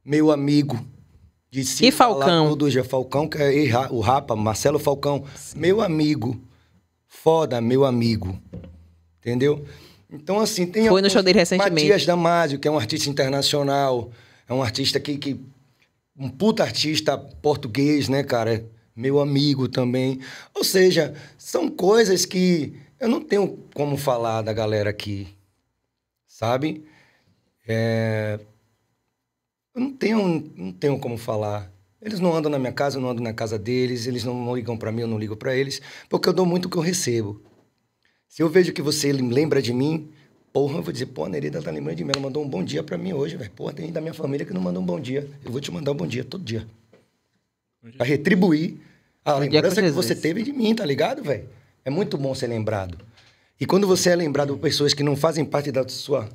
meu amigo. De e Falcão? Todo dia. É Falcão, que é o Rapa, Marcelo Falcão. Sim. Meu amigo. Foda, meu amigo. Entendeu? Então, assim, tem. Foi no show dele recentemente. Matias Damasio, que é um artista internacional. É um artista que, que um puta artista português, né, cara? meu amigo também. Ou seja, são coisas que eu não tenho como falar da galera aqui, sabe? É... Eu não tenho, não tenho como falar. Eles não andam na minha casa, eu não ando na casa deles, eles não ligam para mim, eu não ligo para eles, porque eu dou muito o que eu recebo. Se eu vejo que você lembra de mim, porra, eu vou dizer, pô, a Nereida tá lembrando de mim, ela mandou um bom dia para mim hoje, velho. Porra, tem da minha família que não mandou um bom dia. Eu vou te mandar um bom dia todo dia para retribuir a lembrança que você teve de mim, tá ligado, velho? É muito bom ser lembrado. E quando você é lembrado por pessoas que não fazem parte da sua.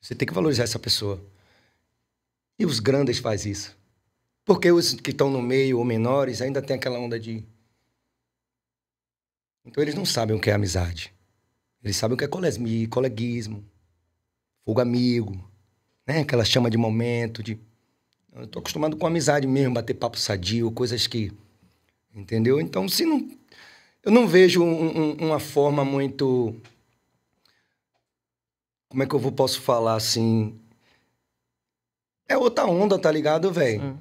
Você tem que valorizar essa pessoa. E os grandes faz isso. Porque os que estão no meio ou menores ainda tem aquela onda de. Então eles não sabem o que é amizade. Eles sabem o que é coleguismo, fogo amigo, né? Aquela chama de momento, de. Eu tô acostumado com amizade mesmo, bater papo sadio, coisas que. Entendeu? Então, se não. Eu não vejo um, um, uma forma muito. Como é que eu vou, posso falar assim? É outra onda, tá ligado, velho?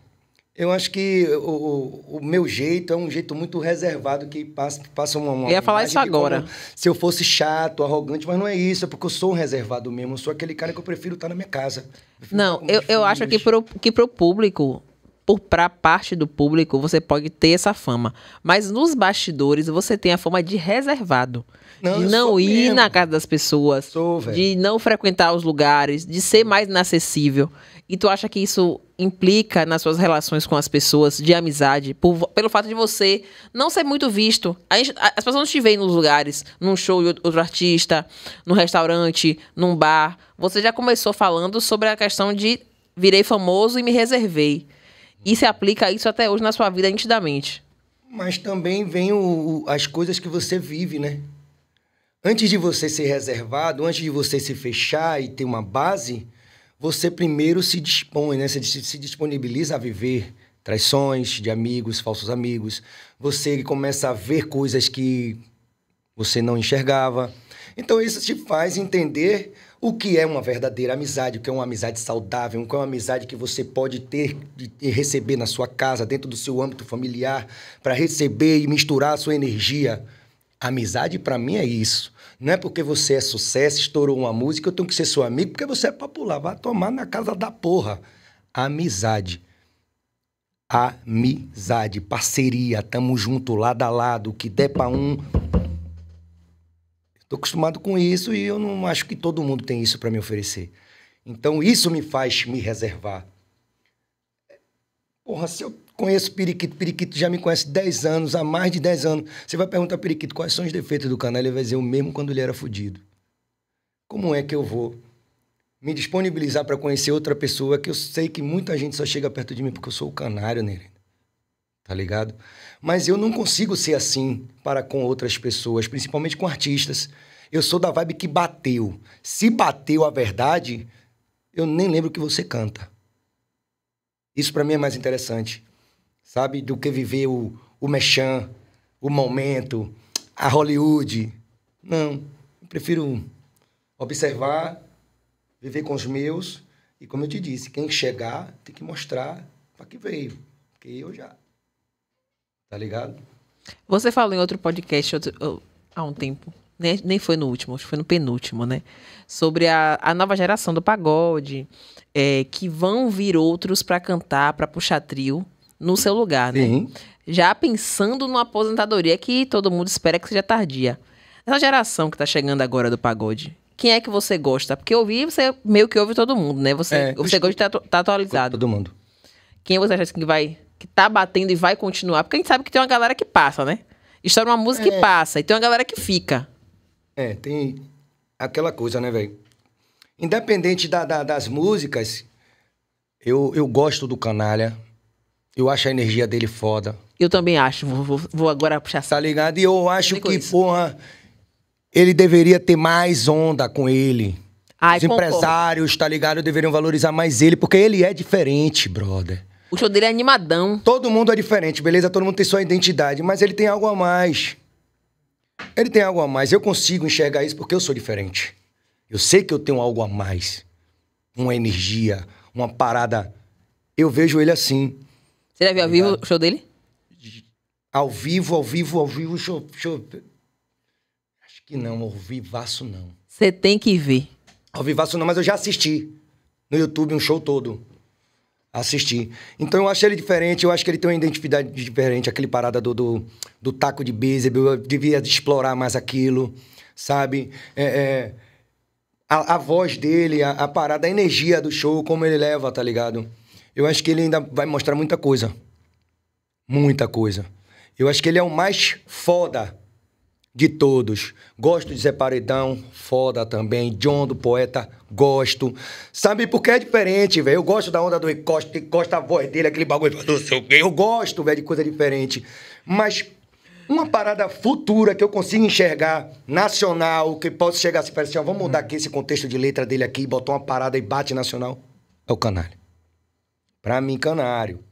Eu acho que o, o, meu jeito é um jeito muito reservado que passa, passa uma, uma. Eu ia falar isso agora. Se eu fosse chato, arrogante, mas não é isso, é porque eu sou um reservado mesmo. Eu sou aquele cara que eu prefiro estar na minha casa. Não, eu, eu acho que pro, que pro público, por pra parte do público, você pode ter essa fama. Mas nos bastidores, você tem a fama de reservado. Não, de não ir mesmo. na casa das pessoas, sou, de não frequentar os lugares, de ser mais inacessível. E tu acha que isso implica nas suas relações com as pessoas de amizade, por, pelo fato de você não ser muito visto? Gente, as pessoas não te veem nos lugares, num show de outro artista, num restaurante, num bar. Você já começou falando sobre a questão de virei famoso e me reservei. E se aplica isso até hoje na sua vida nitidamente. Mas também vem o, as coisas que você vive, né? Antes de você ser reservado, antes de você se fechar e ter uma base, você primeiro se dispõe, né? Você se disponibiliza a viver traições de amigos, falsos amigos. Você começa a ver coisas que você não enxergava. Então isso te faz entender o que é uma verdadeira amizade, o que é uma amizade saudável, o que é uma amizade que você pode ter e receber na sua casa, dentro do seu âmbito familiar, para receber e misturar a sua energia. Amizade para mim é isso. Não é porque você é sucesso, estourou uma música, eu tenho que ser seu amigo porque você é popular. Vai tomar na casa da porra. Amizade. Amizade, parceria, tamo junto, lado a lado, que der pra um. Tô acostumado com isso e eu não acho que todo mundo tem isso para me oferecer. Então isso me faz me reservar. Porra, se eu Conheço Periquito, Periquito já me conhece 10 anos, há mais de 10 anos. Você vai perguntar ao Periquito quais são os defeitos do canal, ele vai dizer o mesmo quando ele era fudido. Como é que eu vou me disponibilizar para conhecer outra pessoa que eu sei que muita gente só chega perto de mim porque eu sou o canário Nereida. Tá ligado? Mas eu não consigo ser assim para com outras pessoas, principalmente com artistas. Eu sou da vibe que bateu. Se bateu a verdade, eu nem lembro o que você canta. Isso para mim é mais interessante sabe? Do que viver o, o mechan, o momento, a Hollywood. Não, eu prefiro observar, viver com os meus. E como eu te disse, quem chegar tem que mostrar para que veio. Porque eu já. Tá ligado? Você falou em outro podcast outro, há um tempo. Nem, nem foi no último, acho que foi no penúltimo, né? Sobre a, a nova geração do pagode. É, que vão vir outros para cantar, para puxar trio no seu lugar, né? Sim. Já pensando numa aposentadoria que todo mundo espera que seja tardia. Essa geração que está chegando agora do pagode, quem é que você gosta? Porque ouvir, você meio que ouve todo mundo, né? Você, é, você gosta de estar tá, tá atualizado. Todo mundo. Quem você acha que vai, que tá batendo e vai continuar? Porque a gente sabe que tem uma galera que passa, né? Estoura uma música é. e passa, e tem uma galera que fica. É, tem aquela coisa, né, velho? Independente da, da, das músicas, eu, eu gosto do Canalha, eu acho a energia dele foda. Eu também acho. Vou, vou, vou agora puxar. Tá ligado? E eu acho que, isso. porra, ele deveria ter mais onda com ele. Ai, Os concordo. empresários, tá ligado? Deveriam valorizar mais ele, porque ele é diferente, brother. O show dele é animadão. Todo mundo é diferente, beleza? Todo mundo tem sua identidade, mas ele tem algo a mais. Ele tem algo a mais. Eu consigo enxergar isso porque eu sou diferente. Eu sei que eu tenho algo a mais. Uma energia, uma parada. Eu vejo ele assim. Você já viu ao tá vivo o show dele? Ao vivo, ao vivo, ao vivo, show, show. Acho que não, ao vivaço não. Você tem que ver. Ao vivaço não, mas eu já assisti no YouTube um show todo. Assisti. Então eu acho ele diferente, eu acho que ele tem uma identidade diferente, aquele parada do, do, do taco de beisebol, eu devia explorar mais aquilo, sabe? É, é, a, a, voz dele, a, a parada, a energia do show, como ele leva, tá ligado? eu acho que ele ainda vai mostrar muita coisa. Muita coisa. Eu acho que ele é o mais foda de todos. Gosto de Zé Paredão, foda também. John do Poeta, gosto. Sabe por que é diferente, velho? Eu gosto da onda do Costa, gosto a voz dele, aquele bagulho do seu quê. Eu gosto, velho, de coisa diferente. Mas uma parada futura que eu consigo enxergar, nacional, que posso chegar assim, parece assim, ó, vamos mudar aqui esse contexto de letra dele aqui, botar uma parada e bate nacional, é o canalha. Pra mim, canário.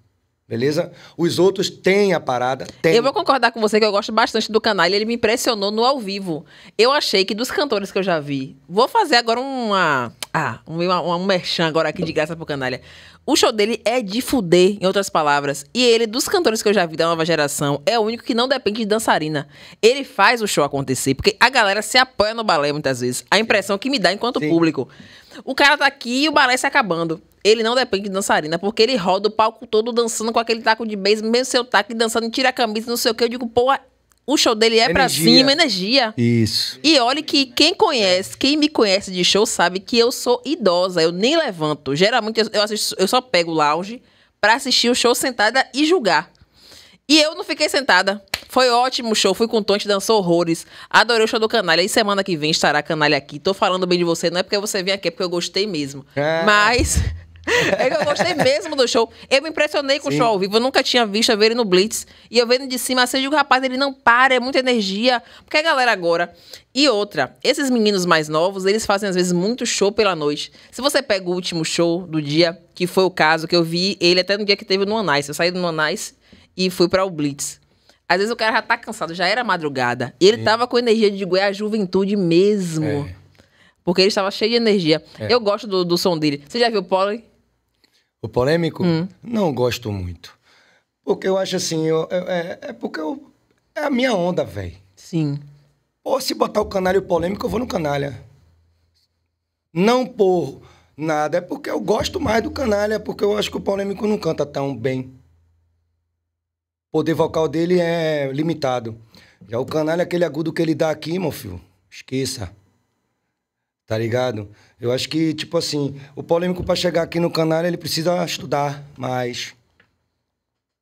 Beleza? Os outros têm a parada, tem. Eu vou concordar com você que eu gosto bastante do canal. Ele me impressionou no ao vivo. Eu achei que dos cantores que eu já vi. Vou fazer agora uma. Ah, um, um merchan agora aqui de graça pro canalha. O show dele é de fuder, em outras palavras. E ele, dos cantores que eu já vi da nova geração, é o único que não depende de dançarina. Ele faz o show acontecer, porque a galera se apoia no balé muitas vezes. A impressão que me dá enquanto Sim. público. O cara tá aqui e o balé está acabando. Ele não depende de dançarina, porque ele roda o palco todo dançando com aquele taco de beisebol, mesmo seu taco, dançando, tira a camisa, não sei o que. Eu digo, pô, o show dele é energia. pra cima, energia. Isso. E olha que quem conhece, quem me conhece de show sabe que eu sou idosa, eu nem levanto. Geralmente eu, assisto, eu só pego o lounge pra assistir o show sentada e julgar. E eu não fiquei sentada. Foi ótimo o show, fui com o Tonte, dançou horrores. Adorei o show do Canalha. E semana que vem estará Canalha aqui. Tô falando bem de você, não é porque você vem aqui, é porque eu gostei mesmo. É. Mas... [laughs] É que eu gostei mesmo do show. Eu me impressionei com Sim. o show ao vivo. Eu nunca tinha visto ver ele no Blitz. E eu vendo de cima, seja assim, o rapaz, ele não para, é muita energia. Porque a galera agora. E outra, esses meninos mais novos, eles fazem às vezes muito show pela noite. Se você pega o último show do dia, que foi o caso que eu vi ele até no dia que teve no Anais. Eu saí do Anais e fui para o Blitz. Às vezes o cara já tá cansado, já era madrugada. E ele e... tava com energia de a juventude mesmo. É. Porque ele estava cheio de energia. É. Eu gosto do, do, som dele. Você já viu o Pollen? O polêmico? Hum. Não gosto muito. Porque eu acho assim, eu, eu, é, é, porque eu, é a minha onda, velho. Sim. Ou se botar o canalha e o polêmico, eu vou no canalha. Não por nada, é porque eu gosto mais do canalha, porque eu acho que o polêmico não canta tão bem poder vocal dele é limitado. Já o é aquele agudo que ele dá aqui, meu filho, esqueça. Tá ligado? Eu acho que, tipo assim, o polêmico para chegar aqui no canal ele precisa estudar mais.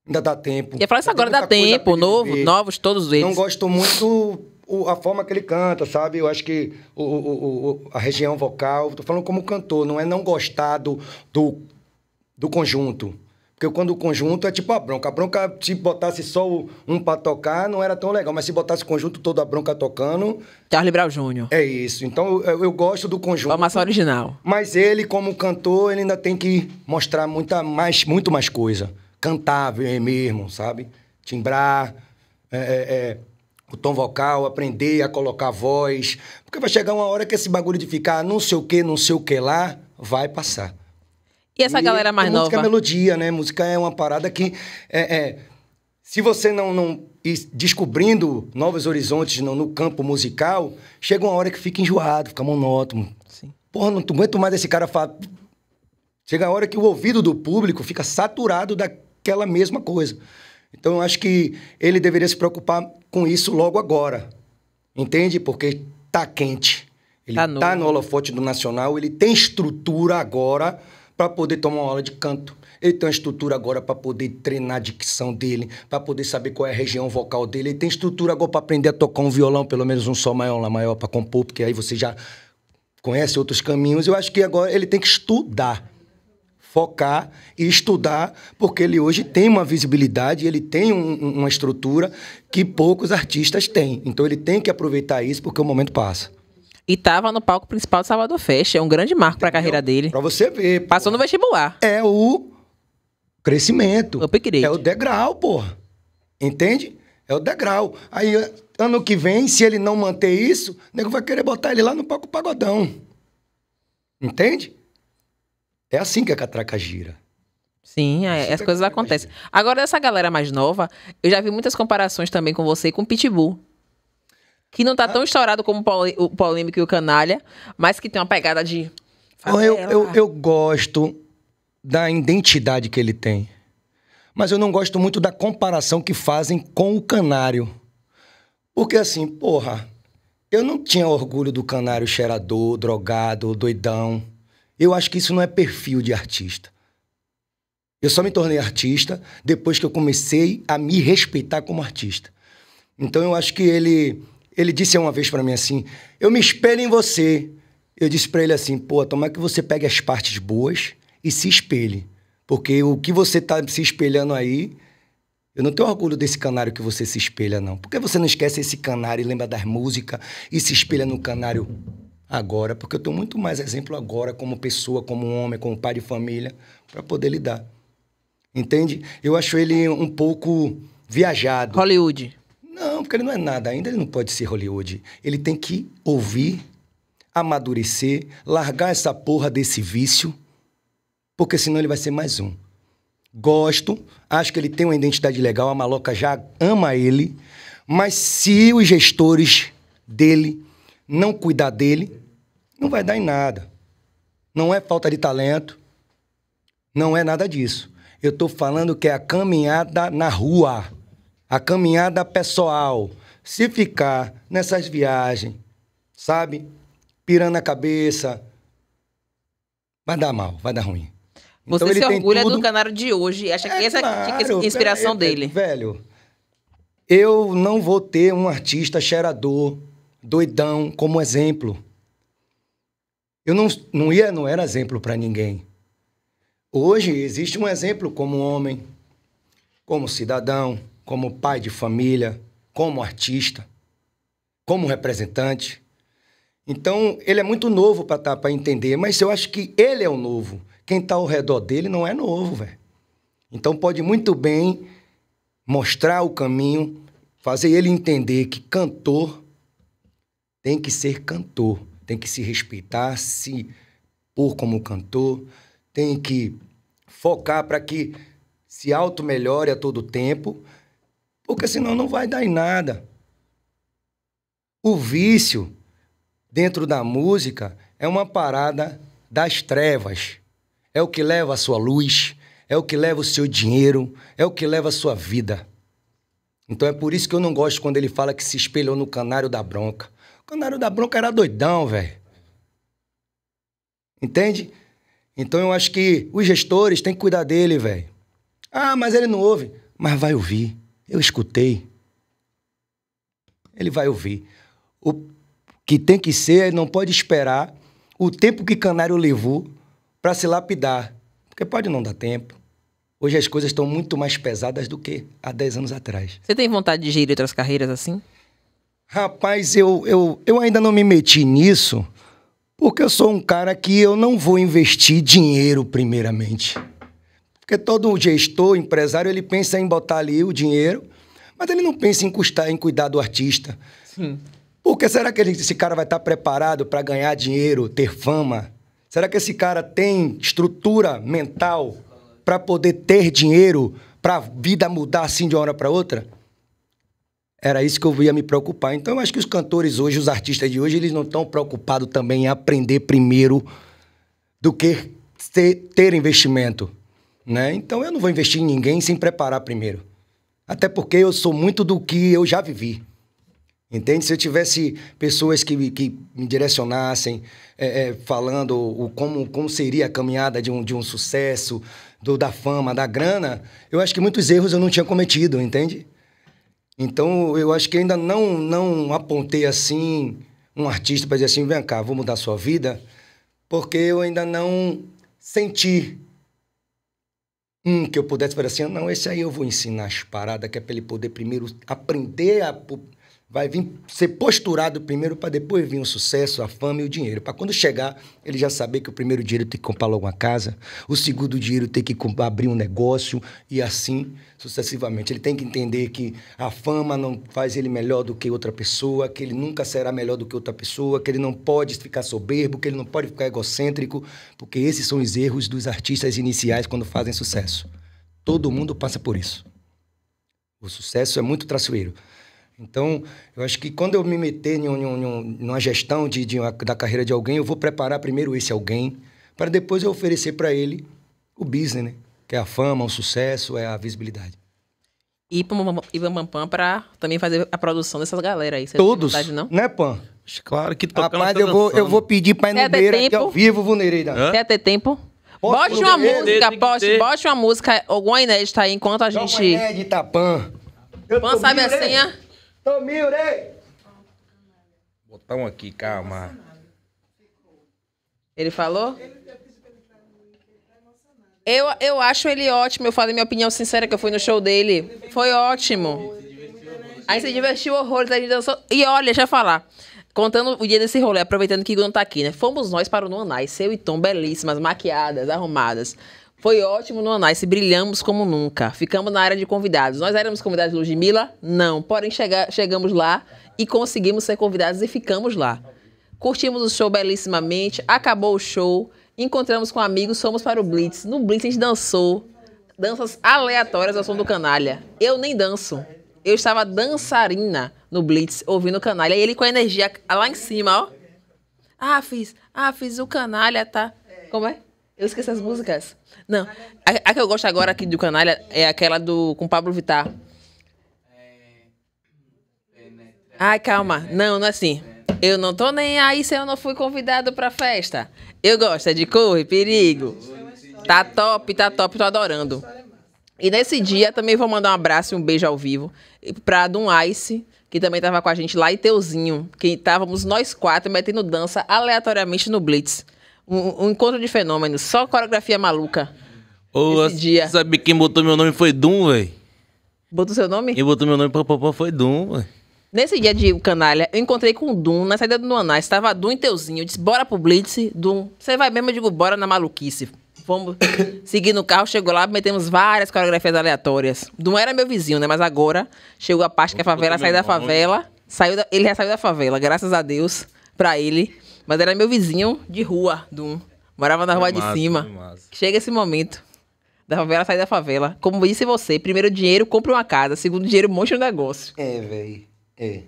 Ainda dá tempo. Ia falar isso agora, dá tempo. Novo, novos, todos eles. Não gosto muito o, a forma que ele canta, sabe? Eu acho que o, o, o, a região vocal. Tô falando como cantor, não é não gostar do, do conjunto. Porque quando o conjunto é tipo a bronca. A bronca, se botasse só um pra tocar, não era tão legal. Mas se botasse o conjunto todo a bronca tocando. Charlie Brown Jr. É isso. Então eu, eu gosto do conjunto. Formação original. Mas ele, como cantor, ele ainda tem que mostrar muita mais, muito mais coisa. Cantar mesmo, sabe? Timbrar. É, é, é, o tom vocal, aprender a colocar voz. Porque vai chegar uma hora que esse bagulho de ficar não sei o que, não sei o que lá, vai passar. E essa e galera mais música nova? Música é melodia, né? Música é uma parada que... É, é, se você não, não ir descobrindo novos horizontes no, no, campo musical, chega uma hora que fica enjoado, fica monótono. Sim. Porra, não aguento mais esse cara falar... Chega a hora que o ouvido do público fica saturado daquela mesma coisa. Então, eu acho que ele deveria se preocupar com isso logo agora. Entende? Porque tá quente. Ele tá, tá no holofote do Nacional, ele tem estrutura agora para poder tomar uma aula de canto. Ele tem uma estrutura agora para poder treinar a dicção dele, para poder saber qual é a região vocal dele. Ele tem estrutura agora para aprender a tocar um violão, pelo menos um sol maior, lá maior para compor, porque aí você já conhece outros caminhos. Eu acho que agora ele tem que estudar, focar e estudar, porque ele hoje tem uma visibilidade, ele tem um, uma estrutura que poucos artistas têm. Então ele tem que aproveitar isso porque o momento passa. E estava no palco principal do Salvador Fest. É um grande marco para a carreira dele. Para você ver. Porra. Passou no vestibular. É o crescimento. Upgrade. É o degrau, porra. Entende? É o degrau. Aí, ano que vem, se ele não manter isso, o nego vai querer botar ele lá no palco pagodão. Entende? É assim que a catraca gira. Sim, é, assim as coisas acontecem. Agora, essa galera mais nova, eu já vi muitas comparações também com você e com Pitbull. Que não tá ah. tão estourado como o polêmico e o canalha, mas que tem uma pegada de. Favela. Eu, eu, eu gosto da identidade que ele tem. Mas eu não gosto muito da comparação que fazem com o canário. Porque assim, porra, eu não tinha orgulho do canário cheirador, drogado, doidão. Eu acho que isso não é perfil de artista. Eu só me tornei artista depois que eu comecei a me respeitar como artista. Então eu acho que ele ele disse uma vez para mim assim: Eu me espelho em você. Eu disse para ele assim: Pô, toma que você pegue as partes boas e se espelhe. Porque o que você tá se espelhando aí, eu não tenho orgulho desse canário que você se espelha, não. Por que você não esquece esse canário e lembra das músicas e se espelha no canário agora? Porque eu tenho muito mais exemplo agora como pessoa, como homem, como pai de família, para poder lidar. Entende? Eu acho ele um pouco viajado. Hollywood. Não, porque ele não é nada ainda, ele não pode ser Hollywood. Ele tem que ouvir, amadurecer, largar essa porra desse vício, porque senão ele vai ser mais um. Gosto, acho que ele tem uma identidade legal, a maloca já ama ele, mas se os gestores dele não cuidar dele, não vai dar em nada. Não é falta de talento, não é nada disso. Eu estou falando que é a caminhada na rua a caminhada pessoal, se ficar nessas viagens, sabe? Pirando a cabeça, vai dar mal, vai dar ruim. Então Você então, se orgulha tudo... do canário de hoje, acha é, é que essa claro, a é inspiração é, é, dele. Velho, eu não vou ter um artista cheirador, doidão, como exemplo. Eu não, não ia, não era exemplo para ninguém. Hoje existe um exemplo como homem, como cidadão, como pai de família, como artista, como representante. Então, ele é muito novo para tá, para entender, mas eu acho que ele é o novo. Quem está ao redor dele não é novo, velho. Então, pode muito bem mostrar o caminho, fazer ele entender que cantor tem que ser cantor, tem que se respeitar, se pôr como cantor, tem que focar para que se auto-melhore a todo tempo, porque senão não vai dar em nada. O vício dentro da música é uma parada das trevas. É o que leva a sua luz, é o que leva o seu dinheiro, é o que leva a sua vida. Então é por isso que eu não gosto quando ele fala que se espelhou no canário da bronca. O canário da bronca era doidão, velho. Entende? Então eu acho que os gestores têm que cuidar dele, velho. Ah, mas ele não ouve. Mas vai ouvir. Eu escutei. Ele vai ouvir. O que tem que ser, não pode esperar o tempo que Canário levou para se lapidar. Porque pode não dar tempo. Hoje as coisas estão muito mais pesadas do que há 10 anos atrás. Você tem vontade de gerir outras carreiras assim? Rapaz, eu, eu, eu ainda não me meti nisso, porque eu sou um cara que eu não vou investir dinheiro primeiramente. Porque todo gestor, empresário, ele pensa em botar ali o dinheiro, mas ele não pensa em custar, em cuidar do artista. Sim. Porque será que esse cara vai estar preparado para ganhar dinheiro, ter fama? Será que esse cara tem estrutura mental para poder ter dinheiro, para a vida mudar assim de uma hora para outra? Era isso que eu ia me preocupar. Então, eu acho que os cantores hoje, os artistas de hoje, eles não estão preocupados também em aprender primeiro do que ter, ter investimento. Né? Então eu não vou investir em ninguém sem preparar primeiro. Até porque eu sou muito do que eu já vivi. Entende? Se eu tivesse pessoas que, que me direcionassem, é, é, falando o, como, como seria a caminhada de um, de um sucesso, do, da fama, da grana, eu acho que muitos erros eu não tinha cometido, entende? Então eu acho que ainda não, não apontei assim um artista para dizer assim: vem cá, vou mudar sua vida, porque eu ainda não senti um que eu pudesse fazer assim, ah, não, esse aí eu vou ensinar as paradas, que é para ele poder primeiro aprender a vai vir ser posturado primeiro para depois vir o sucesso, a fama e o dinheiro. Para quando chegar, ele já saber que o primeiro dinheiro tem que comprar logo uma casa, o segundo dinheiro tem que abrir um negócio e assim sucessivamente. Ele tem que entender que a fama não faz ele melhor do que outra pessoa, que ele nunca será melhor do que outra pessoa, que ele não pode ficar soberbo, que ele não pode ficar egocêntrico, porque esses são os erros dos artistas iniciais quando fazem sucesso. Todo mundo passa por isso. O sucesso é muito traiçoeiro. Então, eu acho que quando eu me meter em, em, numa gestão de, de uma, da carreira de alguém, eu vou preparar primeiro esse alguém, para depois eu oferecer para ele o business, né? Que é a fama, o sucesso, é a visibilidade. E Pam para também fazer a produção dessas galera aí. Todos, vontade, não? né, Pam? Claro que tocando Rapaz, eu vou, eu vou pedir pra Inubeira aqui é ao vivo, Vulnereira. Quer ter tempo? bote uma música, bote, bote uma música, alguma inédita aí, enquanto a gente... Uma inédita, Pan. Pan sabe né? a assim, senha? né? Botão aqui, calma. Ele falou? Tá eu, eu acho ele ótimo. Eu falo minha opinião sincera que eu fui no show dele. Foi ótimo. Né? Aí se divertiu horrores, a gente dançou. E olha, deixa eu falar. Contando o dia desse rolê, aproveitando que o Igor não tá aqui, né? Fomos nós para o Nuanais, seu e Tom, belíssimas, maquiadas, arrumadas. Foi ótimo no Anais brilhamos como nunca. Ficamos na área de convidados. Nós éramos convidados de Ludmilla? Não. Porém, chega, chegamos lá e conseguimos ser convidados e ficamos lá. Curtimos o show belíssimamente, acabou o show, encontramos com amigos, fomos para o Blitz. No Blitz a gente dançou, danças aleatórias ao som do canalha. Eu nem danço. Eu estava dançarina no Blitz, ouvindo o canalha, e ele com a energia lá em cima, ó. Ah, fiz, ah, fiz o canalha, tá? Como é? Eu esqueci as músicas. Não. A, a, que eu gosto agora aqui do Canalha é aquela do com Pablo Vittar. Ai, calma. Não, não é assim. Eu não tô nem aí se eu não fui convidado pra festa. Eu gosto, é de Corre perigo. Tá top, tá top, tô adorando. E nesse dia também vou mandar um abraço e um beijo ao vivo pra Dum Ice, que também tava com a gente lá, e Teuzinho, que estávamos nós quatro metendo dança aleatoriamente no Blitz um, um encontro de fenômenos, só coreografia maluca. Ô, esse dia. Sabe quem botou meu nome foi Dum, velho. Botou seu nome? Quem botou meu nome pra popó foi Dum, velho. Nesse dia de canalha, eu encontrei com o Dum na saída do Noná. Estava Dum e Teuzinho. Eu disse, bora pro Blitz, Dum. Você vai mesmo? Eu digo, bora na maluquice. Vamos [coughs] seguir no carro. Chegou lá, metemos várias coreografias aleatórias. Dum era meu vizinho, né? Mas agora chegou a parte que a favela saiu da favela. Saiu da... ele já saiu da favela, graças a Deus, pra ele. Mas era meu vizinho de rua, um. Morava na rua de cima. Chega esse momento. Da favela sai da favela. Como disse você, primeiro dinheiro, compra uma casa. Segundo dinheiro, monte um negócio. É, velho. É.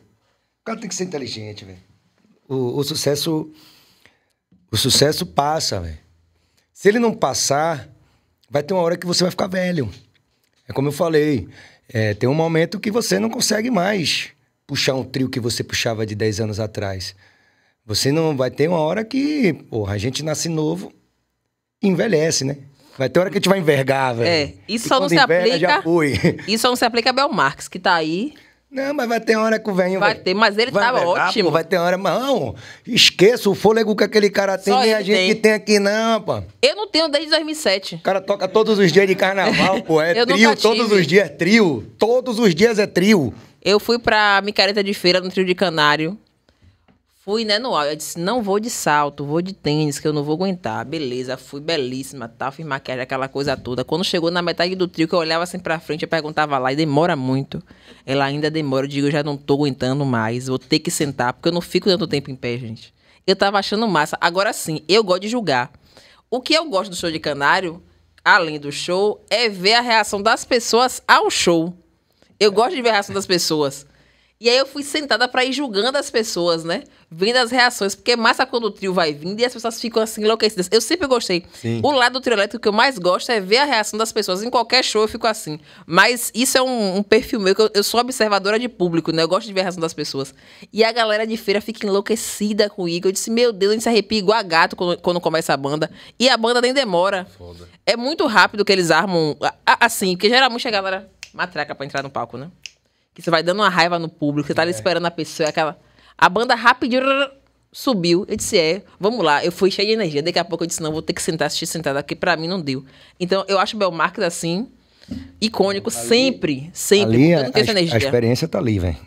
O cara tem que ser inteligente, velho. O, o, sucesso. O sucesso passa, velho. Se ele não passar, vai ter uma hora que você vai ficar velho. É como eu falei. É, tem um momento que você não consegue mais puxar um trio que você puxava de 10 anos atrás. Você não vai ter uma hora que, porra, a gente nasce novo e envelhece, né? Vai ter hora que a gente vai envergar, velho. É, isso só não se enverga, aplica. Já [laughs] Isso só não se aplica a Belmarx, que tá aí. Não, mas vai ter hora que o velho vai. Vai ter, mas ele vai tava levar, ótimo. Pô, vai ter hora, mas não, esqueça o fôlego que aquele cara tem, Só nem a gente tem. que tem aqui, não, pô. Eu não tenho desde 2007. O cara toca todos os dias de carnaval, pô. É [laughs] Eu trio, todos os dias é trio. Todos os dias é trio. Eu fui pra micareta de feira no trio de canário fui, né, no auge. Eu disse, não vou de salto, vou de tênis, que eu não vou aguentar. Beleza, fui belíssima, tal, fiz maquiagem, aquela coisa toda. Quando chegou na metade do trio, que eu olhava assim pra frente, eu perguntava lá, e demora muito. Ela ainda demora, eu digo, eu já não tô aguentando mais, vou ter que sentar, porque eu não fico tanto tempo em pé, gente. Eu tava achando massa. Agora sim, eu gosto de julgar. O que eu gosto do show de Canário, além do show, é ver a reação das pessoas ao show. Eu gosto de ver a reação das pessoas. E aí eu fui sentada para ir julgando as pessoas, né? Vendo as reações, porque é massa quando o trio vai vindo e as pessoas ficam assim enlouquecidas. Eu sempre gostei. Sim. O lado do trio elétrico que eu mais gosto é ver a reação das pessoas. Em qualquer show eu fico assim. Mas isso é um, um perfil meu, que eu, eu, sou observadora de público, né? Eu gosto de ver a reação das pessoas. E a galera de feira fica enlouquecida comigo. Eu disse, meu Deus, a gente se arrepia igual a gato quando, quando começa a banda. E a banda nem demora. Foda. É muito rápido que eles armam. Assim, porque geralmente a galera matraca pra entrar no palco, né? que você vai dando uma raiva no público, você tá ali é. esperando a pessoa, aquela. A banda rapidinho subiu. Eu disse, é, vamos lá. Eu fui cheio de energia. Daqui a pouco eu disse, não, vou ter que sentar, assistir sentado aqui. Pra mim não deu. Então, eu acho o Belmarques, assim, icônico ali, sempre. Sempre. Ali é a, a, a, experiência tá ali, velho.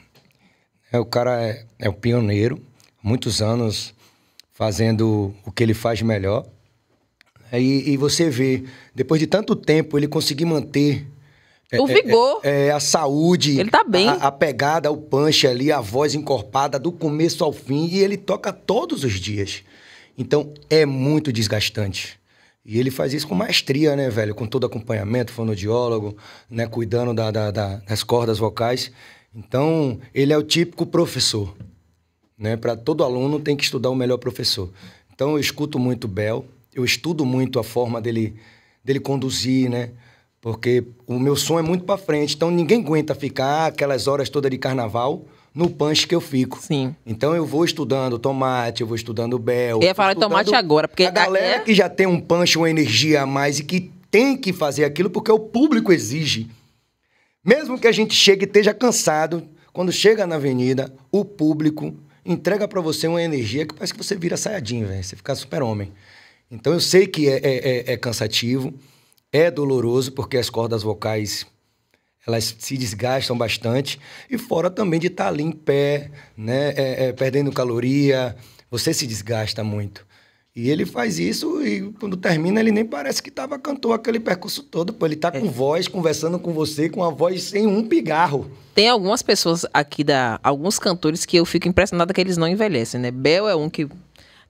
É, o cara é, é o pioneiro. Muitos anos fazendo o que ele faz melhor. E, e você vê, depois de tanto tempo, ele conseguir manter é, o é, vigor. É, é, a saúde. Ele tá bem. A, a, pegada, o punch ali, a voz encorpada do começo ao fim. E ele toca todos os dias. Então é muito desgastante. E ele faz isso com maestria, né, velho? Com todo acompanhamento, fonodiólogo, né? Cuidando da, da, da, das cordas vocais. Então, ele é o típico professor. Né? Para todo aluno tem que estudar o melhor professor. Então, eu escuto muito Bel, eu estudo muito a forma dele, dele conduzir, né? Porque o meu som é muito para frente, então ninguém aguenta ficar aquelas horas todas de carnaval no punch que eu fico. Sim. Então eu vou estudando tomate, eu vou estudando bel. Eu ia falar de tomate agora, porque a galera é... que já tem um punch, uma energia a mais e que tem que fazer aquilo porque o público exige. Mesmo que a gente chegue e esteja cansado, quando chega na avenida, o público entrega para você uma energia que parece que você vira saiadinho, velho. Você fica super-homem. Então eu sei que é, é, é, é cansativo. É doloroso porque as cordas vocais elas se desgastam bastante e fora também de estar tá ali em pé, né, é, é, perdendo caloria, você se desgasta muito. E ele faz isso e quando termina ele nem parece que tava cantou aquele percurso todo, pô, ele tá com é. voz conversando com você com a voz sem um pigarro. Tem algumas pessoas aqui da alguns cantores que eu fico impressionada que eles não envelhecem, né? Bel é um que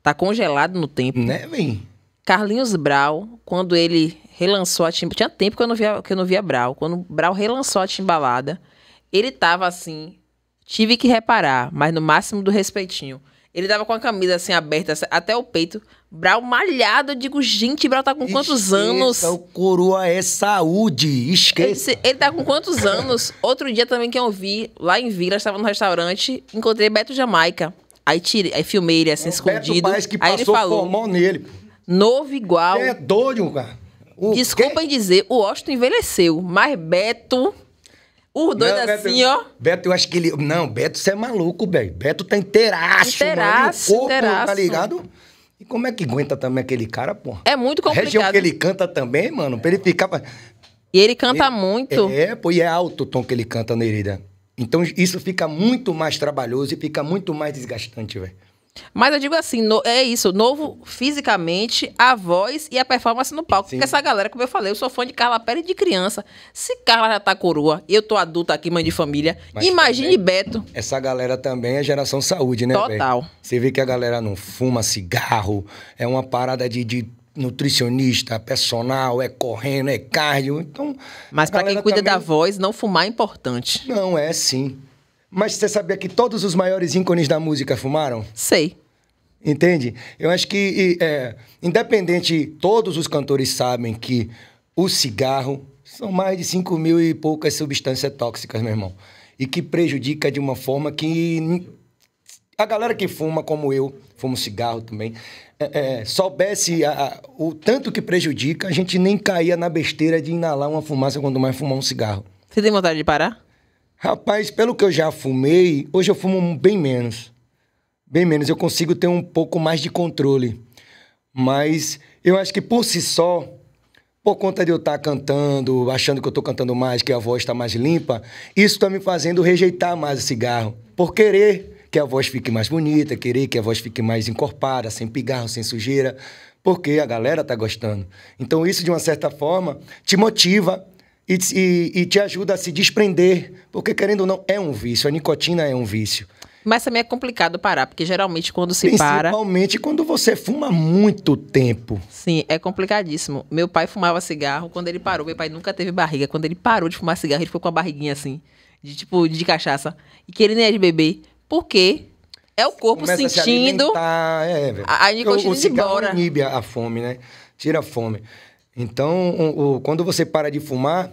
tá congelado no tempo. Né, vem? Carlinhos Brau, quando ele relançou a Timbalada. Tinha tempo que eu não via, que eu não via Brau. Quando Brau relançou a Timbalada, ele tava assim. Tive que reparar, mas no máximo do respeitinho. Ele tava com a camisa assim aberta assim, até o peito, Brau malhado. Eu digo, gente, Brau tá com Esqueça, quantos anos? O coroa é saúde, esqueça. Ele, ele tá com quantos [laughs] anos? Outro dia também que eu vi, lá em Vila, estava no restaurante, encontrei Beto Jamaica. Aí, tirei, aí filmei ele assim, é escondido. Beto mais que aí passou ele falou, nele. Novo igual. é doido, cara. O em quê? dizer, o Austin envelheceu, mas Beto. Os dois não, assim, Beto, ó. Beto, eu acho que ele. Não, Beto, você é maluco, velho. Beto tá inteiraço, inteiraço mano. corpo, tá ligado? E como é que aguenta também aquele cara, pô? É muito complicado. A região que ele canta também, mano, pra ele ficar. E ele canta ele, muito. É, pô, e é alto o tom que ele canta, Nereida. Então isso fica muito mais trabalhoso e fica muito mais desgastante, velho. Mas eu digo assim, no, é isso, novo fisicamente, a voz e a performance no palco. Sim. Porque essa galera, como eu falei, eu sou fã de Carla Pérez de criança. Se Carla já tá coroa, eu tô adulta aqui, mãe de família, Mas imagine também, Beto. Essa galera também é geração saúde, né? Total. Véio? Você vê que a galera não fuma cigarro, é uma parada de, de nutricionista, personal, é correndo, é cardio. Então, Mas para quem cuida também... da voz, não fumar é importante. Não, é sim. Mas você sabia que todos os maiores ícones da música fumaram? Sei. Entende? Eu acho que, é, independente, todos os cantores sabem que o cigarro são mais de 5 mil e poucas substâncias tóxicas, meu irmão. E que prejudica de uma forma que a galera que fuma, como eu, fumo cigarro também, é, é, soubesse a, a, o tanto que prejudica, a gente nem caía na besteira de inalar uma fumaça quando mais fumar um cigarro. Você tem vontade de parar? Rapaz, pelo que eu já fumei, hoje eu fumo bem menos. Bem menos, eu consigo ter um pouco mais de controle. Mas eu acho que por si só, por conta de eu estar tá cantando, achando que eu estou cantando mais, que a voz está mais limpa, isso está me fazendo rejeitar mais o cigarro. Por querer que a voz fique mais bonita, querer que a voz fique mais encorpada, sem pigarro, sem sujeira, porque a galera está gostando. Então isso de uma certa forma te motiva e, e, e, te ajuda a se desprender, porque querendo ou não, é um vício, a nicotina é um vício. Mas também é complicado parar, porque geralmente quando se Principalmente para. Principalmente quando você fuma muito tempo. Sim, é complicadíssimo. Meu pai fumava cigarro, quando ele parou, meu pai nunca teve barriga. Quando ele parou de fumar cigarro, ele ficou com a barriguinha assim, de tipo, de cachaça. E que ele nem é de bebê. Por quê? É o corpo Começa sentindo. A, se é, a, a nicotina o, o cigarro embora. inibe a fome, né? Tira a fome. Então, o, o, quando você para de fumar,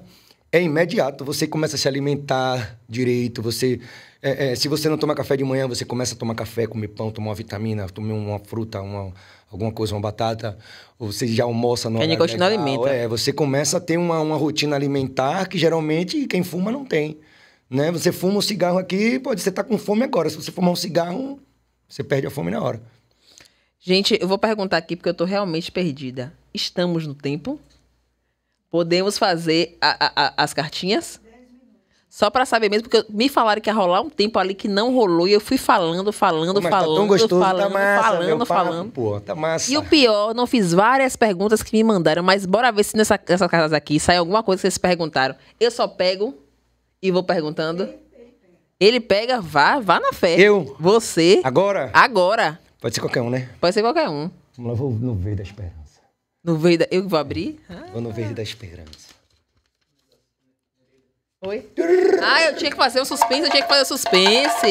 é imediato. Você começa a se alimentar direito. Você, é, é, se você não toma café de manhã, você começa a tomar café, comer pão, tomar uma vitamina, tomar uma fruta, uma, alguma coisa, uma batata. Ou você já almoça no. A nicotina alimenta. É, você começa a ter uma, uma rotina alimentar que geralmente quem fuma não tem. Né? Você fuma um cigarro aqui, pode você estar tá com fome agora. Se você fumar um cigarro, você perde a fome na hora. Gente, eu vou perguntar aqui porque eu estou realmente perdida. Estamos no tempo. Podemos fazer a, a, a, as cartinhas? Só para saber mesmo, porque me falaram que ia rolar um tempo ali que não rolou e eu fui falando, falando, Mas falando, tá tão gostoso, tá falando, tá massa, falando, papo, falando. Pô, tá massa. E o pior, não fiz várias perguntas que me mandaram, mas bora ver se nessa, nessas casas aqui sai alguma coisa que vocês perguntaram. Eu só pego e vou perguntando. Ele pega, vá, vá na fé. Eu? Você. Agora? Agora. Pode ser qualquer um, né? Pode ser qualquer um. Vamos lá, vou no ver da esperança. No verde da... Eu vou abrir? Ah. Vou no verde da esperança. Oi? Ah, eu tinha que fazer o suspense, eu tinha que fazer o suspense.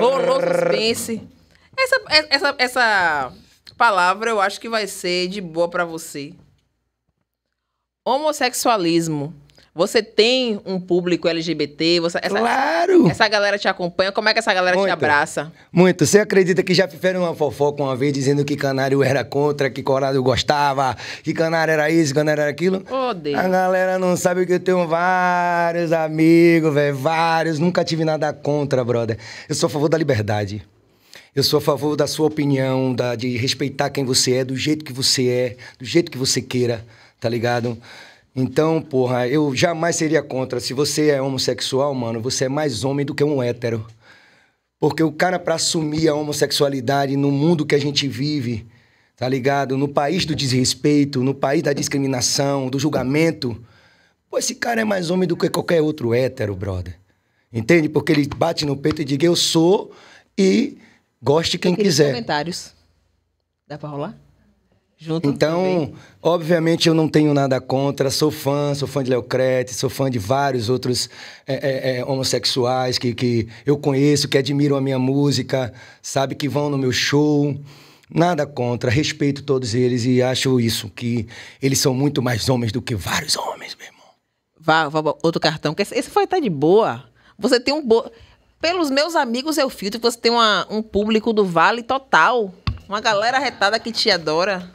Rolou suspense. Essa, essa, essa palavra eu acho que vai ser de boa para você. Homossexualismo. Você tem um público LGBT? Você, essa, claro! Essa galera te acompanha? Como é que essa galera muito, te abraça? Muito. Você acredita que já fizeram uma fofoca uma vez dizendo que Canário era contra, que Corado gostava, que Canário era isso, Canário era aquilo? Oh, Deus. A galera não sabe que eu tenho vários amigos, velho, vários. Nunca tive nada contra, brother. Eu sou a favor da liberdade. Eu sou a favor da sua opinião, da, de respeitar quem você é, do jeito que você é, do jeito que você queira, tá ligado? Então, porra, eu jamais seria contra. Se você é homossexual, mano, você é mais homem do que um hétero. Porque o cara, para assumir a homossexualidade no mundo que a gente vive, tá ligado? No país do desrespeito, no país da discriminação, do julgamento, pô, esse cara é mais homem do que qualquer outro hétero, brother. Entende? Porque ele bate no peito e diz: Eu sou e goste quem quiser. comentários. Dá pra rolar? Junto então, também. obviamente, eu não tenho nada contra, sou fã, sou fã de Léo Crete, sou fã de vários outros é, é, homossexuais que, que eu conheço, que admiram a minha música, sabe, que vão no meu show. Nada contra, respeito todos eles e acho isso, que eles são muito mais homens do que vários homens, meu irmão. Vá, vá outro cartão, esse, esse foi até de boa. Você tem um bo... Pelos meus amigos, eu filtro, você tem uma, um público do Vale total. Uma galera retada que te adora.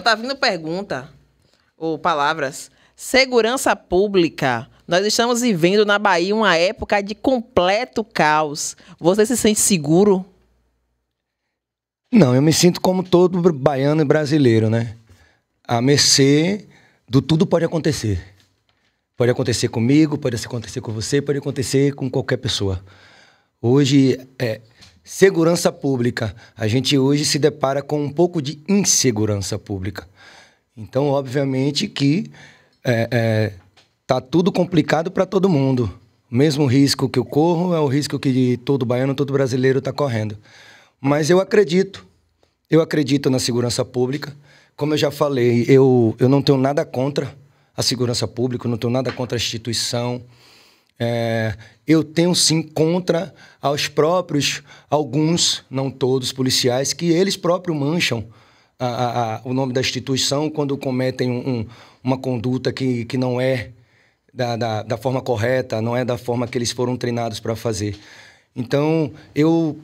Tá vindo pergunta, ou palavras, segurança pública. Nós estamos vivendo na Bahia uma época de completo caos. Você se sente seguro? Não, eu me sinto como todo baiano e brasileiro, né? A mercê do tudo pode acontecer. Pode acontecer comigo, pode acontecer com você, pode acontecer com qualquer pessoa. Hoje, é, Segurança pública. A gente hoje se depara com um pouco de insegurança pública. Então, obviamente que é, é, tá tudo complicado para todo mundo. O mesmo risco que eu corro é o risco que todo baiano, todo brasileiro está correndo. Mas eu acredito. Eu acredito na segurança pública. Como eu já falei, eu, eu não tenho nada contra a segurança pública, não tenho nada contra a instituição. É, eu tenho sim contra aos próprios, alguns, não todos, policiais, que eles próprios mancham a, a, a, o nome da instituição quando cometem um, um, uma conduta que, que não é da, da, da forma correta, não é da forma que eles foram treinados para fazer. Então, eu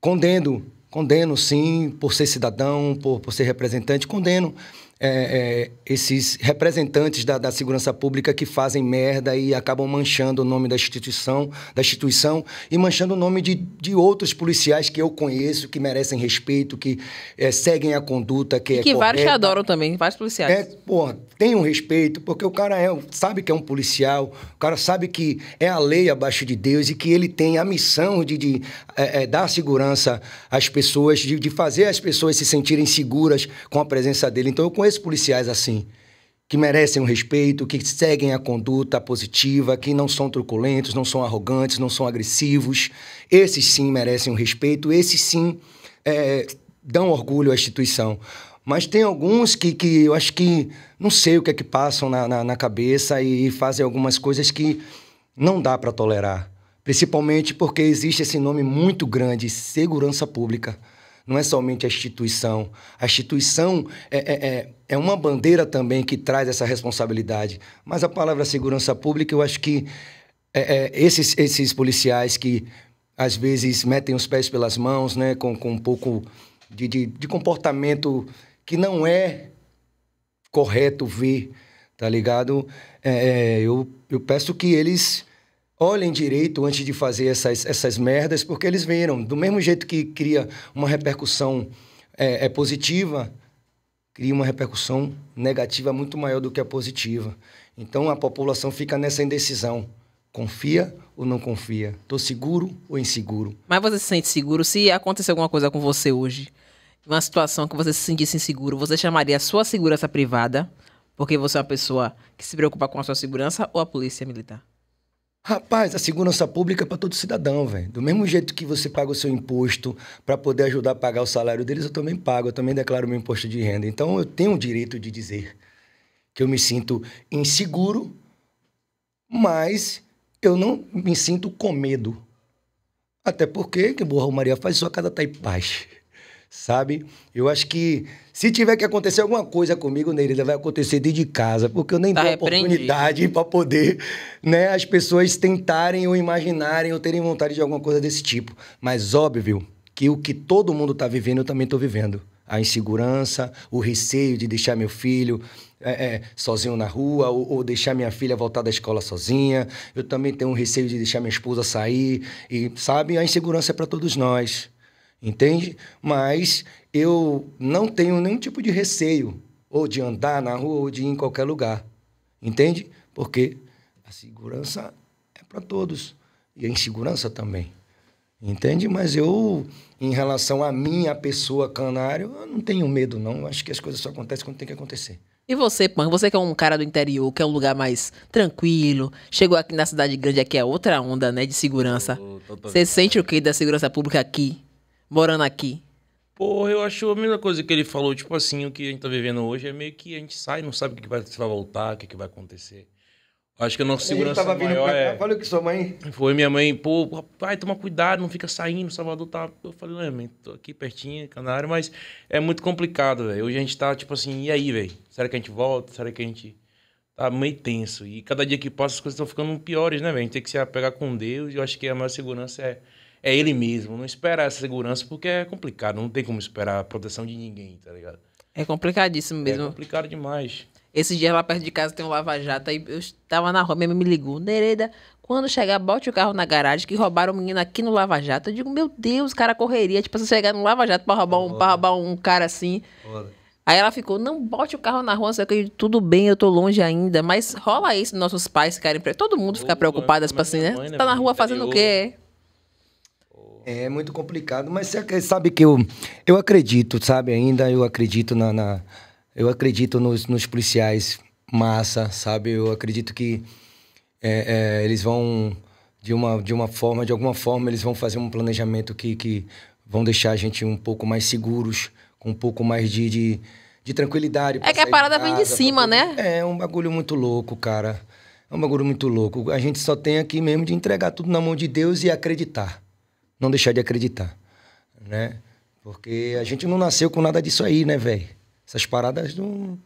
condeno, condeno sim, por ser cidadão, por, por ser representante, condeno é, é, esses representantes da, da, segurança pública que fazem merda e acabam manchando o nome da instituição, da instituição e manchando o nome de, de outros policiais que eu conheço, que merecem respeito, que é, seguem a conduta que e é que correta. vários adoram também, vários policiais. É, porra, tem um respeito, porque o cara é, sabe que é um policial, o cara sabe que é a lei abaixo de Deus e que ele tem a missão de, de é, é, dar segurança às pessoas, de, de fazer as pessoas se sentirem seguras com a presença dele. Então eu conheço policiais assim que merecem o respeito, que seguem a conduta positiva, que não são truculentos, não são arrogantes, não são agressivos. Esses sim merecem o respeito, esses sim é, dão orgulho à instituição. Mas tem alguns que, que eu acho que não sei o que é que passam na, na, na cabeça e fazem algumas coisas que não dá para tolerar. Principalmente porque existe esse nome muito grande, segurança pública. Não é somente a instituição. A instituição é, é, é, é uma bandeira também que traz essa responsabilidade. Mas a palavra segurança pública, eu acho que é, é, esses, esses policiais que às vezes metem os pés pelas mãos, né, com, com um pouco de, de, de comportamento que não é correto ver, tá ligado? É, é, eu, eu peço que eles olhem direito antes de fazer essas, essas merdas, porque eles viram. Do mesmo jeito que cria uma repercussão é, é positiva, cria uma repercussão negativa muito maior do que a positiva. Então a população fica nessa indecisão. Confia ou não confia? Tô seguro ou inseguro? Mas você se sente seguro se acontecer alguma coisa com você hoje? uma situação que você se sentisse inseguro, você chamaria a sua segurança privada, porque você é uma pessoa que se preocupa com a sua segurança, ou a polícia militar? Rapaz, a segurança pública é para todo cidadão, velho. Do mesmo jeito que você paga o seu imposto para poder ajudar a pagar o salário deles, eu também pago, eu também declaro meu imposto de renda. Então eu tenho o direito de dizer que eu me sinto inseguro, mas eu não me sinto com medo. Até porque que burra Maria faz só casa tá em paz sabe? Eu acho que se tiver que acontecer alguma coisa comigo, Nereida, vai acontecer desde de casa, porque eu nem tá dou oportunidade para poder, né, as pessoas tentarem ou imaginarem ou terem vontade de alguma coisa desse tipo. Mas óbvio que o que todo mundo está vivendo, eu também estou vivendo. A insegurança, o receio de deixar meu filho é, é, sozinho na rua ou, ou, deixar minha filha voltar da escola sozinha. Eu também tenho um receio de deixar minha esposa sair. E, sabe, a insegurança é para todos nós entende? Mas eu não tenho nenhum tipo de receio ou de andar na rua ou de ir em qualquer lugar, entende? Porque a segurança é para todos e a insegurança também, entende? Mas eu, em relação a minha pessoa canário, eu não tenho medo não. Eu acho que as coisas só acontecem quando tem que acontecer. E você, Pan, você que é um cara do interior, que é um lugar mais tranquilo, chegou aqui na cidade grande, aqui é, é outra onda, né, de segurança. Você sente o que da segurança pública aqui? morando aqui? Porra, eu acho a mesma coisa que ele falou, tipo assim, o que a gente tá vivendo hoje é meio que a gente sai, não sabe o que vai, se vai voltar, o que, que vai acontecer. Acho que a nossa segurança tava vindo maior pra cá, é olha é... o que sua mãe... Foi minha mãe, pô, pai, toma cuidado, não fica saindo, Salvador tá... Eu falei, não, mãe, tô aqui pertinho, Canário, mas é muito complicado, velho. Hoje a gente tá, tipo assim, e aí, velho? Será que a gente volta? Será que a gente... Tá meio tenso. E cada dia que passa as coisas estão ficando piores, né, velho? A gente tem que se apegar com Deus e eu acho que a maior segurança é é ele mesmo. Não espera essa segurança porque é complicado. Não tem como esperar a proteção de ninguém, tá ligado? É complicadíssimo mesmo. É complicado demais. Esse dia lá perto de casa tem um lava-jato. Aí eu estava na rua, minha mãe me ligou. Nereida, quando chegar, bote o carro na garagem que roubaram o menino aqui no lava-jato. Eu digo, meu Deus, cara, correria. Tipo, se chegar no lava-jato para roubar, um, pra roubar um cara assim. Aí ela ficou, não bote o carro na rua, sei que tudo bem, eu tô longe ainda. Mas rola isso, nossos pais ficarem. Todo mundo fica preocupado, né? tipo assim, é né? Mãe, tá né? Tá na rua fazendo o quê? É muito complicado, mas você sabe que eu, eu acredito, sabe? Ainda eu acredito na, na eu acredito nos, nos, policiais massa, sabe? Eu acredito que é, é, eles vão de uma, de uma forma, de alguma forma, eles vão fazer um planejamento que, que vão deixar a gente um pouco mais seguros, com um pouco mais de, de, de tranquilidade. É que a parada de casa, vem de cima, bagulho, né? É um bagulho muito louco, cara. É um bagulho muito louco. A gente só tem aqui mesmo de entregar tudo na mão de Deus e acreditar não deixar de acreditar, né? Porque a gente não nasceu com nada disso aí, né, velho? Essas paradas não,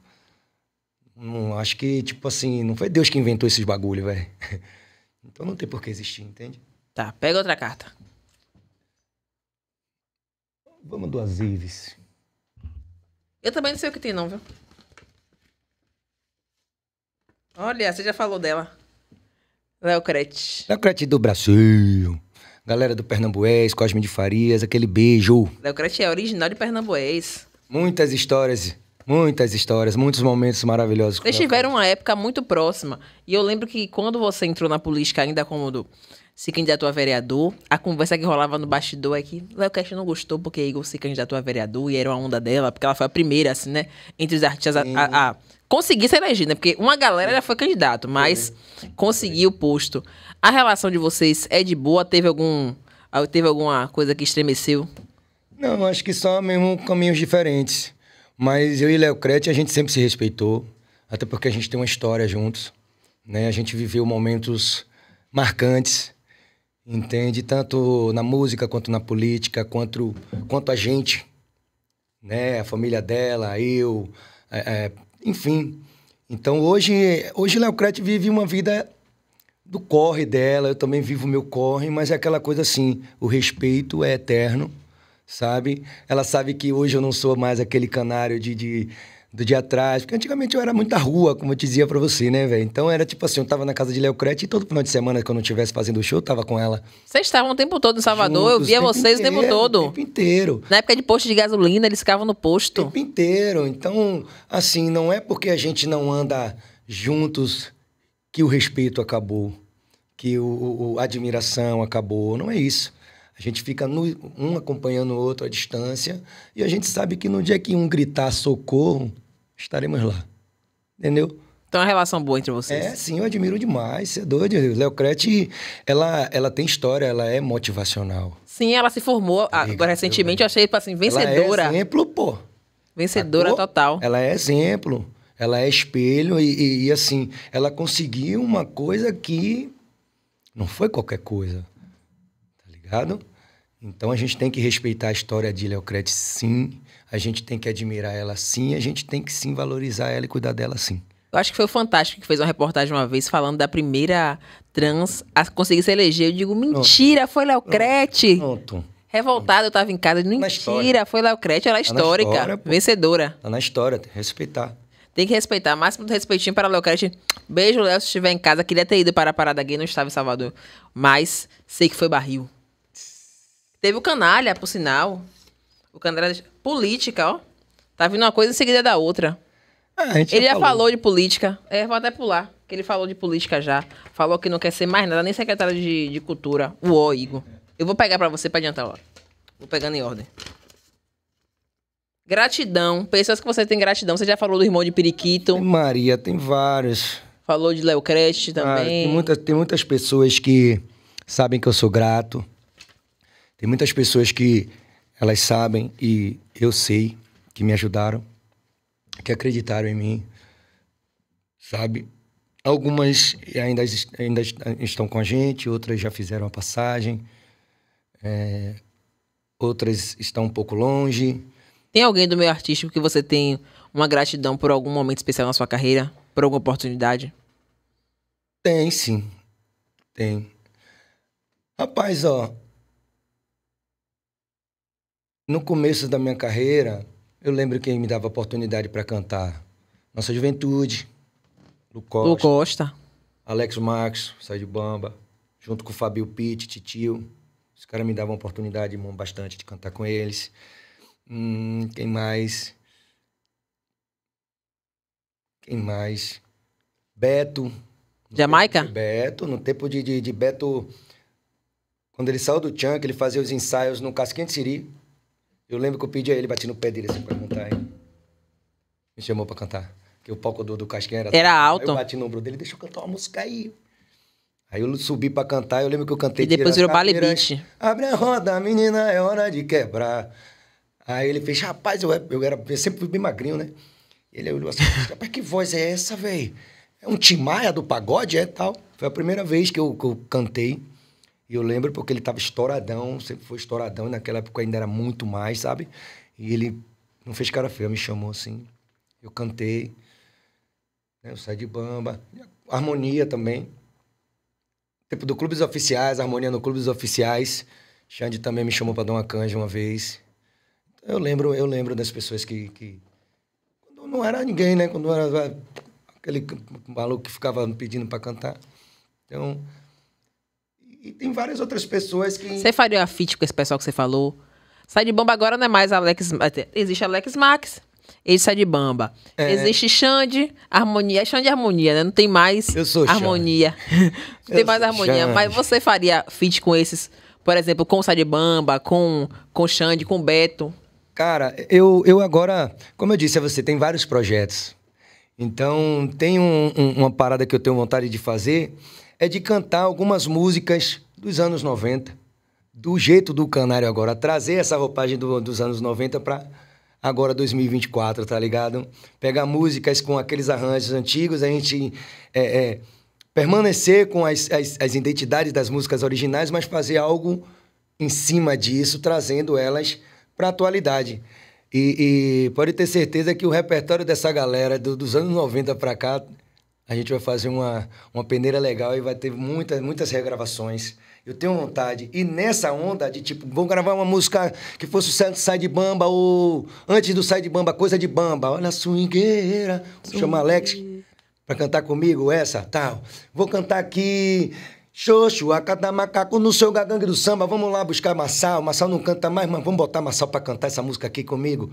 não. Acho que, tipo assim, não foi Deus que inventou esses bagulho, velho. [laughs] Então não tem por que existir, entende? Tá, pega outra carta. Vamos do Azives. Eu também não sei o que tem, não, viu? Olha, você já falou dela. Leocrete. Leocrete do Brasil. Galera do Pernambués, Cosme de Farias, aquele beijo. Léo Crete é original de Pernambués. Muitas histórias, muitas histórias, muitos momentos maravilhosos. Vocês tiveram uma época muito próxima. E eu lembro que quando você entrou na política, ainda como se candidatou a vereador, a conversa que rolava no bastidor é que Léo Cast não gostou porque Igor se candidatou a vereador e era uma onda dela, porque ela foi a primeira, assim, né? Entre os artistas a, a, a conseguir ser elegida, né? porque uma galera já foi candidato, mas Sim. conseguiu o posto. A relação de vocês é de boa? Teve algum ah, teve alguma coisa que estremeceu? Não, acho que só mesmo caminhos diferentes. Mas eu e Léo Crete, a gente sempre se respeitou, até porque a gente tem uma história juntos, né? A gente viveu momentos marcantes, entende? Tanto na música, quanto na política, quanto, quanto a gente, né? A família dela, eu, é, é, enfim. Então hoje, hoje Léo Crete vive uma vida do corre dela, eu também vivo o meu corre, mas é aquela coisa assim, o respeito é eterno, sabe? Ela sabe que hoje eu não sou mais aquele canário de, de do dia atrás, porque antigamente eu era muito da rua, como eu dizia para você, né, velho? Então era tipo assim, eu tava na casa de Léo Crete e todo final de semana que eu não estivesse fazendo show, eu tava com ela. Vocês estavam o tempo todo em Salvador, Juntos, eu via vocês inteiro, o tempo todo. O tempo inteiro. Na época de posto de gasolina, eles ficavam no posto. O tempo inteiro. Então, assim, não é porque a gente não anda juntos que o respeito acabou que o, o, a admiração acabou. Não é isso. A gente fica no, um acompanhando o outro à distância e a gente sabe que no dia que um gritar socorro, estaremos lá. Entendeu? Então, é uma relação boa entre vocês. É, sim, eu admiro demais. Você é doido. Léo Crete, ela, ela tem história, ela é motivacional. Sim, ela se formou ah, agora recentemente. Eu achei, tipo assim, vencedora. Ela é exemplo, pô. Vencedora total. Ela é exemplo. Ela é espelho e, e, e, assim, ela conseguiu uma coisa que não foi qualquer coisa. Tá ligado? Então a gente tem que respeitar a história de Leocrete, sim. A gente tem que admirar ela, sim. A gente tem que sim valorizar ela e cuidar dela, sim. Eu acho que foi o Fantástico que fez uma reportagem uma vez falando da primeira trans a conseguir se eleger. Eu digo, mentira, foi Leocrete. Pronto. Revoltado, eu estava em casa. Tá mentira, foi Leocrete. Ela é tá histórica, história, vencedora. Tá na história, tem que respeitar. Tem que respeitar. Máximo do respeitinho para Leocrete. Beijo, Léo, se estiver em casa. Queria ter ido para a parada gay, não estava em Salvador. Mas sei que foi barril. Teve o canalha, por sinal. O canalha. Política, ó. Tá vindo uma coisa em seguida da outra. Ah, ele já falou. falou. de política. É, vou até pular. Que ele falou de política já. Falou que não quer ser mais nada, nem secretário de, de cultura. ó, Igor. Eu vou pegar para você pra adiantar, ó. Vou pegando em ordem. Gratidão. Pessoas que você tem gratidão. Você já falou do irmão de Periquito. Maria, tem vários. Falou de Léo Creste também. Ah, tem, tem muitas pessoas que sabem que eu sou grato. Tem muitas pessoas que elas sabem e eu sei que me ajudaram, que acreditaram em mim, sabe? Algumas ainda, ainda estão com a gente, outras já fizeram a passagem, é, outras estão um pouco longe, tem alguém do meio artístico que você tem uma gratidão por algum momento especial na sua carreira? Por alguma oportunidade? Tem, sim. Tem. Rapaz, ó. No começo da minha carreira, eu lembro quem me dava oportunidade para cantar. Nossa Juventude, Lu Costa, Lu Costa. Alex Max, Sai de Bamba, junto com o Fabio Pitt, Titio. Os caras me davam oportunidade bastante de cantar com eles. Hum, quem mais? Quem mais? Beto. Jamaica? Beto, no tempo de, de, de, Beto, quando ele saiu do Chunk, ele fazia os ensaios no Casquinha de Siri. Eu lembro que eu pedi a ele, bati no pé dele assim pra cantar. Hein? Me chamou pra cantar. Porque o palco do, do Casquinha era... Era alto. Aí eu bati no ombro dele, deixa eu cantar uma música aí. Aí eu subi pra cantar, eu lembro que eu cantei... E depois virou Bali Beach. Abre a roda, menina, é hora de quebrar. Aí ele fez, rapaz, eu, eu, era, eu sempre fui bem magrinho, né? Ele olhou assim, [laughs] rapaz, que voz é essa, velho? É um Timaya do pagode, é tal? Foi a primeira vez que eu, que eu cantei. E eu lembro porque ele tava estouradão, sempre foi estouradão, e naquela época ainda era muito mais, sabe? E ele não fez cara feia, me chamou assim. Eu cantei. Né? Eu saí de bamba. Harmonia também. Tempo do Clube dos Oficiais, harmonia no Clube dos Oficiais. Xande também me chamou para dar uma canja uma vez. Eu lembro, eu lembro das pessoas que, que quando não era ninguém, né? Quando era aquele maluco que ficava pedindo para cantar. Então, e tem várias outras pessoas que Você faria a fit com esse pessoal que você falou? Sai de bomba agora não é mais Alex, é, existe Alex Max. Ele sai de bamba. É. Existe Xande, harmonia. É Xande harmonia, né? Não tem mais eu sou harmonia. Xande. [laughs] não tem eu mais harmonia. Xande. Mas você faria fit com esses, por exemplo, com o Sai de Bamba, com, com Xande, com Beto? Cara, eu, eu agora, como eu disse a você, tem vários projetos. Então, tem um, um, uma parada que eu tenho vontade de fazer, é de cantar algumas músicas dos anos 90, do jeito do canário agora, trazer essa roupagem do, dos anos 90 para agora 2024, tá ligado? Pegar músicas com aqueles arranjos antigos, a gente é, é, permanecer com as, as, as identidades das músicas originais, mas fazer algo em cima disso, trazendo elas para a atualidade. E, e, pode ter certeza que o repertório dessa galera do, dos anos 90 para cá, a gente vai fazer uma, uma peneira legal e vai ter muitas muitas regravações. Eu tenho vontade. E nessa onda de tipo, vamos gravar uma música que fosse o sai de Bamba ou antes do sai de Bamba, coisa de Bamba. Olha a swingueira. Vou chamar Alex para cantar comigo essa, tal. Vou cantar aqui Xoxo, a cada macaco no seu gagangue do samba. Vamos lá buscar Massal. Massal não canta mais, mas vamos botar Massal para cantar essa música aqui comigo.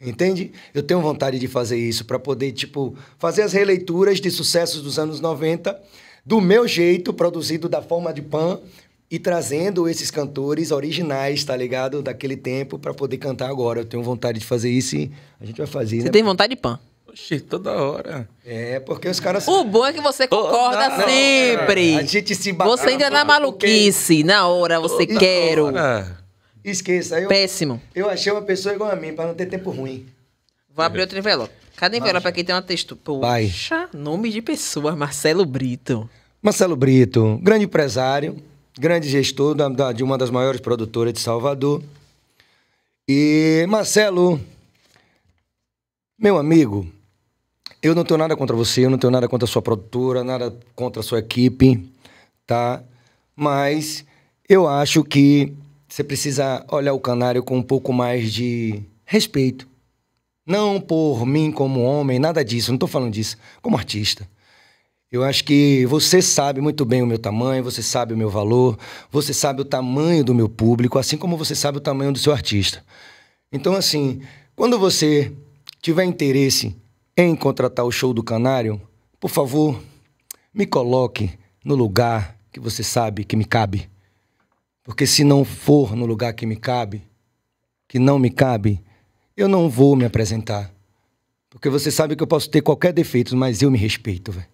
Entende? Eu tenho vontade de fazer isso para poder, tipo, fazer as releituras de sucessos dos anos 90 do meu jeito, produzido da forma de pan e trazendo esses cantores originais, tá ligado? Daquele tempo para poder cantar agora. Eu tenho vontade de fazer isso e a gente vai fazer, Você né? tem vontade de pan? Oxi, toda hora. É, porque os caras. O bom é que você concorda toda sempre. Hora. É. A gente se bate. Você ainda é na maluquice, porque... na hora você toda quero. Hora. Esqueça. Eu, Péssimo. Eu achei uma pessoa igual a mim, pra não ter tempo ruim. Vou abrir outro envelope. Cada envelope aqui tem uma textura. Poxa, Vai. nome de pessoa, Marcelo Brito. Marcelo Brito, grande empresário, grande gestor da, da, de uma das maiores produtoras de Salvador. E Marcelo, meu amigo, eu não tenho nada contra você, eu não tenho nada contra a sua produtora, nada contra a sua equipe, tá? Mas eu acho que você precisa olhar o canário com um pouco mais de respeito. Não por mim como homem, nada disso, não estou falando disso, como artista. Eu acho que você sabe muito bem o meu tamanho, você sabe o meu valor, você sabe o tamanho do meu público, assim como você sabe o tamanho do seu artista. Então, assim, quando você tiver interesse em contratar o show do Canário, por favor, me coloque no lugar que você sabe que me cabe. Porque se não for no lugar que me cabe, que não me cabe, eu não vou me apresentar. Porque você sabe que eu posso ter qualquer defeito, mas eu me respeito, velho.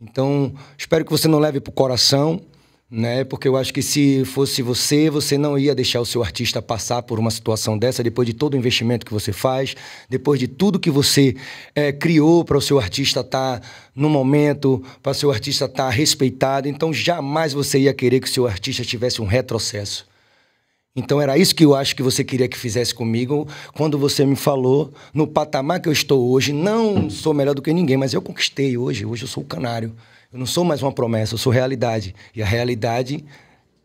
Então, espero que você não leve pro coração né? Porque eu acho que se fosse você, você não ia deixar o seu artista passar por uma situação dessa depois de todo o investimento que você faz, depois de tudo que você é, criou para o seu artista estar tá no momento, para o seu artista estar tá respeitado. Então, jamais você ia querer que o seu artista tivesse um retrocesso. Então era isso que eu acho que você queria que fizesse comigo quando você me falou no patamar que eu estou hoje. Não sou melhor do que ninguém, mas eu conquistei hoje. Hoje eu sou o canário. Eu não sou mais uma promessa, eu sou realidade. E a realidade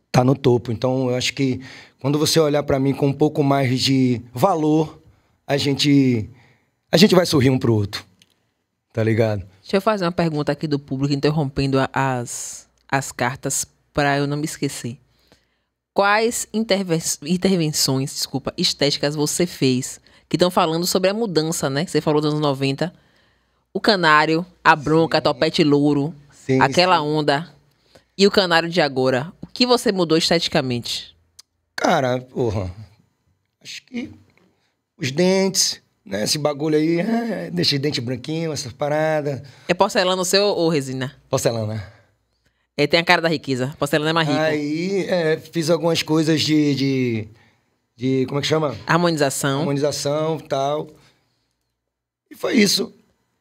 está no topo. Então, eu acho que quando você olhar para mim com um pouco mais de valor, a gente a gente vai sorrir um pro outro. Tá ligado? Deixa eu fazer uma pergunta aqui do público, interrompendo as, as cartas para eu não me esquecer. Quais interven intervenções, desculpa, estéticas você fez? Que estão falando sobre a mudança, né? Você falou dos anos 90. O canário, a bronca, Sim. topete louro. Sim, aquela sim. onda e o canário de agora, o que você mudou esteticamente? Cara, porra, acho que os dentes, né? Esse bagulho aí, é, deixa de dente branquinho, essas paradas. É porcelana o seu ou resina? Porcelana. aí é, tem a cara da riqueza. Porcelana é mais rica. Aí, é, fiz algumas coisas de, de, de, Como é que chama? Harmonização. Harmonização tal. E foi isso.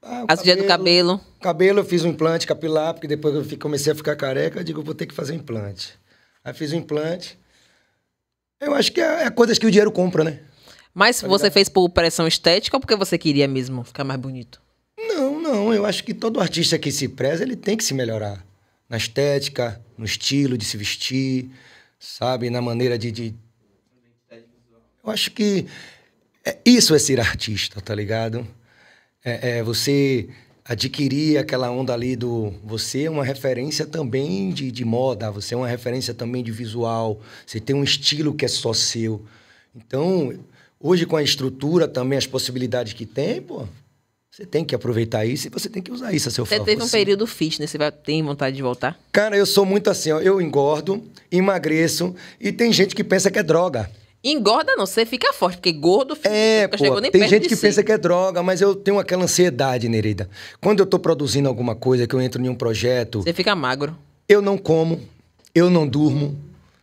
Ah, As cabelo, do cabelo. Cabelo, eu fiz um implante capilar, porque depois que eu comecei a ficar careca, eu digo, vou ter que fazer um implante. Aí fiz um implante. Eu acho que é, é coisas que o dinheiro compra, né? Mas tá você ligado? fez por pressão estética ou porque você queria mesmo ficar mais bonito? Não, não. Eu acho que todo artista que se preza, ele tem que se melhorar. Na estética, no estilo de se vestir, sabe? Na maneira de... de... Eu acho que é, isso é ser artista, tá ligado? é, é, você adquirir aquela onda ali do. Você é uma referência também de, de moda, você é uma referência também de visual, você tem um estilo que é só seu. Então, hoje com a estrutura também, as possibilidades que tem, pô. Você tem que aproveitar isso e você tem que usar isso a seu favor. Você teve um assim. período fitness, você vai, tem vontade de voltar? Cara, eu sou muito assim, ó, eu engordo, emagreço e tem gente que pensa que é droga. Engorda não, você fica forte, porque gordo fica, é, pô, nem Tem gente que si. pensa que é droga, mas eu tenho aquela ansiedade, Nereida. Quando eu tô produzindo alguma coisa, que eu entro em um projeto. Você fica magro. Eu não como, eu não durmo,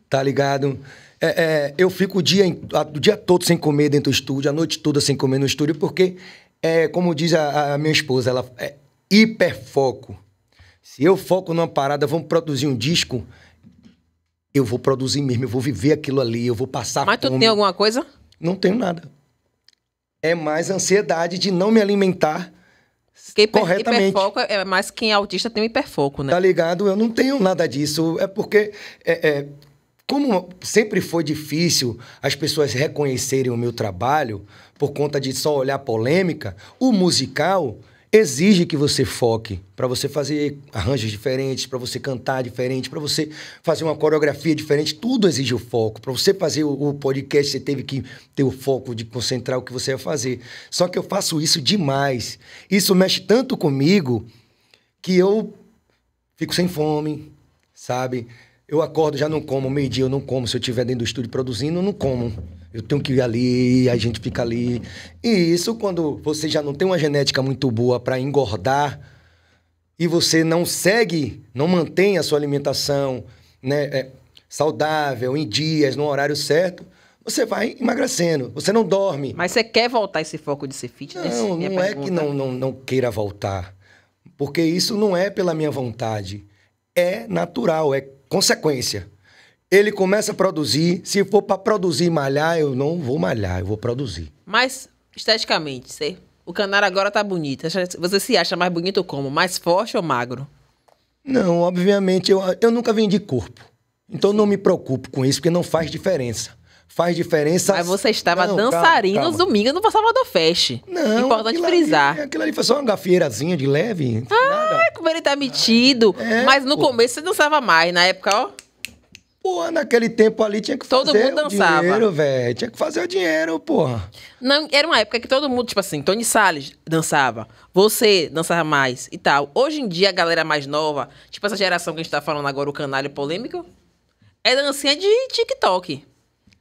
tá ligado? É, é, eu fico o dia, o dia todo sem comer dentro do estúdio, a noite toda sem comer no estúdio, porque, é, como diz a, a minha esposa, ela é hiperfoco. Se eu foco numa parada, vamos produzir um disco, eu vou produzir mesmo, eu vou viver aquilo ali, eu vou passar Mas fome. tu tem alguma coisa? Não tenho nada. É mais ansiedade de não me alimentar porque hiper, corretamente. Hiperfoco é, é mais quem é autista tem um hiperfoco, né? Tá ligado? Eu não tenho nada disso. É porque... É, é, como sempre foi difícil as pessoas reconhecerem o meu trabalho por conta de só olhar polêmica, o musical exige que você foque para você fazer arranjos diferentes, para você cantar diferente, para você fazer uma coreografia diferente. Tudo exige o foco. Para você fazer o, o, podcast, você teve que ter o foco de concentrar o que você ia fazer. Só que eu faço isso demais. Isso mexe tanto comigo que eu fico sem fome, sabe? Eu acordo, já não como. Meio-dia eu não como. Se eu estiver dentro do estúdio produzindo, eu não como. Eu tenho que ir ali, a gente fica ali. E isso quando você já não tem uma genética muito boa para engordar e você não segue, não mantém a sua alimentação né, é, saudável, em dias, no horário certo, você vai emagrecendo, você não dorme. Mas você quer voltar esse foco de ser fitness? Não, não é que não, não, não queira voltar. Porque isso não é pela minha vontade. É natural, é consequência. Ele começa a produzir. Se for para produzir e malhar, eu não vou malhar, eu vou produzir. Mas, esteticamente, você, o canário agora tá bonito. Você se acha mais bonito como? Mais forte ou magro? Não, obviamente, eu, eu nunca vendi corpo. Então não me preocupo com isso, porque não faz diferença. Faz diferença. Mas você estava não, dançarino calma, calma. domingo no Salvador Fest. Não. Importante frisar. Ali, é, aquilo ali foi só uma gafieirazinha de leve. Ah, nada. como ele tá metido. É, mas no pô. começo você dançava mais. Na época, ó. Pô, naquele tempo ali tinha que todo fazer o dançava. dinheiro, velho. Tinha que fazer o dinheiro, porra. Não, era uma época que todo mundo, tipo assim, Tony Salles dançava, você dançava mais e tal. Hoje em dia, a galera mais nova, tipo essa geração que a gente tá falando agora, o canalho polêmico, é dancinha de TikTok.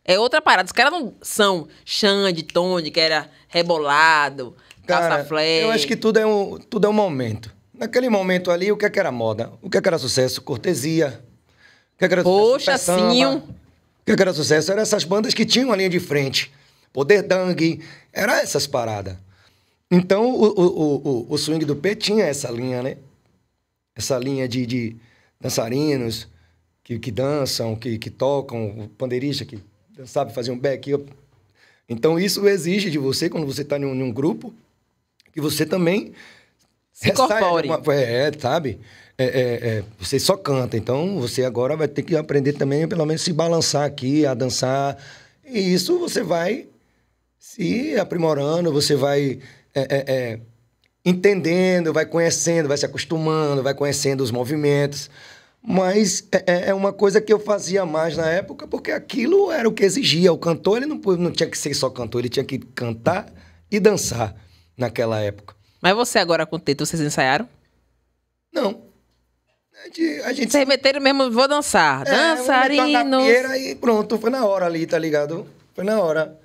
É outra parada. Os caras não são Xande, Tony, que era rebolado, caça flare. Eu acho que tudo é um, tudo é um momento. Naquele momento ali, o que, é que era moda? O que, é que era sucesso? Cortesia que era Poxa, sim. O que era sucesso eram essas bandas que tinham a linha de frente. Poder Dang, era essas paradas. Então, o, o, o, o swing do P tinha essa linha, né? Essa linha de, de dançarinos que, que dançam, que, que tocam, o pandeirista que sabe fazer um back. up Então, isso exige de você, quando você está em, um, grupo, que você também... Se incorpore. É, sabe? É, é, é, você só canta, então você agora vai ter que aprender também, pelo menos, se balançar aqui, a dançar. E isso você vai se aprimorando, você vai é, é, é entendendo, vai conhecendo, vai se acostumando, vai conhecendo os movimentos. Mas é, uma coisa que eu fazia mais na época, porque aquilo era o que exigia. O cantor ele não, não tinha que ser só cantor, ele tinha que cantar e dançar naquela época. Mas você agora com o Teto, vocês ensaiaram? Não. A gente, mesmo, vou dançar. É, E pronto, foi na hora ali, tá ligado? Foi na hora.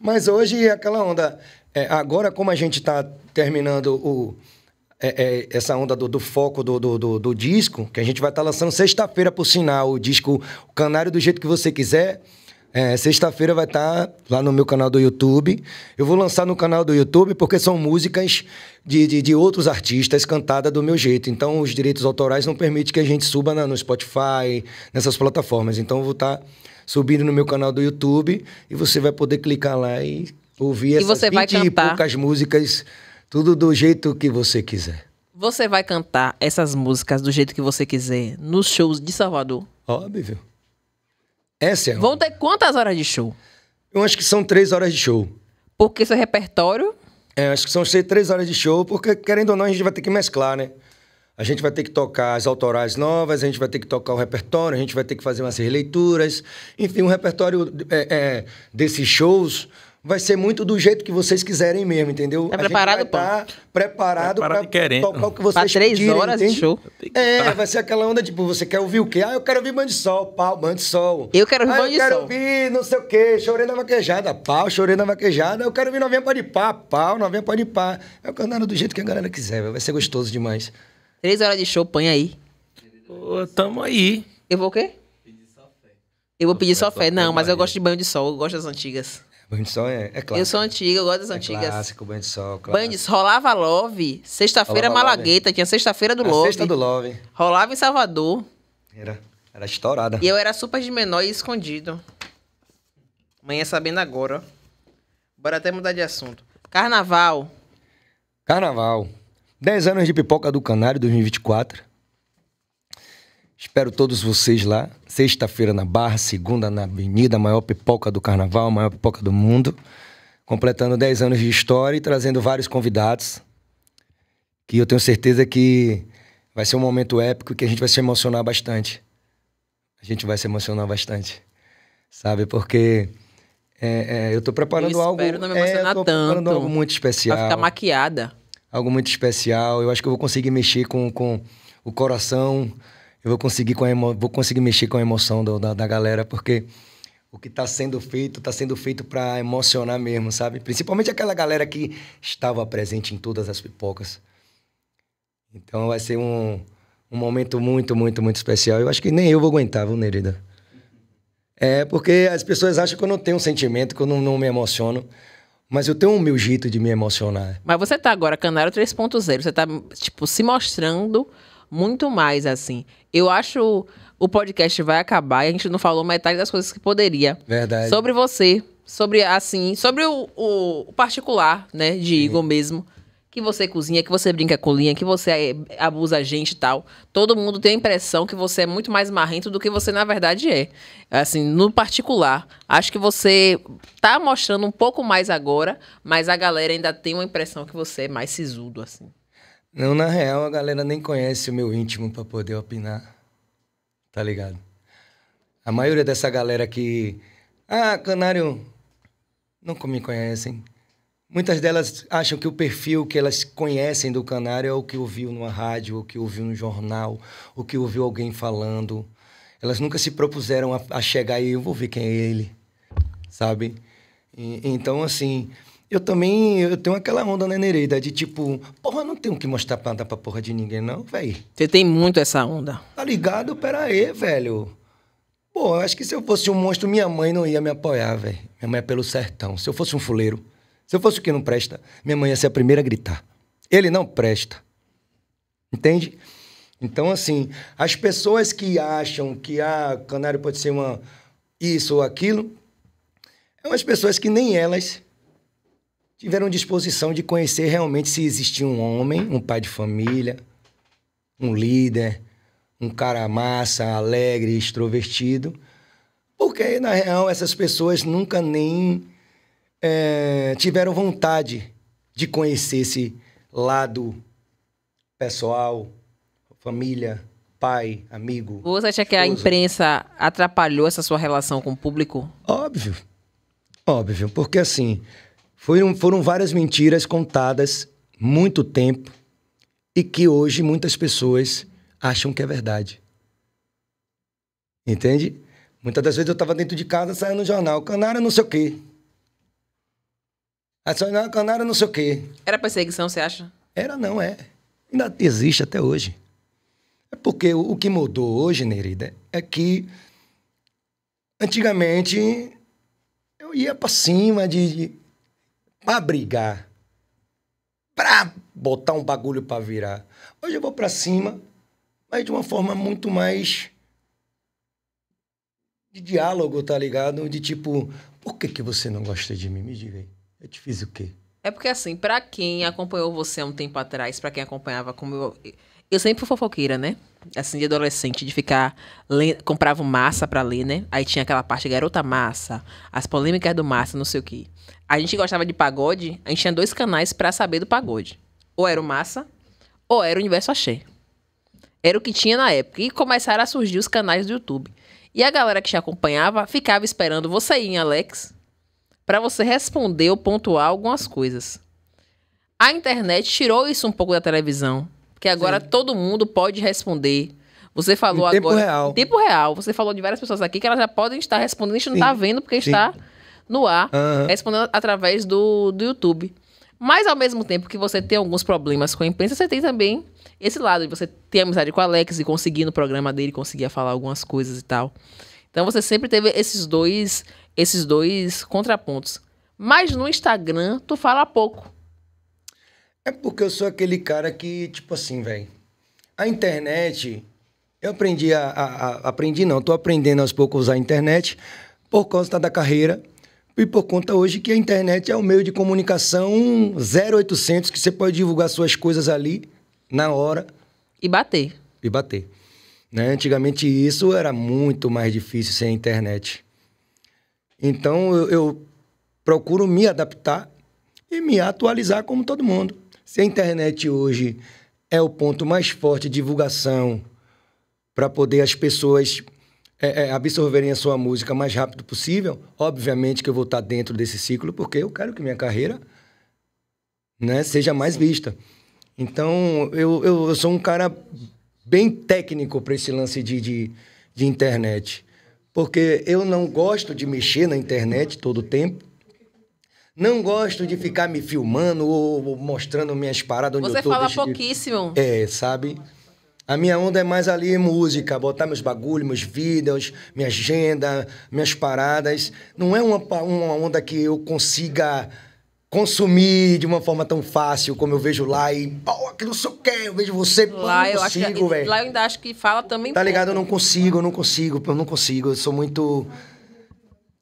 Mas hoje é aquela onda. É, agora, como a gente tá terminando o, é, é, essa onda do, do foco do, do, do, disco, que a gente vai estar tá lançando sexta-feira, por sinal, o disco Canário do Jeito Que Você Quiser. É, Sexta-feira vai estar tá lá no meu canal do YouTube. Eu vou lançar no canal do YouTube porque são músicas de, de, de outros artistas cantadas do meu jeito. Então, os direitos autorais não permitem que a gente suba na, no Spotify, nessas plataformas. Então, eu vou estar tá subindo no meu canal do YouTube e você vai poder clicar lá e ouvir e essas 20 e poucas músicas, tudo do jeito que você quiser. Você vai cantar essas músicas do jeito que você quiser nos shows de Salvador? Óbvio. Essa é Vão ter quantas horas de show? Eu acho que são três horas de show. Porque seu é repertório. É, acho que são três horas de show, porque querendo ou não, a gente vai ter que mesclar, né? A gente vai ter que tocar as autorais novas, a gente vai ter que tocar o repertório, a gente vai ter que fazer umas releituras. Enfim, um repertório é, é, desses shows vai ser muito do jeito que vocês quiserem mesmo, entendeu? É a preparado, gente vai tá preparado para tocar o que vocês pra três horas entende? de show. É, tá. vai ser aquela onda, tipo, você quer ouvir o quê? Ah, eu quero ouvir Band de Sol, pau, Band de Sol. Eu quero ouvir ah, Band de Sol. eu quero ouvir não sei o quê, chorei na vaquejada, pau, chorei na vaquejada. Eu quero ouvir novinha pode pá, pau, novinha pode pá. É o canal do jeito que a galera quiser, vai ser gostoso demais. Três horas de show, põe aí. Pô, tamo aí. Eu vou o quê? Pedir só fé. Eu vou pedir só fé. Não, mas eu gosto de banho de sol, eu gosto das antigas. Banho de sol é, é Eu sou né? antiga, eu gosto das é antigas. Clássico, banho de sol, clássico. Banho de sol, rolava Love. Sexta-feira Malagueta, tinha sexta-feira do a Love. Sexta do Love. Rolava em Salvador. Era, era estourada. E eu era super de menor e escondido. Amanhã sabendo agora, Bora até mudar de assunto. Carnaval. Carnaval. 10 anos de pipoca do Canário 2024. Espero todos vocês lá. Sexta-feira na Barra, segunda na Avenida, a maior pipoca do carnaval, a maior pipoca do mundo. Completando 10 anos de história e trazendo vários convidados. Que eu tenho certeza que vai ser um momento épico que a gente vai se emocionar bastante. A gente vai se emocionar bastante. Sabe? Porque é, é, eu tô preparando eu algo. Espero não me é, emocionar é, tô tanto. preparando algo muito especial. Vai ficar maquiada. Algo muito especial. Eu acho que eu vou conseguir mexer com, com o coração eu vou conseguir, com emo... vou conseguir mexer com a emoção do, da, da galera, porque o que está sendo feito está sendo feito para emocionar mesmo, sabe? Principalmente aquela galera que estava presente em todas as pipocas. Então vai ser um, um momento muito, muito, muito especial. Eu acho que nem eu vou aguentar, viu, Nerida? É porque as pessoas acham que eu não tenho um sentimento, que eu não, não me emociono. Mas eu tenho o um meu jeito de me emocionar. Mas você tá agora, Canário 3.0, você tá, tipo, se mostrando muito mais, assim. Eu acho o podcast vai acabar e a gente não falou metade das coisas que poderia. Verdade. Sobre você, sobre, assim, sobre o, o particular, né, de Sim. Igor mesmo. Que você cozinha, que você brinca com linha, que você é, abusa a gente e tal. Todo mundo tem a impressão que você é muito mais marrento do que você na verdade é. Assim, no particular. Acho que você tá mostrando um pouco mais agora, mas a galera ainda tem uma impressão que você é mais sisudo, assim. Não, na real, a galera nem conhece o meu íntimo para poder opinar. Tá ligado? A maioria dessa galera que. Ah, canário. Nunca me conhecem. Muitas delas acham que o perfil que elas conhecem do canário é o que ouviu numa rádio, o que ouviu no jornal, o que ouviu alguém falando. Elas nunca se propuseram a, a chegar e eu vou ver quem é ele, sabe? E, então, assim, eu também eu tenho aquela onda na né, Nereida de tipo, porra, não tenho que mostrar nada pra porra de ninguém, não, velho. Você tem muito essa onda. Tá ligado? Pera aí, velho. Pô, eu acho que se eu fosse um monstro, minha mãe não ia me apoiar, velho. Minha mãe é pelo sertão. Se eu fosse um fuleiro, se eu fosse o que não presta, minha mãe ia ser a primeira a gritar. Ele não presta. Entende? Então, assim, as pessoas que acham que ah, canário pode ser uma isso ou aquilo, são é as pessoas que nem elas tiveram disposição de conhecer realmente se existia um homem, um pai de família, um líder, um cara massa, alegre, extrovertido. Porque, na real, essas pessoas nunca nem é, tiveram vontade de conhecer esse lado pessoal, família, pai, amigo. Você acha que a imprensa atrapalhou essa sua relação com o público? Óbvio. Óbvio. Porque, assim, foram, foram várias mentiras contadas muito tempo e que hoje muitas pessoas acham que é verdade. Entende? Muitas das vezes eu estava dentro de casa, saía no jornal, canara não sei o quê. Acionar canara não sei o quê. Era perseguição, você acha? Era, não, é. Ainda existe até hoje. É porque o, o que mudou hoje, Nerida, é que antigamente eu ia para cima de, de para brigar, para botar um bagulho para virar. Hoje eu vou para cima, mas de uma forma muito mais de diálogo, tá ligado? De tipo, por que que você não gosta de mim? Me diga aí. Eu te fiz o quê? É porque assim, para quem acompanhou você há um tempo atrás, para quem acompanhava como eu, eu sempre fui fofoqueira, né? Assim, de adolescente, de ficar. Comprava massa pra ler, né? Aí tinha aquela parte garota massa, as polêmicas do massa, não sei o quê. A gente gostava de pagode, a gente tinha dois canais para saber do pagode. Ou era o massa, ou era o universo axé. Era o que tinha na época. E começaram a surgir os canais do YouTube. E a galera que te acompanhava ficava esperando você ir, Alex, para você responder ou pontuar algumas coisas. A internet tirou isso um pouco da televisão porque agora Sim. todo mundo pode responder. Você falou em tempo agora. Real. Em tempo real. Você falou de várias pessoas aqui que elas já podem estar respondendo, a gente não está vendo porque Sim. está no ar, uhum. respondendo através do, do YouTube. Mas ao mesmo tempo que você tem alguns problemas com a imprensa, você tem também esse lado de você ter amizade com o Alex e conseguir no programa dele, conseguir falar algumas coisas e tal. Então você sempre teve esses dois, esses dois contrapontos. Mas no Instagram, tu fala pouco. É porque eu sou aquele cara que, tipo assim, velho. A internet. Eu aprendi a, a, a, Aprendi não, tô aprendendo aos poucos a usar a internet por conta da carreira e por conta hoje que a internet é o um meio de comunicação 0800 que você pode divulgar suas coisas ali na hora. E bater. E bater. Né? Antigamente isso era muito mais difícil sem a internet. Então eu, eu procuro me adaptar e me atualizar como todo mundo. Se a internet hoje é o ponto mais forte de divulgação para poder as pessoas é, é, absorverem a sua música mais rápido possível, obviamente que eu vou estar tá dentro desse ciclo, porque eu quero que minha carreira né, seja mais vista. Então, eu, eu, eu sou um cara bem técnico para esse lance de, de, de internet. Porque eu não gosto de mexer na internet todo o tempo, não gosto de ficar me filmando ou mostrando minhas paradas onde Você eu Você fala pouquíssimo. É, sabe? A minha onda é mais ali música, botar meus bagulhos, meus vídeos, minha agenda, minhas paradas. Não é uma, uma onda que eu consiga consumir de uma forma tão fácil como eu vejo lá e pô, aquilo o quer, eu vejo você, pô, lá, eu consigo, velho. Lá eu ainda acho que fala também. Tá ligado? Eu não consigo, eu não consigo, eu não consigo. Eu sou muito.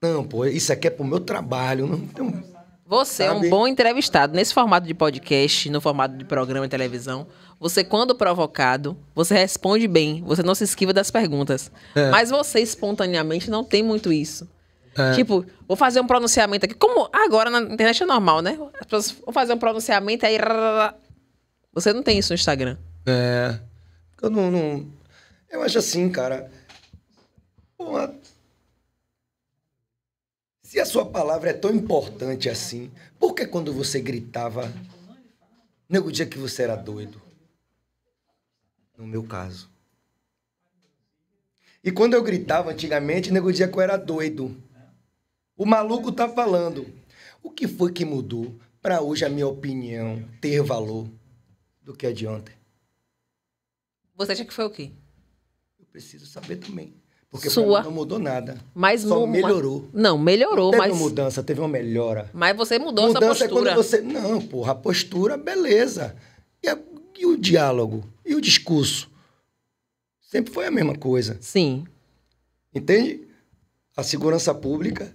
Não, pô, isso aqui é pro meu trabalho. Não, não você Sabe? é um bom entrevistado. Nesse formato de podcast, no formato de programa e televisão, você, quando provocado, você responde bem, você não se esquiva das perguntas. É. Mas você, espontaneamente, não tem muito isso. É. Tipo, vou fazer um pronunciamento aqui. Como agora na internet é normal, né? As pessoas vão fazer um pronunciamento aí. Você não tem isso no Instagram. É. Eu não. não... Eu acho assim, cara. Se a sua palavra é tão importante assim, por que quando você gritava, nego dia que você era doido? No meu caso. E quando eu gritava antigamente, nego dia que eu era doido. O maluco tá falando. O que foi que mudou para hoje a minha opinião ter valor do que a é de ontem? Você acha que foi o quê? Eu preciso saber também. Porque Sua. não mudou nada. Mas Só melhorou. Não, melhorou, teve mas. Teve uma mudança, teve uma melhora. Mas você mudou mudança sua postura. É quando você... Não, porra, a postura, beleza. E, a... e o diálogo? E o discurso? Sempre foi a mesma coisa. Sim. Entende? A segurança pública.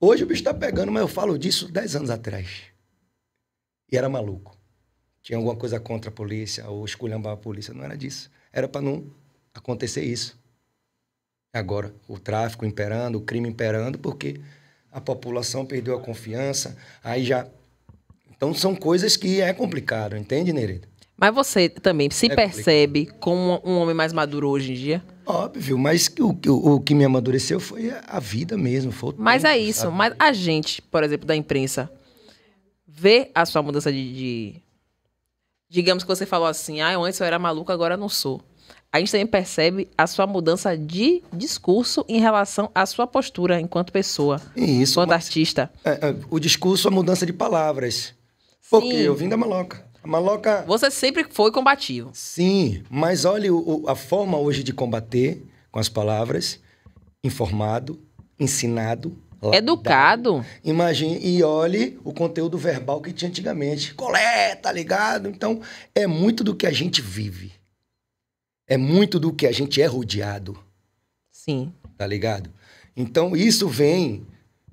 Hoje o bicho tá pegando, mas eu falo disso dez anos atrás. E era maluco. Tinha alguma coisa contra a polícia ou esculhambar a polícia. Não era disso. Era para não acontecer isso. Agora, o tráfico imperando, o crime imperando, porque a população perdeu a confiança, aí já. Então, são coisas que é complicado, entende, Nereida? Mas você também se é percebe complicado. como um homem mais maduro hoje em dia? Óbvio, mas o, o, o que me amadureceu foi a vida mesmo. Foi mas é tempo, é isso. Sabe? Mas a gente, por exemplo, da imprensa, vê a sua mudança de, de. Digamos que você falou assim, ah, antes eu era maluco, agora não sou a gente também percebe a sua mudança de discurso em relação à sua postura enquanto pessoa, Isso, enquanto artista. É, é, o discurso, a mudança de palavras. Porque eu vim da maloca. A maloca. Você sempre foi combativo. Sim, mas olha o, a forma hoje de combater com as palavras: informado, ensinado, Educado. Imagine, e olhe o conteúdo verbal que tinha antigamente. Coleta tá ligado? Então, é muito do que a gente vive é muito do que a gente é rodeado. Sim. Tá ligado? Então, isso vem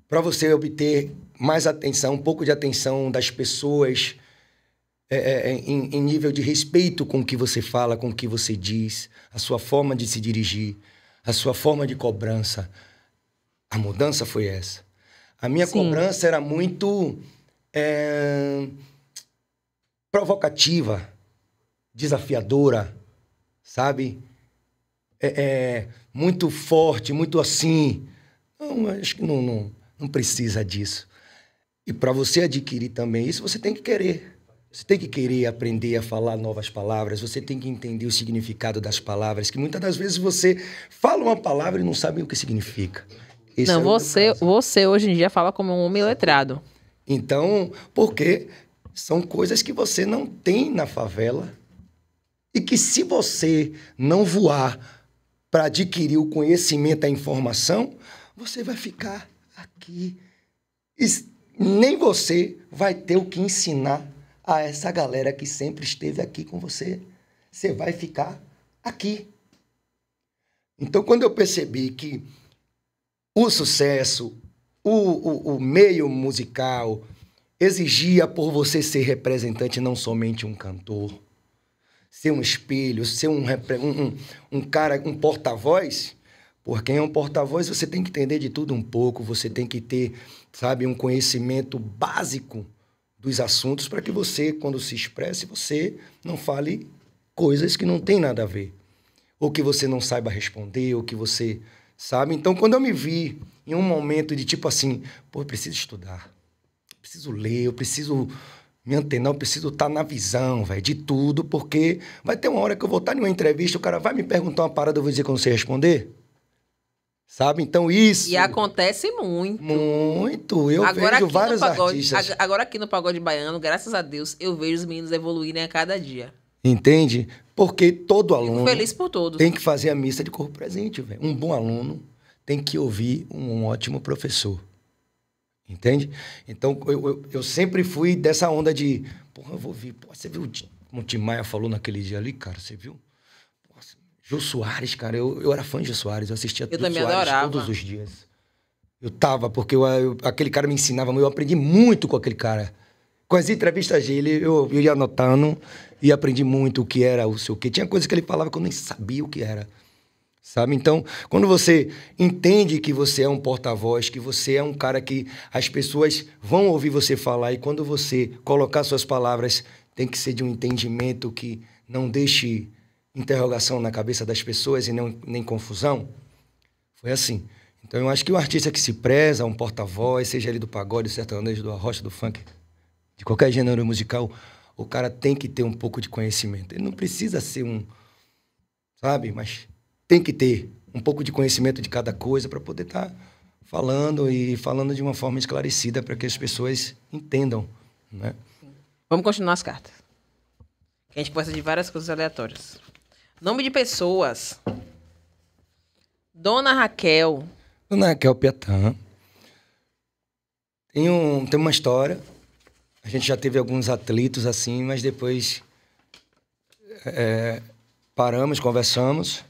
para você obter mais atenção, um pouco de atenção das pessoas, é, é, é, em, em, nível de respeito com o que você fala, com o que você diz, a sua forma de se dirigir, a sua forma de cobrança. A mudança foi essa. A minha Sim. cobrança era muito é, provocativa, desafiadora sabe? É, é, muito forte, muito assim. Não, acho que não, não, não precisa disso. E para você adquirir também isso, você tem que querer. Você tem que querer aprender a falar novas palavras, você tem que entender o significado das palavras, que muitas das vezes você fala uma palavra e não sabe o que significa. Esse não, é você, você hoje em dia fala como um homem letrado. Então, porque são coisas que você não tem na favela, e que se você não voar para adquirir o conhecimento, a informação, você vai ficar aqui. E nem você vai ter o que ensinar a essa galera que sempre esteve aqui com você. Você vai ficar aqui. Então, quando eu percebi que o sucesso, o, o, o, meio musical exigia por você ser representante não somente um cantor, ser um espelho, ser um, um, um cara, um porta-voz, porque quem é um porta-voz, você tem que entender de tudo um pouco, você tem que ter, sabe, um conhecimento básico dos assuntos para que você, quando se expresse, você não fale coisas que não tem nada a ver. Ou que você não saiba responder, ou que você, sabe? Então, quando eu me vi em um momento de tipo assim, pô, eu preciso estudar, preciso ler, eu preciso me antenar, eu preciso estar tá na visão, velho, de tudo, porque vai ter uma hora que eu vou estar tá em uma entrevista, o cara vai me perguntar uma parada, eu vou dizer que eu não sei responder. Sabe? Então isso. E acontece muito. Muito. Eu agora vejo vários pagode, artistas. Agora aqui no Pagode Baiano, graças a Deus, eu vejo os meninos evoluírem a cada dia. Entende? Porque todo aluno. feliz por todos. Tem que fazer a missa de corpo presente, velho. Um bom aluno tem que ouvir um ótimo professor. Entende? Então, eu, eu, eu, sempre fui dessa onda de... Porra, eu vou vir. você viu o Tim Maia falou naquele dia ali, cara? Você viu? Jô Soares, cara. Eu, eu era fã de Jô Soares. Eu assistia eu Soares todos os dias. Eu tava, porque eu, eu, aquele cara me ensinava. Eu aprendi muito com aquele cara. Com as entrevistas dele, eu, eu ia anotando e aprendi muito o que era o seu que. Tinha coisas que ele falava que eu nem sabia o que era. Sabe? Então, quando você entende que você é um porta-voz, que você é um cara que as pessoas vão ouvir você falar, e quando você colocar suas palavras, tem que ser de um entendimento que não deixe interrogação na cabeça das pessoas e não, nem confusão. Foi assim. Então, eu acho que o um artista que se preza, um porta-voz, seja ele do pagode, do sertanejo, do arrocha, do funk, de qualquer gênero musical, o cara tem que ter um pouco de conhecimento. Ele não precisa ser um. Sabe? Mas tem que ter um pouco de conhecimento de cada coisa para poder estar tá falando e falando de uma forma esclarecida para que as pessoas entendam. Né? Vamos continuar as cartas. A gente conversa de várias coisas aleatórias. Nome de pessoas. Dona Raquel. Dona Raquel Piatã. Tem, um, tem uma história. A gente já teve alguns atletas assim, mas depois é, paramos, conversamos.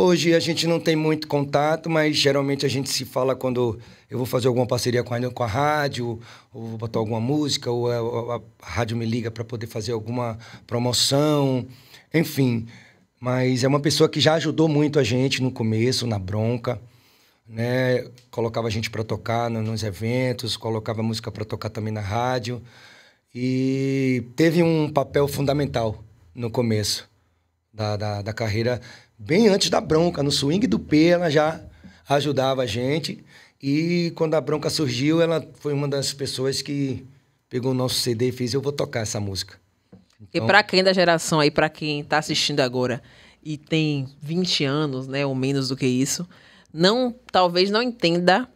Hoje a gente não tem muito contato, mas geralmente a gente se fala quando eu vou fazer alguma parceria com a, com a rádio, ou vou botar alguma música, ou a, a, a rádio me liga para poder fazer alguma promoção, enfim. Mas é uma pessoa que já ajudou muito a gente no começo, na bronca, né? Colocava a gente para tocar nos eventos, colocava música para tocar também na rádio. E teve um papel fundamental no começo da, da, da carreira bem antes da bronca, no swing do P, ela já ajudava a gente. E quando a bronca surgiu, ela foi uma das pessoas que pegou o nosso CD e fez: Eu vou tocar essa música. Então... E para quem da geração aí, para quem está assistindo agora e tem 20 anos, né, ou menos do que isso, não, talvez não entenda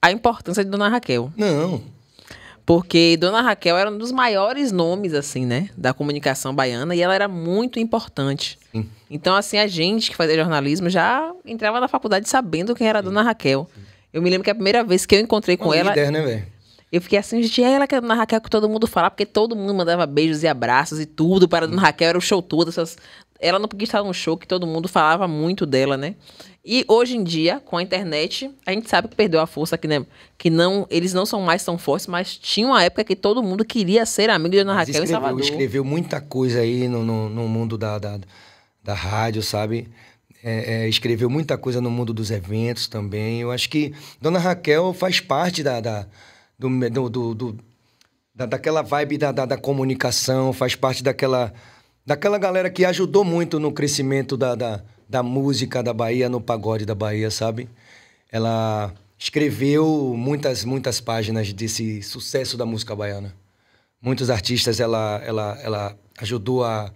a importância de Dona Raquel. Não. Porque Dona Raquel era um dos maiores nomes assim, né, da comunicação baiana e ela era muito importante. Sim. Então, assim, a gente que fazia jornalismo já entrava na faculdade sabendo quem era a dona Raquel. Eu me lembro que a primeira vez que eu encontrei com Uma ela. Líder, né, velho? Eu fiquei assim, gente, é ela que é a Dona Raquel que todo mundo fala, porque todo mundo mandava beijos e abraços e tudo para a Dona Raquel, era o show todo. Essas... Ela não podia estar num show que todo mundo falava muito dela, né? E hoje em dia, com a internet, a gente sabe que perdeu a força, que, né, que não, eles não são mais tão fortes, mas tinha uma época que todo mundo queria ser amigo de Dona Raquel escreveu, em Salvador. escreveu muita coisa aí no, no, no mundo da, da, da rádio, sabe? É, é, escreveu muita coisa no mundo dos eventos também. Eu acho que Dona Raquel faz parte da, da do, do, do, da, daquela vibe da, da, da, comunicação, faz parte daquela, daquela galera que ajudou muito no crescimento da, da, da música da Bahia, no pagode da Bahia, sabe? Ela escreveu muitas, muitas páginas desse sucesso da música baiana. Muitos artistas ela, ela, ela ajudou a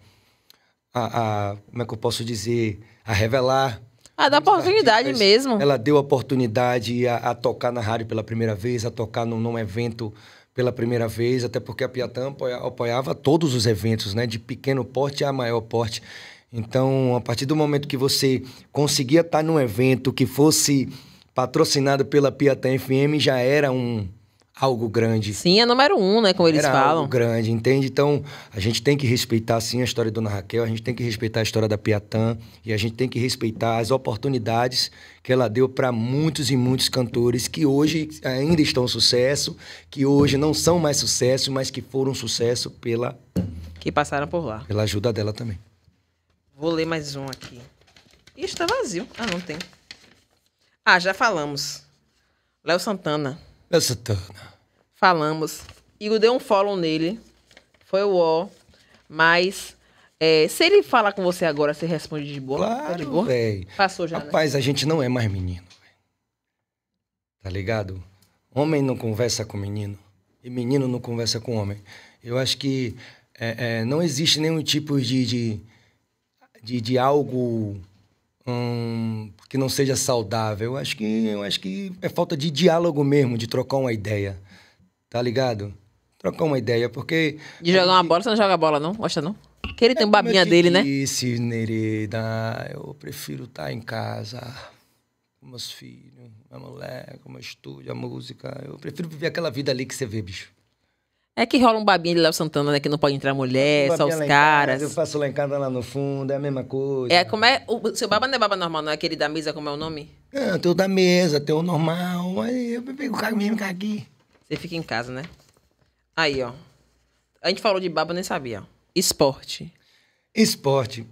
a, a, como é que eu posso dizer, a revelar. Ah, dar oportunidade artistas. mesmo. Ela deu oportunidade a, a, tocar na rádio pela primeira vez, a tocar num, num evento pela primeira vez, até porque a Piatã apoiava todos os eventos, né? De pequeno porte a maior porte. Então, a partir do momento que você conseguia estar num evento que fosse patrocinado pela Piatã FM, já era um, algo grande. Sim, é número um, né? Como eles falam. Algo grande, entende? Então, a gente tem que respeitar, sim, a história da Dona Raquel, a gente tem que respeitar a história da Piatã e a gente tem que respeitar as oportunidades que ela deu para muitos e muitos cantores que hoje ainda estão sucesso, que hoje não são mais sucesso, mas que foram sucesso pela. Que passaram por lá. Pela ajuda dela também. Vou ler mais um aqui. Ih, está vazio. Ah, não tem. Ah, já falamos. Léo Santana. Essa tana. Falamos. eu dei um follow nele. Foi o ó. Mas é, se ele falar com você agora, você responde de boa? Claro, tá de boa? Passou já, né? Rapaz, né? a gente não é mais menino. Véio. Tá ligado? Homem não conversa com menino. E menino não conversa com homem. Eu acho que é, é, não existe nenhum tipo de, de, de, de algo hum, que não seja saudável. Eu acho que eu acho que é falta de diálogo mesmo, de trocar uma ideia. Tá ligado? Trocar uma ideia, porque. De jogar uma bola, você não joga bola, não? Gosta não? Que ele é tem um babinha dele, né? disse, né? Isso, Nereida, eu prefiro estar tá em casa com meus filhos, minha mulher, com meu estúdio, a música. Eu prefiro viver aquela vida ali que você vê, bicho. É que rola um babinho de Léo Santana, né? Que não pode entrar mulher, só os caras. Casa, eu faço lá em casa, lá no fundo, é a mesma coisa. É, como é. O seu baba não é baba normal, não é aquele da mesa, como é o nome? É, tem o da mesa, tem o normal. Aí eu pego o carro mesmo, cara aqui. Você fica em casa, né? Aí, ó. A gente falou de baba, nem sabia. Esporte. Esporte.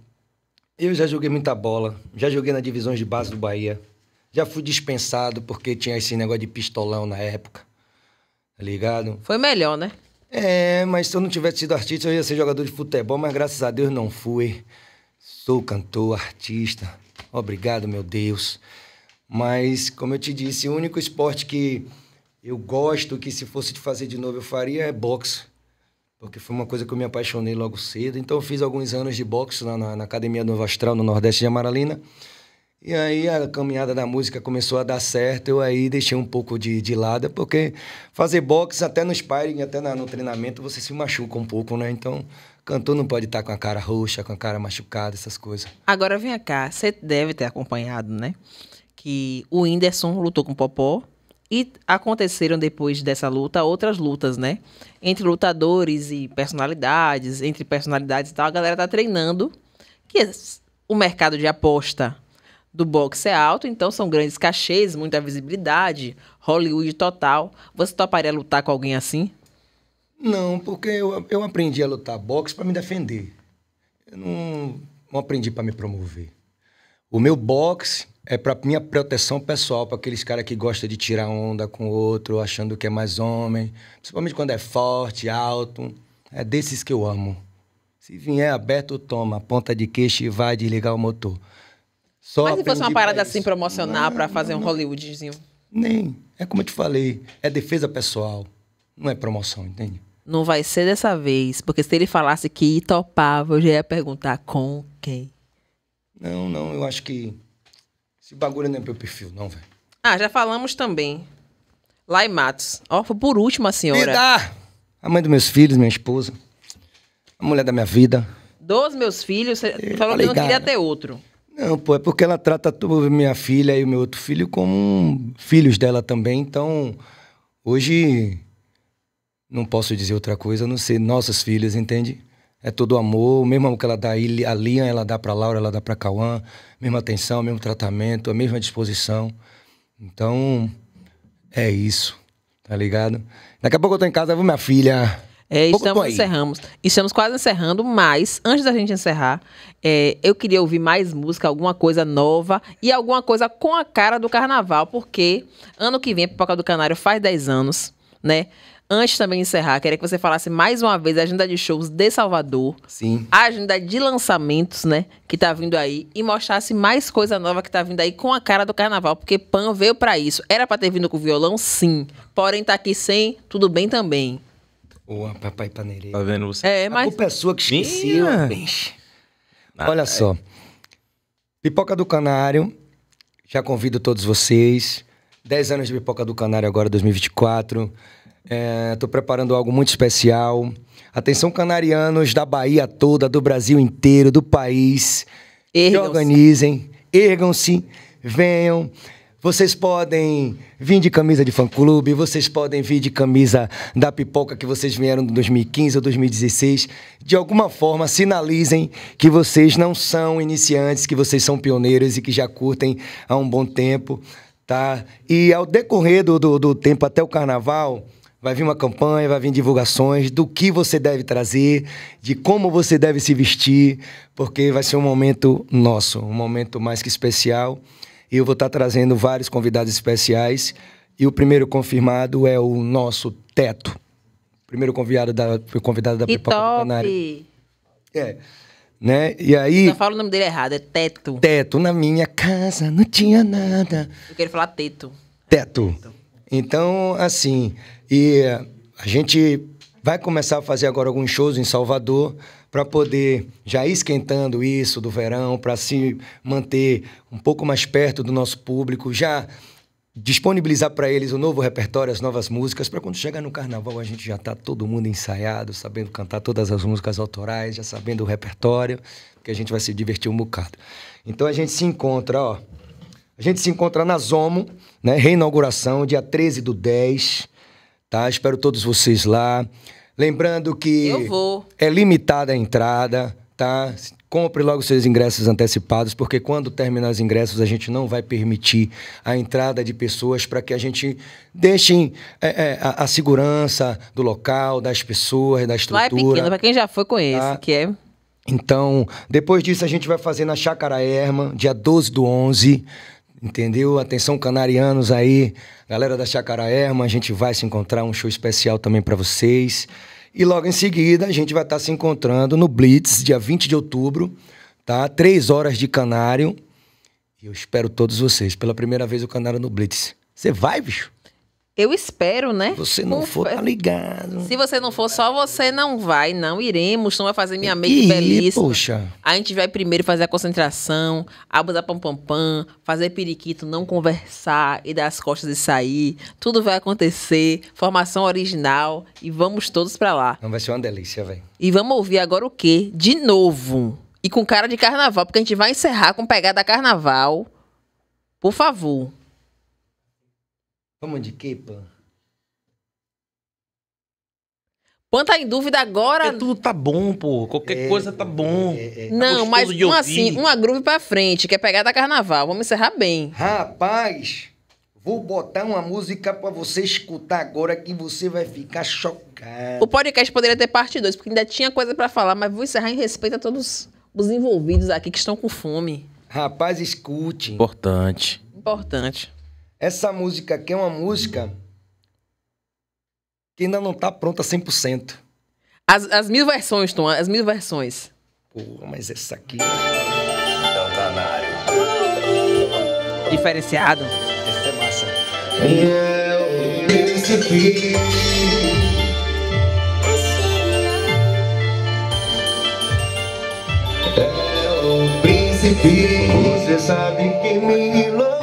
Eu já joguei muita bola. Já joguei nas divisões de base do Bahia. Já fui dispensado porque tinha esse negócio de pistolão na época. Tá ligado? Foi melhor, né? É, mas se eu não tivesse sido artista, eu ia ser jogador de futebol, mas graças a Deus não fui. Sou cantor, artista. Obrigado, meu Deus. Mas, como eu te disse, o único esporte que eu gosto, que se fosse de fazer de novo eu faria, é boxe. Porque foi uma coisa que eu me apaixonei logo cedo. Então, eu fiz alguns anos de boxe na, na, na Academia Nova Astral, no Nordeste de Amaralina. E aí a caminhada da música começou a dar certo, eu aí deixei um pouco de, de lado, porque fazer boxe até no sparring, até na, no treinamento, você se machuca um pouco, né? Então, cantor não pode estar tá com a cara roxa, com a cara machucada, essas coisas. Agora vem cá, você deve ter acompanhado, né? Que o Whindersson lutou com Popó e aconteceram depois dessa luta outras lutas, né? Entre lutadores e personalidades, entre personalidades e tal, a galera tá treinando, que é o mercado de aposta do boxe é alto, então são grandes cachês, muita visibilidade, Hollywood total. Você toparia lutar com alguém assim? Não, porque eu, eu aprendi a lutar boxe para me defender. Eu não, não aprendi para me promover. O meu boxe é para minha proteção pessoal, para aqueles caras que gostam de tirar onda com o outro, achando que é mais homem, principalmente quando é forte, alto. É desses que eu amo. Se vier aberto, toma, ponta de queixo e vai desligar o motor. Só Mas se fosse uma parada isso. assim promocional para fazer não, um Hollywoodzinho? Nem. É como eu te falei, é defesa pessoal. Não é promoção, entende? Não vai ser dessa vez, porque se ele falasse que topava, eu já ia perguntar com quem. Não, não, eu acho que esse bagulho não é meu perfil, não, velho. Ah, já falamos também. Lai Matos. Ó, oh, por último a senhora. Vida! A mãe dos meus filhos, minha esposa. A mulher da minha vida. Dos meus filhos? Você falou que não queria ter outro. Não, pô, é porque ela trata minha filha e o meu outro filho como um, filhos dela também. Então, hoje, não posso dizer outra coisa a não ser nossas filhas, entende? É todo amor, o mesmo amor que ela dá a Lian, ela dá para Laura, ela dá para Cauã, mesma atenção, mesmo tratamento, a mesma disposição. Então, é isso, tá ligado? Daqui a pouco eu tô em casa, vou minha filha. É, estamos encerramos. Estamos quase encerrando, mas antes da gente encerrar, é, eu queria ouvir mais música, alguma coisa nova e alguma coisa com a cara do carnaval, porque ano que vem, Pipoca do Canário faz 10 anos, né? Antes também de encerrar, queria que você falasse mais uma vez a agenda de shows de Salvador. Sim. A agenda de lançamentos, né? Que tá vindo aí. E mostrasse mais coisa nova que tá vindo aí com a cara do carnaval. Porque Pan veio para isso. Era para ter vindo com violão, sim. Porém, tá aqui sem, tudo bem também. O Papai Paneirê. Tá vendo você? É, mas... A culpa é sua que esqueceu, ah, Olha é. só. Pipoca do Canário. Já convido todos vocês. 10 anos de Pipoca do Canário agora, 2024. Estou é, preparando algo muito especial. Atenção, canarianos da Bahia toda, do Brasil inteiro, do país. Ergam-se. organizem, ergam-se, venham. Vocês podem vir de camisa de fã-clube, vocês podem vir de camisa da pipoca que vocês vieram em 2015 ou 2016. De alguma forma, sinalizem que vocês não são iniciantes, que vocês são pioneiros e que já curtem há um bom tempo, tá? E ao decorrer do, do, do tempo até o carnaval, Vai vir uma campanha, vai vir divulgações do que você deve trazer, de como você deve se vestir, porque vai ser um momento nosso, um momento mais que especial. Eu vou estar trazendo vários convidados especiais. E o primeiro confirmado é o nosso Teto. Primeiro convidado da, convidado da que Pipoca do Canário. É. Né? E aí. Não falo o nome dele errado, é Teto. Teto, na minha casa não tinha nada. Eu queria falar Teto. Teto. Então, assim, e a gente Vai começar a fazer agora alguns shows em Salvador para poder já ir esquentando isso do verão, para se manter um pouco mais perto do nosso público, já disponibilizar para eles o novo repertório, as novas músicas, para quando chegar no carnaval a gente já tá todo mundo ensaiado, sabendo cantar todas as músicas autorais, já sabendo o repertório, que a gente vai se divertir um bocado. Então a gente se encontra, ó. A gente se encontra na Zomo, né? Reinauguração, dia 13 do 10 tá? Espero todos vocês lá. Lembrando que é limitada a entrada, tá? Compre logo seus ingressos antecipados, porque quando terminar os ingressos, a gente não vai permitir a entrada de pessoas para que a gente deixe é, é, a, a, segurança do local, das pessoas, da estrutura. Vai é pequeno, para quem já foi, conhece, tá? que é... Então, depois disso, a gente vai fazer na Chácara Erma, dia 12 do 11, Entendeu? Atenção canarianos aí, galera da Chacara Erma, a gente vai se encontrar um show especial também para vocês. E logo em seguida a gente vai estar tá se encontrando no Blitz, dia 20 de outubro, tá? Três horas de canário. E eu espero todos vocês. Pela primeira vez o canário no Blitz. Você vai, bicho? Eu espero, né? Você não for, tá ligado. Se você não for, só você não vai, não iremos, não vai fazer minha é make belíssima. Poxa. A gente vai primeiro fazer a concentração, abusar pam pam pam, fazer periquito, não conversar e dar as costas e sair. Tudo vai acontecer, formação original e vamos todos para lá. Não vai ser uma delícia, velho. E vamos ouvir agora o quê? De novo. E com cara de carnaval, porque a gente vai encerrar com pegada carnaval. Por favor. Vamos de quê, Pan? Pan tá em dúvida agora. Porque tudo tá bom, pô. Qualquer é, coisa tá é, bom. É, é, não, mas uma assim, uma groove pra frente, que é pegada carnaval. Vamos encerrar bem. Rapaz, vou botar uma música pra você escutar agora que você vai ficar chocado. O podcast poderia ter parte 2, porque ainda tinha coisa pra falar, mas vou encerrar em respeito a todos os envolvidos aqui que estão com fome. Rapaz, escute. Importante. Importante. Essa música aqui é uma música que ainda não tá pronta 100%. As, as mil versões, Tom, as mil versões. Pô, mas essa aqui. Diferenciado. Essa é massa. Eu percebi. É o é você sabe que me enlouqueceu.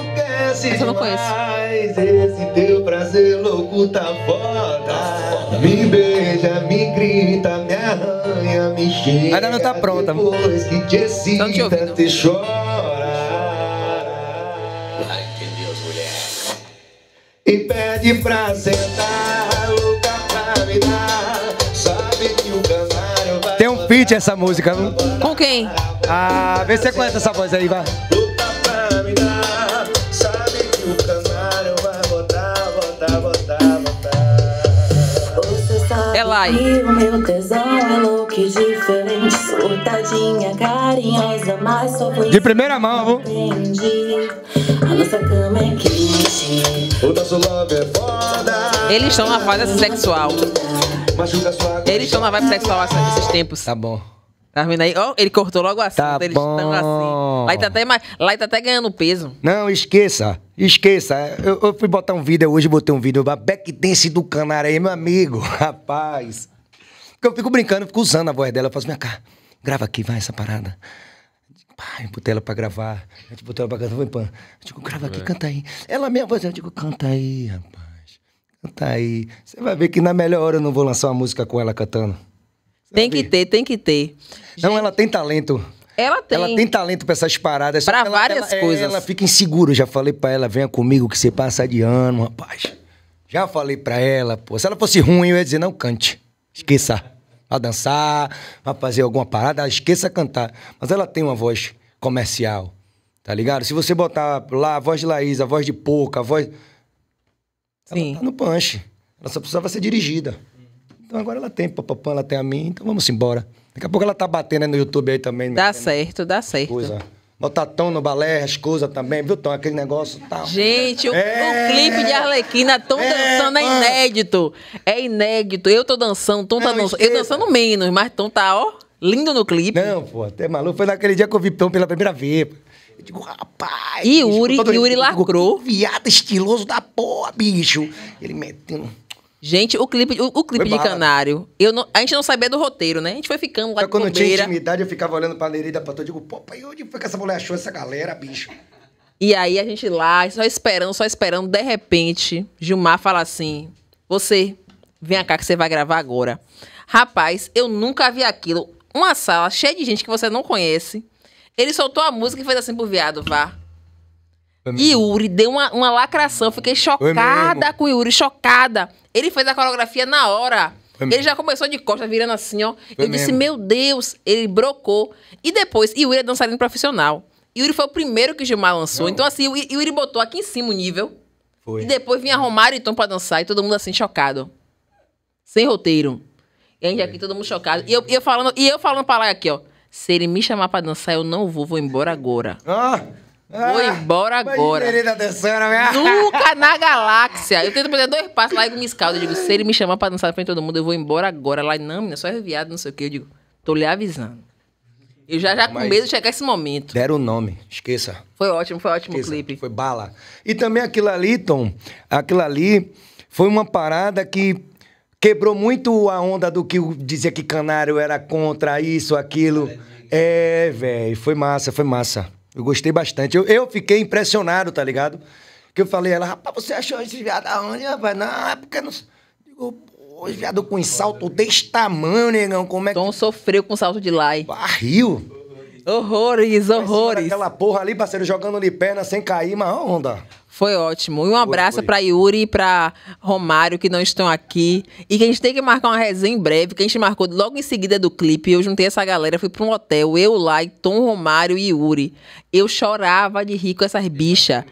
Esse Essa eu não conheço. Mas esse teu prazer louco tá foda. Me beija, me grita, me arranha, me Ainda não tá pronta. Depois que te excita, não tá te, te chora. Ai, que Deus, mulher. E pede pra sentar, louca pra me dar. Tem um feat essa música, não? Com quem? Ah, vê se você conhece essa voz aí, vai. Lai. o meu tesão é louco e diferente. Surtadinha, carinhosa, mas só foi. De primeira mão, viu? A nossa cama é quente. O nosso love é foda. Eles estão na fase sexual. Eles estão na vibe sexual esses tempos. Tá bom. Tá vendo aí? Ó, ele cortou logo assim. Tá, tá eles estão assim. Lá tá, até, lá tá até ganhando peso. Não, esqueça. Esqueça. Eu, eu fui botar um vídeo hoje, botei um vídeo. dance do Canaré, meu amigo. [laughs] Rapaz. Porque eu fico brincando, eu fico usando a voz dela. Eu faço, minha cara, grava aqui, vai essa parada. eu botei ela pra gravar. Eu te tipo, botei ela pra gravar. Eu digo, grava aqui, é. canta aí. Ela minha voz eu digo, canta aí, rapaz. Canta aí. Você vai ver que na melhor hora eu não vou lançar uma música com ela cantando. Tem que ter, tem que ter. Não, Gente. ela tem talento. Ela tem. Ela tem talento pra essas paradas. Pra ela- várias ela- é, coisas. Ela fica insegura. já falei pra ela, venha comigo que você passa de ano, rapaz. Já falei pra ela, pô. Se ela fosse ruim, eu ia dizer, não cante. Esqueça. Vá dançar, vá fazer alguma parada, esqueça cantar. Mas ela tem uma voz comercial, tá ligado? Se você botar lá a voz de Laís, a voz de Pouca, a voz... Ela Sim. tá no punch. Ela só precisava ser dirigida. Então agora ela tem papapã, ela tem a mim, então vamos embora. Daqui a pouco ela tá batendo no YouTube aí também. Dá certo, dá certo. Coisa. Botar tom no balé, as coisas também, viu, Tom? Aquele negócio tal. Gente, o, é... o clipe de Arlequina, Tom é, dançando é inédito. É inédito. Eu tô dançando, Tom tá dançando. Eu dançando menos, mas Tom tá, ó, lindo no clipe. Não, pô, até maluco. Foi naquele dia que eu vi Tom pela primeira vez. Eu digo, rapaz. E Yuri, Yuri lacrou. Viado estiloso da porra, bicho. Ele metendo. Gente, o clipe, o, o clipe de Canário, eu não, a gente não sabia do roteiro, né? A gente foi ficando lá Mas de quando bobeira. tinha intimidade, eu ficava olhando pra Nereida, pra todo, eu digo, pô, pai, onde foi que essa mulher achou essa galera, bicho? E aí a gente lá, só esperando, só esperando, de repente, Gilmar fala assim, você, vem cá que você vai gravar agora. Rapaz, eu nunca vi aquilo. Uma sala cheia de gente que você não conhece. Ele soltou a música e fez assim pro viado, vá. Yuri deu uma, uma lacração. Fiquei chocada com o Yuri, chocada. Ele fez a coreografia na hora. Ele já começou de costas, virando assim, ó. Foi eu mesmo. disse, meu Deus, ele brocou. E depois, Yuri é dançarino profissional. Yuri foi o primeiro que o Gilmar lançou. Não. Então, assim, o Yuri botou aqui em cima o nível. Foi. E depois vinha Romário e Tom pra dançar. E todo mundo assim, chocado. Sem roteiro. E a gente é. aqui, todo mundo chocado. E eu, e eu falando, e eu falando pra lá aqui, ó. Se ele me chamar pra dançar, eu não vou, vou embora agora. Ah! Vou ah, embora agora. Né, Nunca na galáxia. Eu tento fazer dois passos lá e me escaldo. Eu digo, se ele me chamar pra dançar na frente todo mundo, eu vou embora agora. Lá, não, menina, só é viado, não sei o quê. Eu digo, tô lhe avisando. Eu já, já Mas com medo de chegar esse momento. Deram o nome, esqueça. Foi ótimo, foi ótimo esqueça. o clipe. Foi bala. E também aquilo ali, Tom, aquilo ali foi uma parada que quebrou muito a onda do que dizia que Canário era contra isso, aquilo. É, velho, foi massa, foi massa. Eu gostei bastante. Eu, eu fiquei impressionado, tá ligado? Que eu falei, ela, rapaz, você achou esse viado aonde, rapaz? Não, época porque não. Digo, pô, viado com salto desse tamanho, negão, como é que. Tom então sofreu com salto de lai. Barril. Horrores, horrores. Aquela porra ali, parceiro, jogando ali perna sem cair, mas onda. Foi ótimo. E um abraço para Yuri e para Romário, que não estão aqui. E que a gente tem que marcar uma resenha em breve, que a gente marcou logo em seguida do clipe. Eu juntei essa galera, fui para um hotel, eu lá, e Tom, Romário e Yuri. Eu chorava de rir com essas bichas.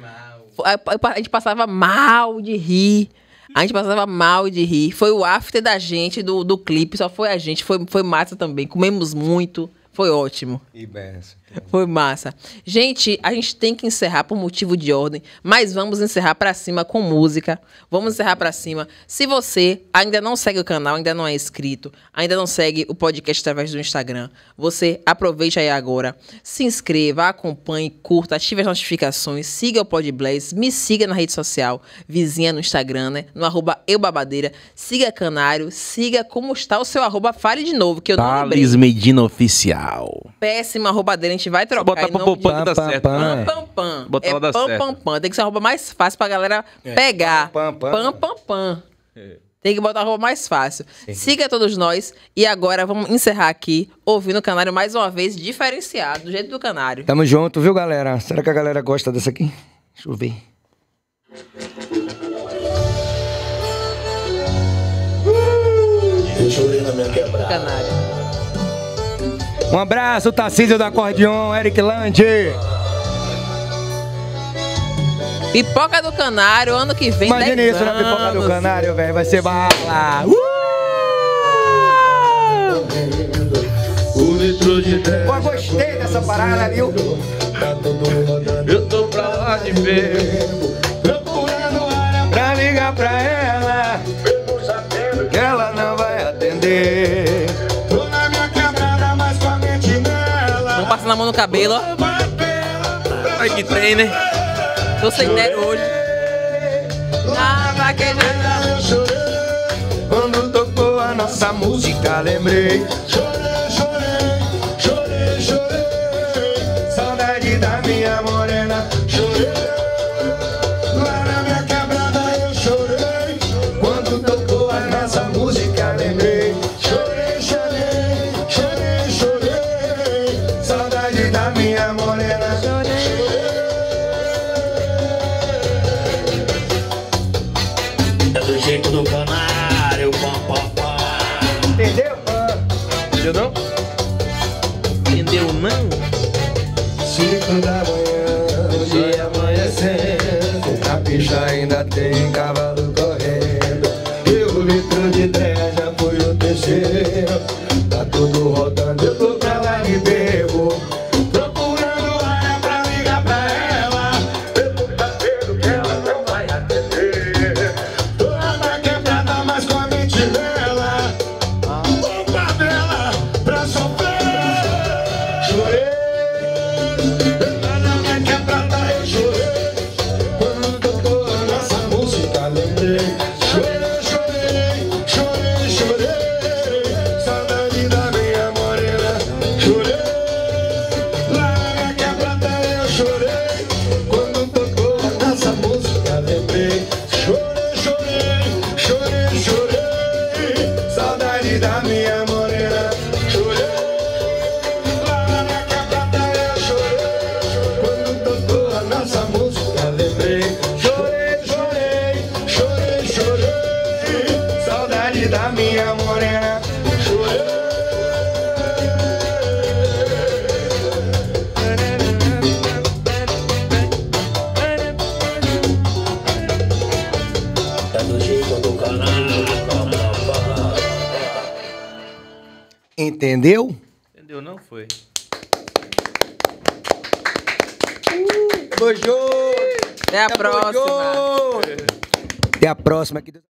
A gente passava mal de rir. A gente passava mal de rir. Foi o after da gente, do, do clipe, só foi a gente. Foi, foi massa também. Comemos muito. Foi ótimo. E benção. Foi massa. Gente, a gente tem que encerrar por motivo de ordem, mas vamos encerrar para cima com música. Vamos encerrar para cima. Se você ainda não segue o canal, ainda não é inscrito, ainda não segue o podcast através do Instagram, você aproveite aí agora. Se inscreva, acompanhe, curta, ative as notificações, siga o Podblaze, me siga na rede social, vizinha no Instagram, né? No arroba eubabadeira. Siga Canário, siga como está o seu arroba, fale de novo, que eu Thales não lembrei. Medina Oficial. Péssima arrobadeira, gente vai trocar. Botar pam, pam, dá certo. Né? Pam, pam, pam. É botar é, dá pam, certo. Pam, pam, Tem que ser roupa mais fácil pra galera é. pegar. Pam, pam, pam. pam, pam. É. Tem que botar a roupa mais fácil. Sim. Siga todos nós. E agora vamos encerrar aqui, ouvindo o canário mais uma vez, diferenciado, do jeito do canário. Tamo junto, viu, galera? Será que a galera gosta dessa aqui? Deixa eu ver. deixa Eu ver na minha quebrada. Canário. Um abraço, Tarcísio do Acordeon, Eric Lande. Pipoca do Canário, ano que vem. Imagina isso anos. na Pipoca do Canário, velho. Vai ser bala. Uh! Pô, gostei dessa parada, viu? Eu tô pra lá de ver. Procurando área pra ligar pra ela. Ela não vai atender. passando a mão no cabelo, ó. Ai que tem, né? Tô sem ideia hoje. Quando tocou a nossa música, lembrei. Chorei, chorei. Entendeu? Entendeu, não foi. Uh, Até a Até próxima. Até a próxima.